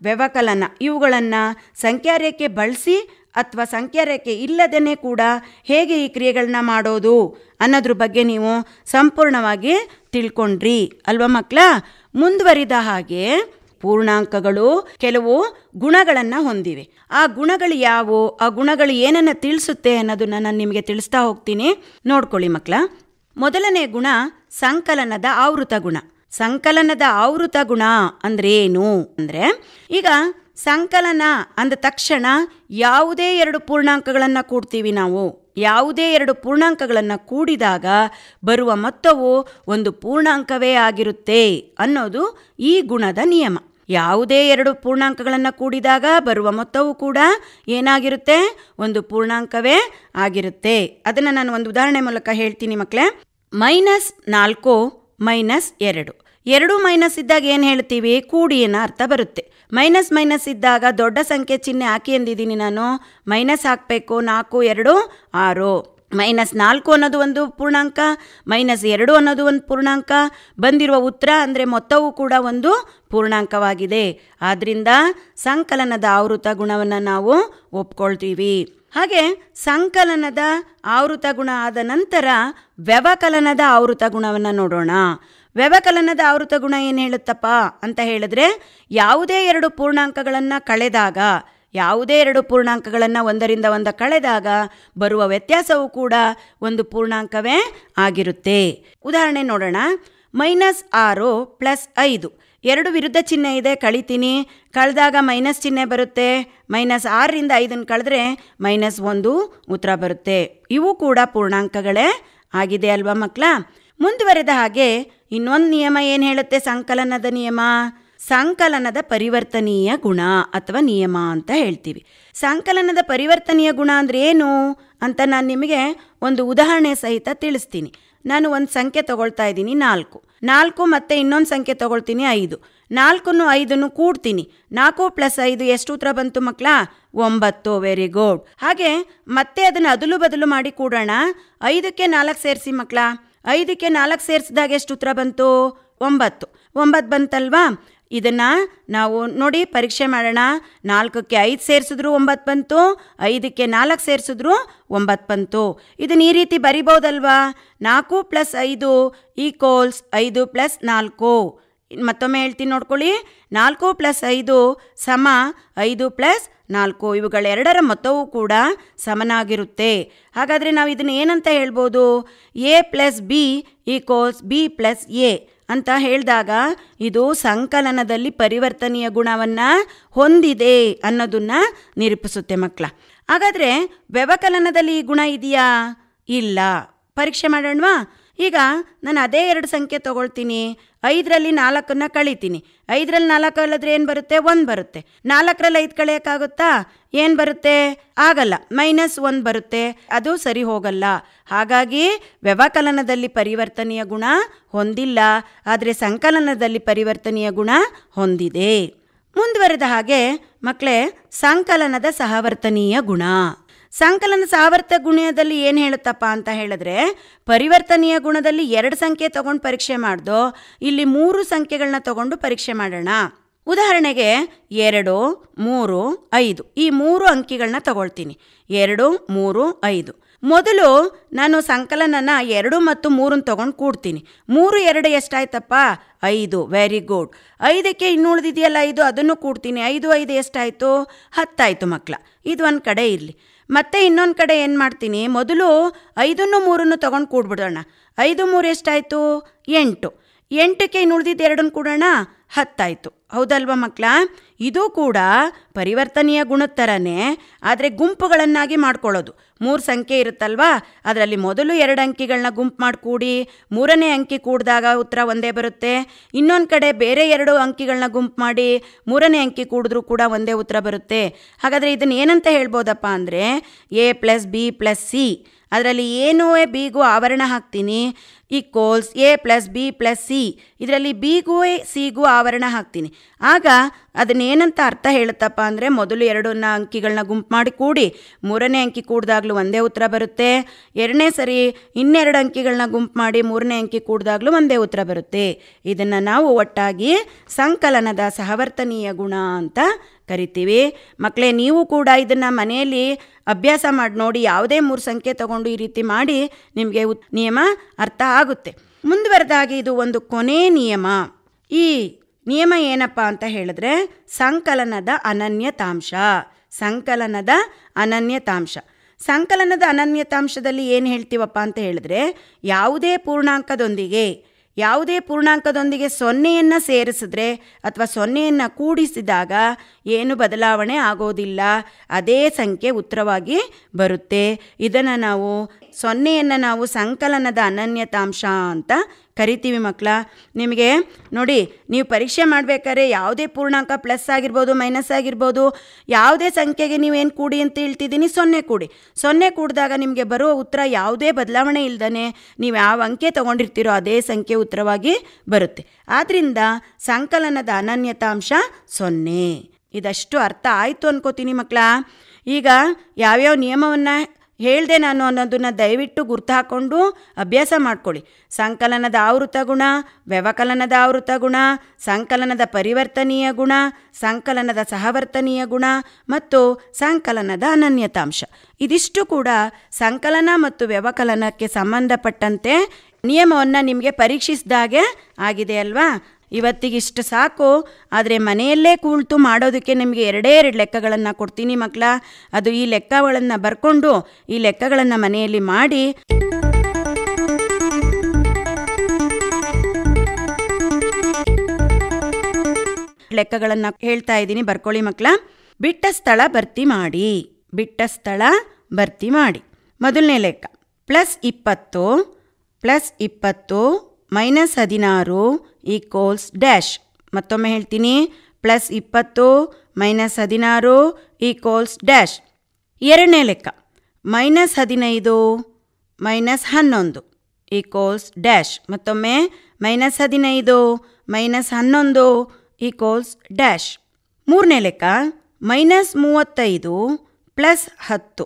ವ್ಯವಕಲನ ಇವುಗಳನ್ನು ಸಂಖ್ಯಾ ಬಳಸಿ ಅಥವಾ ಸಂಖ್ಯಾ ರೇಖೆ ಇಲ್ಲದೇ ಕೂಡ ಹೇಗೆ ಈ ಕ್ರಿಯೆಗಳನ್ನ ಮಾಡೋದು ಅನ್ನೋದ್ರ ಬಗ್ಗೆ ನೀವು ಸಂಪೂರ್ಣವಾಗಿ ತಿಳ್ಕೊಂಡ್ರಿ ಅಲ್ವಾ ಮಕ್ಕಳ ಮುಂದುವರಿದ ಹಾಗೆ ಪೂರ್ಣಾಂಕಗಳು ಕೆಲವು ಗುಣಗಳನ್ನು ಹೊಂದಿವೆ ಆ ಗುಣಗಳು ಯಾವುವು ಆ ಗುಣಗಳು ಏನನ್ನು ತಿಳಿಸುತ್ತೆ ಅನ್ನೋದನ್ನು ನಾನು ನಿಮಗೆ ತಿಳಿಸ್ತಾ ಹೋಗ್ತೀನಿ ನೋಡ್ಕೊಳ್ಳಿ ಮಕ್ಕಳ ಮೊದಲನೇ ಗುಣ ಸಂಕಲನದ ಆವೃತ ಗುಣ ಸಂಕಲನದ ಆವೃತ ಗುಣ ಅಂದ್ರೆ ಏನು ಅಂದರೆ ಈಗ ಸಂಕಲನ ಅಂದ ತಕ್ಷಣ ಯಾವುದೇ ಎರಡು ಪೂರ್ಣಾಂಕಗಳನ್ನು ಕೂಡ್ತೀವಿ ನಾವು ಯಾವುದೇ ಎರಡು ಪೂರ್ಣಾಂಕಗಳನ್ನು ಕೂಡಿದಾಗ ಬರುವ ಮೊತ್ತವು ಒಂದು ಪೂರ್ಣಾಂಕವೇ ಆಗಿರುತ್ತೆ ಅನ್ನೋದು ಈ ಗುಣದ ನಿಯಮ ಯಾವುದೇ ಎರಡು ಪೂರ್ಣಾಂಕಗಳನ್ನು ಕೂಡಿದಾಗ ಬರುವ ಮೊತ್ತವೂ ಕೂಡ ಏನಾಗಿರುತ್ತೆ ಒಂದು ಪೂರ್ಣಾಂಕವೇ ಆಗಿರುತ್ತೆ ಅದನ್ನು ನಾನು ಒಂದು ಉದಾಹರಣೆ ಮೂಲಕ ಹೇಳ್ತೀನಿ ಮಕ್ಕಳೇ ಮೈನಸ್ ನಾಲ್ಕು ಮೈನಸ್ ಎರಡು ಎರಡು ಮೈನಸ್ ಇದ್ದಾಗ ಏನು ಹೇಳ್ತೀವಿ ಕೂಡಿ ಅನ್ನೋ ಅರ್ಥ ಬರುತ್ತೆ ಮೈನಸ್ ಮೈನಸ್ ಇದ್ದಾಗ ದೊಡ್ಡ ಸಂಖ್ಯೆ ಚಿಹ್ನೆ ಹಾಕಿ ಎಂದಿದ್ದೀನಿ ನಾನು ಮೈನಸ್ ಹಾಕಬೇಕು ನಾಲ್ಕು ಎರಡು ಆರು ಮೈನಸ್ ನಾಲ್ಕು ಅನ್ನೋದು ಒಂದು ಪೂರ್ಣಾಂಕ ಮೈನಸ್ ಎರಡು ಅನ್ನೋದು ಒಂದು ಪೂರ್ಣಾಂಕ ಬಂದಿರುವ ಉತ್ತರ ಅಂದರೆ ಮೊತ್ತವೂ ಕೂಡ ಒಂದು ಪೂರ್ಣಾಂಕವಾಗಿದೆ ಆದ್ದರಿಂದ ಸಂಕಲನದ ಆವೃತ ಗುಣವನ್ನು ನಾವು ಒಪ್ಕೊಳ್ತೀವಿ ಹಾಗೆ ಸಂಕಲನದ ಆವೃತ ಗುಣ ಆದ ನಂತರ ವ್ಯವಕಲನದ ಆವೃತ ಗುಣವನ್ನು ನೋಡೋಣ ವ್ಯವಕಲನದ ಆವೃತ ಗುಣ ಏನು ಹೇಳುತ್ತಪ್ಪ ಅಂತ ಹೇಳಿದ್ರೆ ಯಾವುದೇ ಎರಡು ಪೂರ್ಣಾಂಕಗಳನ್ನು ಕಳೆದಾಗ ಯಾವುದೇ ಎರಡು ಪೂರ್ಣಾಂಕಗಳನ್ನು ಒಂದರಿಂದ ಒಂದ ಕಳೆದಾಗ ಬರುವ ವ್ಯತ್ಯಾಸವೂ ಕೂಡ ಒಂದು ಪೂರ್ಣಾಂಕವೇ ಆಗಿರುತ್ತೆ ಉದಾಹರಣೆ ನೋಡೋಣ ಮೈನಸ್ ಆರು ಪ್ಲಸ್ ಐದು ಎರಡು ವಿರುದ್ಧ ಚಿಹ್ನೆ ಇದೆ ಕಳಿತೀನಿ ಕಳೆದಾಗ ಮೈನಸ್ ಚಿಹ್ನೆ ಬರುತ್ತೆ ಮೈನಸ್ ಆರರಿಂದ ಐದನ್ನು ಕಳೆದ್ರೆ ಮೈನಸ್ ಒಂದು ಉತ್ತರ ಬರುತ್ತೆ ಇವು ಕೂಡ ಪೂರ್ಣಾಂಕಗಳೇ ಆಗಿದೆ ಅಲ್ವಾ ಮಕ್ಕಳ ಮುಂದುವರೆದ ಹಾಗೆ ಇನ್ನೊಂದು ನಿಯಮ ಏನು ಹೇಳುತ್ತೆ ಸಂಕಲನದ ನಿಯಮ ಸಂಕಲನದ ಪರಿವರ್ತನೀಯ ಗುಣ ಅಥವಾ ನಿಯಮ ಅಂತ ಹೇಳ್ತೀವಿ ಸಂಕಲನದ ಪರಿವರ್ತನೀಯ ಗುಣ ಅಂದರೆ ಏನು ಅಂತ ನಾನು ನಿಮಗೆ ಒಂದು ಉದಾಹರಣೆ ಸಹಿತ ತಿಳಿಸ್ತೀನಿ ನಾನು ಒಂದು ಸಂಖ್ಯೆ ತಗೊಳ್ತಾ ಇದ್ದೀನಿ ನಾಲ್ಕು ನಾಲ್ಕು ಮತ್ತು ಇನ್ನೊಂದು ಸಂಖ್ಯೆ ತಗೊಳ್ತೀನಿ ಐದು ನಾಲ್ಕನ್ನು ಐದನ್ನು ಕೂಡ್ತೀನಿ ನಾಲ್ಕು ಪ್ಲಸ್ ಐದು ಎಷ್ಟು ಉತ್ತರ ಬಂತು ಮಕ್ಕಳ ಒಂಬತ್ತು ವೆರಿ ಗುಡ್ ಹಾಗೆ ಮತ್ತೆ ಅದನ್ನು ಅದಲು ಬದಲು ಮಾಡಿ ಕೂಡೋಣ ಐದಕ್ಕೆ ನಾಲ್ಕು ಸೇರಿಸಿ ಮಕ್ಕಳ ಐದಕ್ಕೆ ನಾಲ್ಕು ಸೇರಿಸಿದಾಗ ಎಷ್ಟು ಉತ್ತರ ಬಂತು ಒಂಬತ್ತು ಒಂಬತ್ತು ಬಂತಲ್ವಾ ಇದನ್ನು ನಾವು ನೋಡಿ ಪರೀಕ್ಷೆ ಮಾಡೋಣ ನಾಲ್ಕಕ್ಕೆ ಐದು ಸೇರಿಸಿದ್ರು ಒಂಬತ್ತು ಬಂತು ಐದಕ್ಕೆ ನಾಲ್ಕು ಸೇರಿಸಿದ್ರು ಒಂಬತ್ತು ಬಂತು ಇದನ್ನು ಈ ರೀತಿ ಬರಿಬೋದಲ್ವಾ ನಾಲ್ಕು ಪ್ಲಸ್ ಐದು ಈಕ್ವಲ್ಸ್ ಐದು ಪ್ಲಸ್ ನಾಲ್ಕು ಮತ್ತೊಮ್ಮೆ ಹೇಳ್ತೀನಿ ನೋಡ್ಕೊಳ್ಳಿ ನಾಲ್ಕು ಪ್ಲಸ್ ಐದು ಸಮ ಐದು ಪ್ಲಸ್ ನಾಲ್ಕು ಇವುಗಳೆರಡರ ಮೊತ್ತವೂ ಕೂಡ ಸಮನಾಗಿರುತ್ತೆ ಹಾಗಾದರೆ ನಾವು ಇದನ್ನು ಏನಂತ ಹೇಳ್ಬೋದು A plus B equals B plus A ಅಂತ ಹೇಳಿದಾಗ ಇದು ಸಂಕಲನದಲ್ಲಿ ಪರಿವರ್ತನೀಯ ಗುಣವನ್ನು ಹೊಂದಿದೆ ಅನ್ನೋದನ್ನು ನಿರೂಪಿಸುತ್ತೆ ಮಕ್ಕಳ ಹಾಗಾದರೆ ವ್ಯವಕಲನದಲ್ಲಿ ಈ ಗುಣ ಇದೆಯಾ ಇಲ್ಲ ಪರೀಕ್ಷೆ ಮಾಡೋಣವಾ ಈಗ ನಾನು ಅದೇ ಎರಡು ಸಂಖ್ಯೆ ತೊಗೊಳ್ತೀನಿ ಐದರಲ್ಲಿ ನಾಲ್ಕನ್ನು ಕಳಿತೀನಿ ಐದರಲ್ಲಿ ನಾಲ್ಕು ಅಲ್ಲದ್ರೆ ಏನು ಬರುತ್ತೆ ಒಂದು ಬರುತ್ತೆ ನಾಲ್ಕರಲ್ಲಿ ಐದು ಕಳೆಯೋಕ್ಕಾಗುತ್ತಾ ಏನು ಬರುತ್ತೆ ಆಗಲ್ಲ ಮೈನಸ್ ಒಂದು ಬರುತ್ತೆ ಅದು ಸರಿ ಹೋಗಲ್ಲ ಹಾಗಾಗಿ ವ್ಯವಕಲನದಲ್ಲಿ ಪರಿವರ್ತನೆಯ ಗುಣ ಹೊಂದಿಲ್ಲ ಆದರೆ ಸಂಕಲನದಲ್ಲಿ ಪರಿವರ್ತನೆಯ ಗುಣ ಹೊಂದಿದೆ ಮುಂದುವರೆದ ಹಾಗೆ ಮಕ್ಕಳೇ ಸಂಕಲನದ ಸಹವರ್ತನೀಯ ಗುಣ ಸಂಕಲನ ಸಾವರ್ಥ ಗುಣದಲ್ಲಿ ಏನು ಹೇಳುತ್ತಪ್ಪ ಅಂತ ಹೇಳಿದ್ರೆ ಪರಿವರ್ತನೀಯ ಗುಣದಲ್ಲಿ ಎರಡು ಸಂಖ್ಯೆ ತಗೊಂಡು ಪರೀಕ್ಷೆ ಮಾಡ್ದು ಇಲ್ಲಿ ಮೂರು ಸಂಖ್ಯೆಗಳನ್ನ ತಗೊಂಡು ಪರೀಕ್ಷೆ ಮಾಡೋಣ ಉದಾಹರಣೆಗೆ ಎರಡು ಮೂರು ಐದು ಈ ಮೂರು ಅಂಕಿಗಳನ್ನ ತಗೊಳ್ತೀನಿ ಎರಡು ಮೂರು ಐದು ಮೊದಲು ನಾನು ಸಂಕಲನನ ಎರಡು ಮತ್ತು ಮೂರನ್ನು ತೊಗೊಂಡು ಕೂಡ್ತೀನಿ ಮೂರು ಎರಡು ಎಷ್ಟಾಯ್ತಪ್ಪ ಐದು ವೆರಿ ಗುಡ್ ಐದಕ್ಕೆ ಇನ್ನು ಉಳಿದಿದೆಯಲ್ಲ ಐದು ಅದನ್ನು ಕೂಡ್ತೀನಿ ಐದು ಐದು ಎಷ್ಟಾಯಿತು ಹತ್ತಾಯಿತು ಮಕ್ಕಳ ಇದು ಒಂದು ಕಡೆ ಇರಲಿ ಮತ್ತೆ ಇನ್ನೊಂದು ಕಡೆ ಏನು ಮಾಡ್ತೀನಿ ಮೊದಲು ಐದನ್ನು ಮೂರನ್ನು ತಗೊಂಡು ಕೂಡ್ಬಿಡೋಣ ಐದು ಮೂರು ಎಷ್ಟಾಯಿತು ಎಂಟು ಎಂಟಕ್ಕೆ ಇನ್ನು ಉಳಿದಿದ್ದು ಎರಡನ್ನು ಕೂಡೋಣ ಹತ್ತಾಯಿತು ಹೌದಲ್ವ ಮಕ್ಕಳ ಇದು ಕೂಡ ಪರಿವರ್ತನೀಯ ಥರನೇ ಆದರೆ ಗುಂಪುಗಳನ್ನಾಗಿ ಮಾಡ್ಕೊಳ್ಳೋದು ಮೂರು ಸಂಖ್ಯೆ ಇರುತ್ತಲ್ವಾ ಅದರಲ್ಲಿ ಮೊದಲು ಎರಡು ಅಂಕಿಗಳನ್ನ ಗುಂಪು ಮಾಡಿ ಕೂಡಿ ಮೂರನೇ ಅಂಕಿ ಕೂಡಿದಾಗ ಉತ್ತರ ಒಂದೇ ಬರುತ್ತೆ ಇನ್ನೊಂದು ಕಡೆ ಬೇರೆ ಎರಡು ಅಂಕಿಗಳನ್ನ ಗುಂಪು ಮಾಡಿ ಮೂರನೇ ಅಂಕಿ ಕೂಡಿದ್ರೂ ಕೂಡ ಒಂದೇ ಉತ್ತರ ಬರುತ್ತೆ ಹಾಗಾದರೆ ಇದನ್ನು ಏನಂತ ಹೇಳ್ಬೋದಪ್ಪ ಅಂದರೆ A plus B plus C ಅದರಲ್ಲಿ ಏನೂ ಬಿಗೂ ಆವರಣ ಹಾಕ್ತೀನಿ equals A plus B plus C ಇದರಲ್ಲಿ ಬಿಗೂ ಸಿಗೂ ಆವರಣ ಹಾಕ್ತೀನಿ ಆಗ ಅದನ್ನೇನಂತ ಅರ್ಥ ಹೇಳುತ್ತಪ್ಪ ಅಂದರೆ ಮೊದಲು ಎರಡನ್ನ ಅಂಕಿಗಳನ್ನ ಗುಂಪು ಮಾಡಿ ಕೂಡಿ ಮೂರನೇ ಅಂಕಿ ಕೂಡಿದಾಗಲೂ ಒಂದೇ ಉತ್ತರ ಬರುತ್ತೆ ಎರಡನೇ ಸರಿ ಇನ್ನೆರಡು ಅಂಕಿಗಳನ್ನ ಗುಂಪು ಮಾಡಿ ಮೂರನೇ ಅಂಕಿ ಕೂಡಿದಾಗಲೂ ಒಂದೇ ಉತ್ತರ ಬರುತ್ತೆ ಇದನ್ನು ನಾವು ಒಟ್ಟಾಗಿ ಸಂಕಲನದ ಸಹವರ್ತನೀಯ ಗುಣ ಅಂತ ಕರಿತೀವಿ ಮಕ್ಕಳೇ ನೀವು ಕೂಡ ಇದನ್ನು ಮನೆಯಲ್ಲಿ ಅಭ್ಯಾಸ ಮಾಡಿ ನೋಡಿ ಯಾವುದೇ ಮೂರು ಸಂಖ್ಯೆ ತಗೊಂಡು ಈ ರೀತಿ ಮಾಡಿ ನಿಮಗೆ ನಿಯಮ ಅರ್ಥ ಆಗುತ್ತೆ ಮುಂದುವರೆದಾಗಿ ಇದು ಒಂದು ಕೊನೆ ನಿಯಮ ಈ ನಿಯಮ ಏನಪ್ಪ ಅಂತ ಹೇಳಿದ್ರೆ ಸಂಕಲನದ ಅನನ್ಯತಾಂಶ ಸಂಕಲನದ ಅನನ್ಯತಾಂಶ ಸಂಕಲನದ ಅನನ್ಯತಾಂಶದಲ್ಲಿ ಏನು ಹೇಳ್ತೀವಪ್ಪ ಅಂತ ಹೇಳಿದ್ರೆ ಯಾವುದೇ ಪೂರ್ಣಾಂಕದೊಂದಿಗೆ ಯಾವುದೇ ಪೂರ್ಣಾಂಕದೊಂದಿಗೆ ಸೊನ್ನೆಯನ್ನು ಸೇರಿಸಿದ್ರೆ ಅಥವಾ ಸೊನ್ನೆಯನ್ನು ಕೂಡಿಸಿದಾಗ ಏನು ಬದಲಾವಣೆ ಆಗೋದಿಲ್ಲ ಅದೇ ಸಂಖ್ಯೆ ಉತ್ತರವಾಗಿ ಬರುತ್ತೆ ಇದನ್ನು ನಾವು ಸೊನ್ನೆಯನ್ನು ನಾವು ಸಂಕಲನದ ಅನನ್ಯತಾಂಶ ಅಂತ ಕರಿತೀವಿ ಮಕ್ಕಳ ನಿಮಗೆ ನೋಡಿ ನೀವು ಪರೀಕ್ಷೆ ಮಾಡಬೇಕಾದ್ರೆ ಯಾವುದೇ ಪೂರ್ಣಾಂಕ ಪ್ಲಸ್ ಆಗಿರ್ಬೋದು ಮೈನಸ್ ಆಗಿರ್ಬೋದು ಯಾವುದೇ ಸಂಖ್ಯೆಗೆ ನೀವೇನು ಕೂಡಿ ಅಂತ ಹೇಳ್ತಿದ್ದೀನಿ ಸೊನ್ನೆ ಕೂಡಿ ಸೊನ್ನೆ ಕೂಡಿದಾಗ ನಿಮಗೆ ಬರುವ ಉತ್ತರ ಯಾವುದೇ ಬದಲಾವಣೆ ಇಲ್ಲದೇ ನೀವು ಯಾವ ಅಂಕೆ ತೊಗೊಂಡಿರ್ತೀರೋ ಅದೇ ಸಂಖ್ಯೆ ಉತ್ತರವಾಗಿ ಬರುತ್ತೆ ಆದ್ದರಿಂದ ಸಂಕಲನದ ಅನನ್ಯತಾಂಶ ಸೊನ್ನೆ ಇದಷ್ಟು ಅರ್ಥ ಆಯಿತು ಅನ್ಕೋತೀನಿ ಮಕ್ಕಳ ಈಗ ಯಾವ್ಯಾವ ನಿಯಮವನ್ನು ಹೇಳಿದೆ ನಾನು ಅನ್ನೋದನ್ನು ದಯವಿಟ್ಟು ಗುರ್ತು ಹಾಕ್ಕೊಂಡು ಅಭ್ಯಾಸ ಮಾಡಿಕೊಳ್ಳಿ ಸಂಕಲನದ ಆವೃತ ಗುಣ ವ್ಯವಕಲನದ ಆವೃತ ಗುಣ ಸಂಕಲನದ ಪರಿವರ್ತನೀಯ ಗುಣ ಸಂಕಲನದ ಸಹವರ್ತನೀಯ ಗುಣ ಮತ್ತು ಸಂಕಲನದ ಅನನ್ಯತಾಂಶ ಇದಿಷ್ಟು ಕೂಡ ಸಂಕಲನ ಮತ್ತು ವ್ಯವಕಲನಕ್ಕೆ ಸಂಬಂಧಪಟ್ಟಂತೆ ನಿಯಮವನ್ನು ನಿಮಗೆ ಪರೀಕ್ಷಿಸಿದಾಗೆ ಆಗಿದೆ ಅಲ್ವಾ ಇವತ್ತಿಗೆ ಸಾಕು ಆದರೆ ಮನೆಯಲ್ಲೇ ಕೂಳ್ತು ಮಾಡೋದಕ್ಕೆ ನಿಮಗೆ ಎರಡೇ ಎರಡು ಲೆಕ್ಕಗಳನ್ನು ಕೊಡ್ತೀನಿ ಮಕ್ಕಳ ಅದು ಈ ಲೆಕ್ಕಗಳನ್ನು ಬರ್ಕೊಂಡು ಈ ಲೆಕ್ಕಗಳನ್ನು ಮನೆಯಲ್ಲಿ ಮಾಡಿ ಲೆಕ್ಕಗಳನ್ನು ಹೇಳ್ತಾ ಇದ್ದೀನಿ ಬರ್ಕೊಳ್ಳಿ ಮಕ್ಕಳ ಬಿಟ್ಟ ಸ್ಥಳ ಭರ್ತಿ ಮಾಡಿ ಬಿಟ್ಟ ಸ್ಥಳ ಭರ್ತಿ ಮಾಡಿ ಮೊದಲನೇ ಲೆಕ್ಕ ಪ್ಲಸ್ ಇಪ್ಪತ್ತು ಪ್ಲಸ್ ಇಪ್ಪತ್ತು ಮೈನಸ್ ಹದಿನಾರು ಈಕ್ವಲ್ಸ್ ಡ್ಯಾಶ್ ಮತ್ತೊಮ್ಮೆ ಹೇಳ್ತೀನಿ ಪ್ಲಸ್ ಇಪ್ಪತ್ತು ಮೈನಸ್ ಹದಿನಾರು ಈಕ್ವಲ್ಸ್ ಡ್ಯಾಶ್ ಎರಡನೇ ಲೆಕ್ಕ ಮೈನಸ್ ಹದಿನೈದು ಮೈನಸ್ ಹನ್ನೊಂದು ಈಕ್ವಲ್ಸ್ ಡ್ಯಾಶ್ ಮತ್ತೊಮ್ಮೆ ಮೈನಸ್ ಹದಿನೈದು ಮೈನಸ್ ಹನ್ನೊಂದು ಈಕ್ವಲ್ಸ್ ಡ್ಯಾಶ್ ಮೂರನೇ ಲೆಕ್ಕ ಮೈನಸ್ ಮೂವತ್ತೈದು ಪ್ಲಸ್ ಹತ್ತು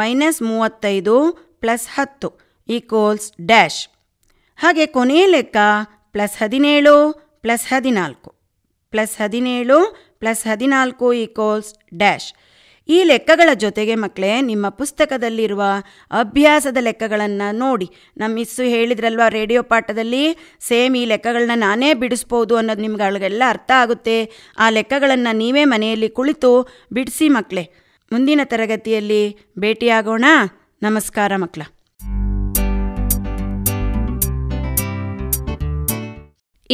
ಮೈನಸ್ ಮೂವತ್ತೈದು ಪ್ಲಸ್ ಹತ್ತು ಈಕ್ವಲ್ಸ್ ಡ್ಯಾಶ್ ಹಾಗೆ ಕೊನೆಯ ಲೆಕ್ಕ ಪ್ಲಸ್ ಹದಿನೇಳು ಪ್ಲಸ್ ಹದಿನಾಲ್ಕು ಪ್ಲಸ್ ಹದಿನೇಳು ಪ್ಲಸ್ ಹದಿನಾಲ್ಕು ಈಕ್ವಲ್ಸ್ ಡ್ಯಾಶ್ ಈ ಲೆಕ್ಕಗಳ ಜೊತೆಗೆ ಮಕ್ಕಳೇ ನಿಮ್ಮ ಪುಸ್ತಕದಲ್ಲಿರುವ ಅಭ್ಯಾಸದ ಲೆಕ್ಕಗಳನ್ನು ನೋಡಿ ನಮ್ಮ ಮಿಸ್ಸು ಹೇಳಿದ್ರಲ್ವ ರೇಡಿಯೋ ಪಾಠದಲ್ಲಿ ಸೇಮ್ ಈ ಲೆಕ್ಕಗಳನ್ನ ನಾನೇ ಬಿಡಿಸ್ಬೋದು ಅನ್ನೋದು ನಿಮ್ಗಳಿಗೆಲ್ಲ ಅರ್ಥ ಆಗುತ್ತೆ ಆ ಲೆಕ್ಕಗಳನ್ನು ನೀವೇ ಮನೆಯಲ್ಲಿ ಕುಳಿತು ಬಿಡಿಸಿ ಮಕ್ಕಳೇ ಮುಂದಿನ ತರಗತಿಯಲ್ಲಿ ಭೇಟಿಯಾಗೋಣ ನಮಸ್ಕಾರ ಮಕ್ಕಳ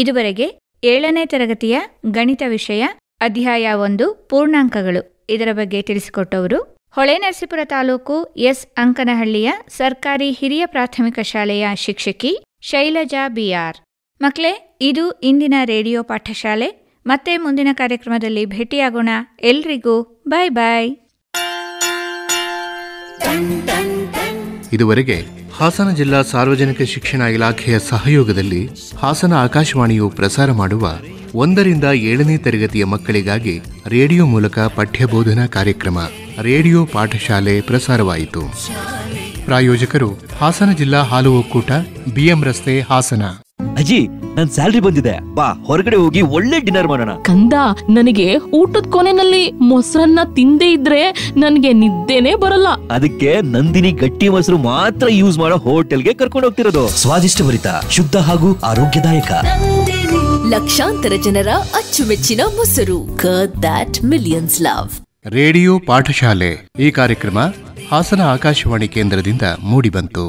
ಇದುವರೆಗೆ ಏಳನೇ ತರಗತಿಯ ಗಣಿತ ವಿಷಯ ಅಧ್ಯಾಯ ಒಂದು ಪೂರ್ಣಾಂಕಗಳು ಇದರ ಬಗ್ಗೆ ತಿಳಿಸಿಕೊಟ್ಟವರು ಹೊಳೆನರಸೀಪುರ ತಾಲೂಕು ಎಸ್ ಅಂಕನಹಳ್ಳಿಯ ಸರ್ಕಾರಿ ಹಿರಿಯ ಪ್ರಾಥಮಿಕ ಶಾಲೆಯ ಶಿಕ್ಷಕಿ ಶೈಲಜಾ ಬಿಆರ್ ಮಕ್ಕಳೇ ಇದು ಇಂದಿನ ರೇಡಿಯೋ ಪಾಠಶಾಲೆ ಮತ್ತೆ ಮುಂದಿನ ಕಾರ್ಯಕ್ರಮದಲ್ಲಿ ಭೇಟಿಯಾಗೋಣ ಎಲ್ರಿಗೂ ಬಾಯ್ ಬಾಯ್ ಇದುವರೆಗೆ ಹಾಸನ ಜಿಲ್ಲಾ ಸಾರ್ವಜನಿಕ ಶಿಕ್ಷಣ ಇಲಾಖೆಯ ಸಹಯೋಗದಲ್ಲಿ ಹಾಸನ ಆಕಾಶವಾಣಿಯು ಪ್ರಸಾರ ಮಾಡುವ ಒಂದರಿಂದ ಏಳನೇ ತರಗತಿಯ ಮಕ್ಕಳಿಗಾಗಿ ರೇಡಿಯೋ ಮೂಲಕ ಪಠ್ಯಬೋಧನಾ ಕಾರ್ಯಕ್ರಮ ರೇಡಿಯೋ ಪಾಠಶಾಲೆ ಪ್ರಸಾರವಾಯಿತು ಪ್ರಾಯೋಜಕರು ಹಾಸನ ಜಿಲ್ಲಾ ಹಾಲು ಒಕ್ಕೂಟ ಬಿಎಂ ರಸ್ತೆ ಹಾಸನ ಅಜ್ಜಿ ನನ್ ಸ್ಯಾಲ್ರಿ ಬಂದಿದೆ ಬಾ ಹೊರಗಡೆ ಹೋಗಿ ಒಳ್ಳೆ ಡಿನ್ನರ್ ಮಾಡೋಣ ಕಂದ ನನಗೆ ಊಟದ ಕೊನೆನಲ್ಲಿ ಮೊಸರನ್ನ ತಿಂದೇ ಇದ್ರೆ ನನಗೆ ನಿದ್ದೆನೆ ಬರಲ್ಲ ಅದಕ್ಕೆ ನಂದಿನಿ ಗಟ್ಟಿ ಮೊಸರು ಮಾತ್ರ ಯೂಸ್ ಮಾಡೋ ಹೋಟೆಲ್ಗೆ ಕರ್ಕೊಂಡು ಹೋಗ್ತಿರೋದು ಸ್ವಾದಿಷ್ಟ ಭರಿತ ಶುದ್ಧ ಹಾಗೂ ಆರೋಗ್ಯದಾಯಕ ಲಕ್ಷಾಂತರ ಜನರ ಅಚ್ಚುಮೆಚ್ಚಿನ ಮೊಸರು ದಟ್ ಮಿಲಿಯನ್ಸ್ ಲವ್ ರೇಡಿಯೋ ಪಾಠಶಾಲೆ ಈ ಕಾರ್ಯಕ್ರಮ ಹಾಸನ ಆಕಾಶವಾಣಿ ಕೇಂದ್ರದಿಂದ ಮೂಡಿಬಂತು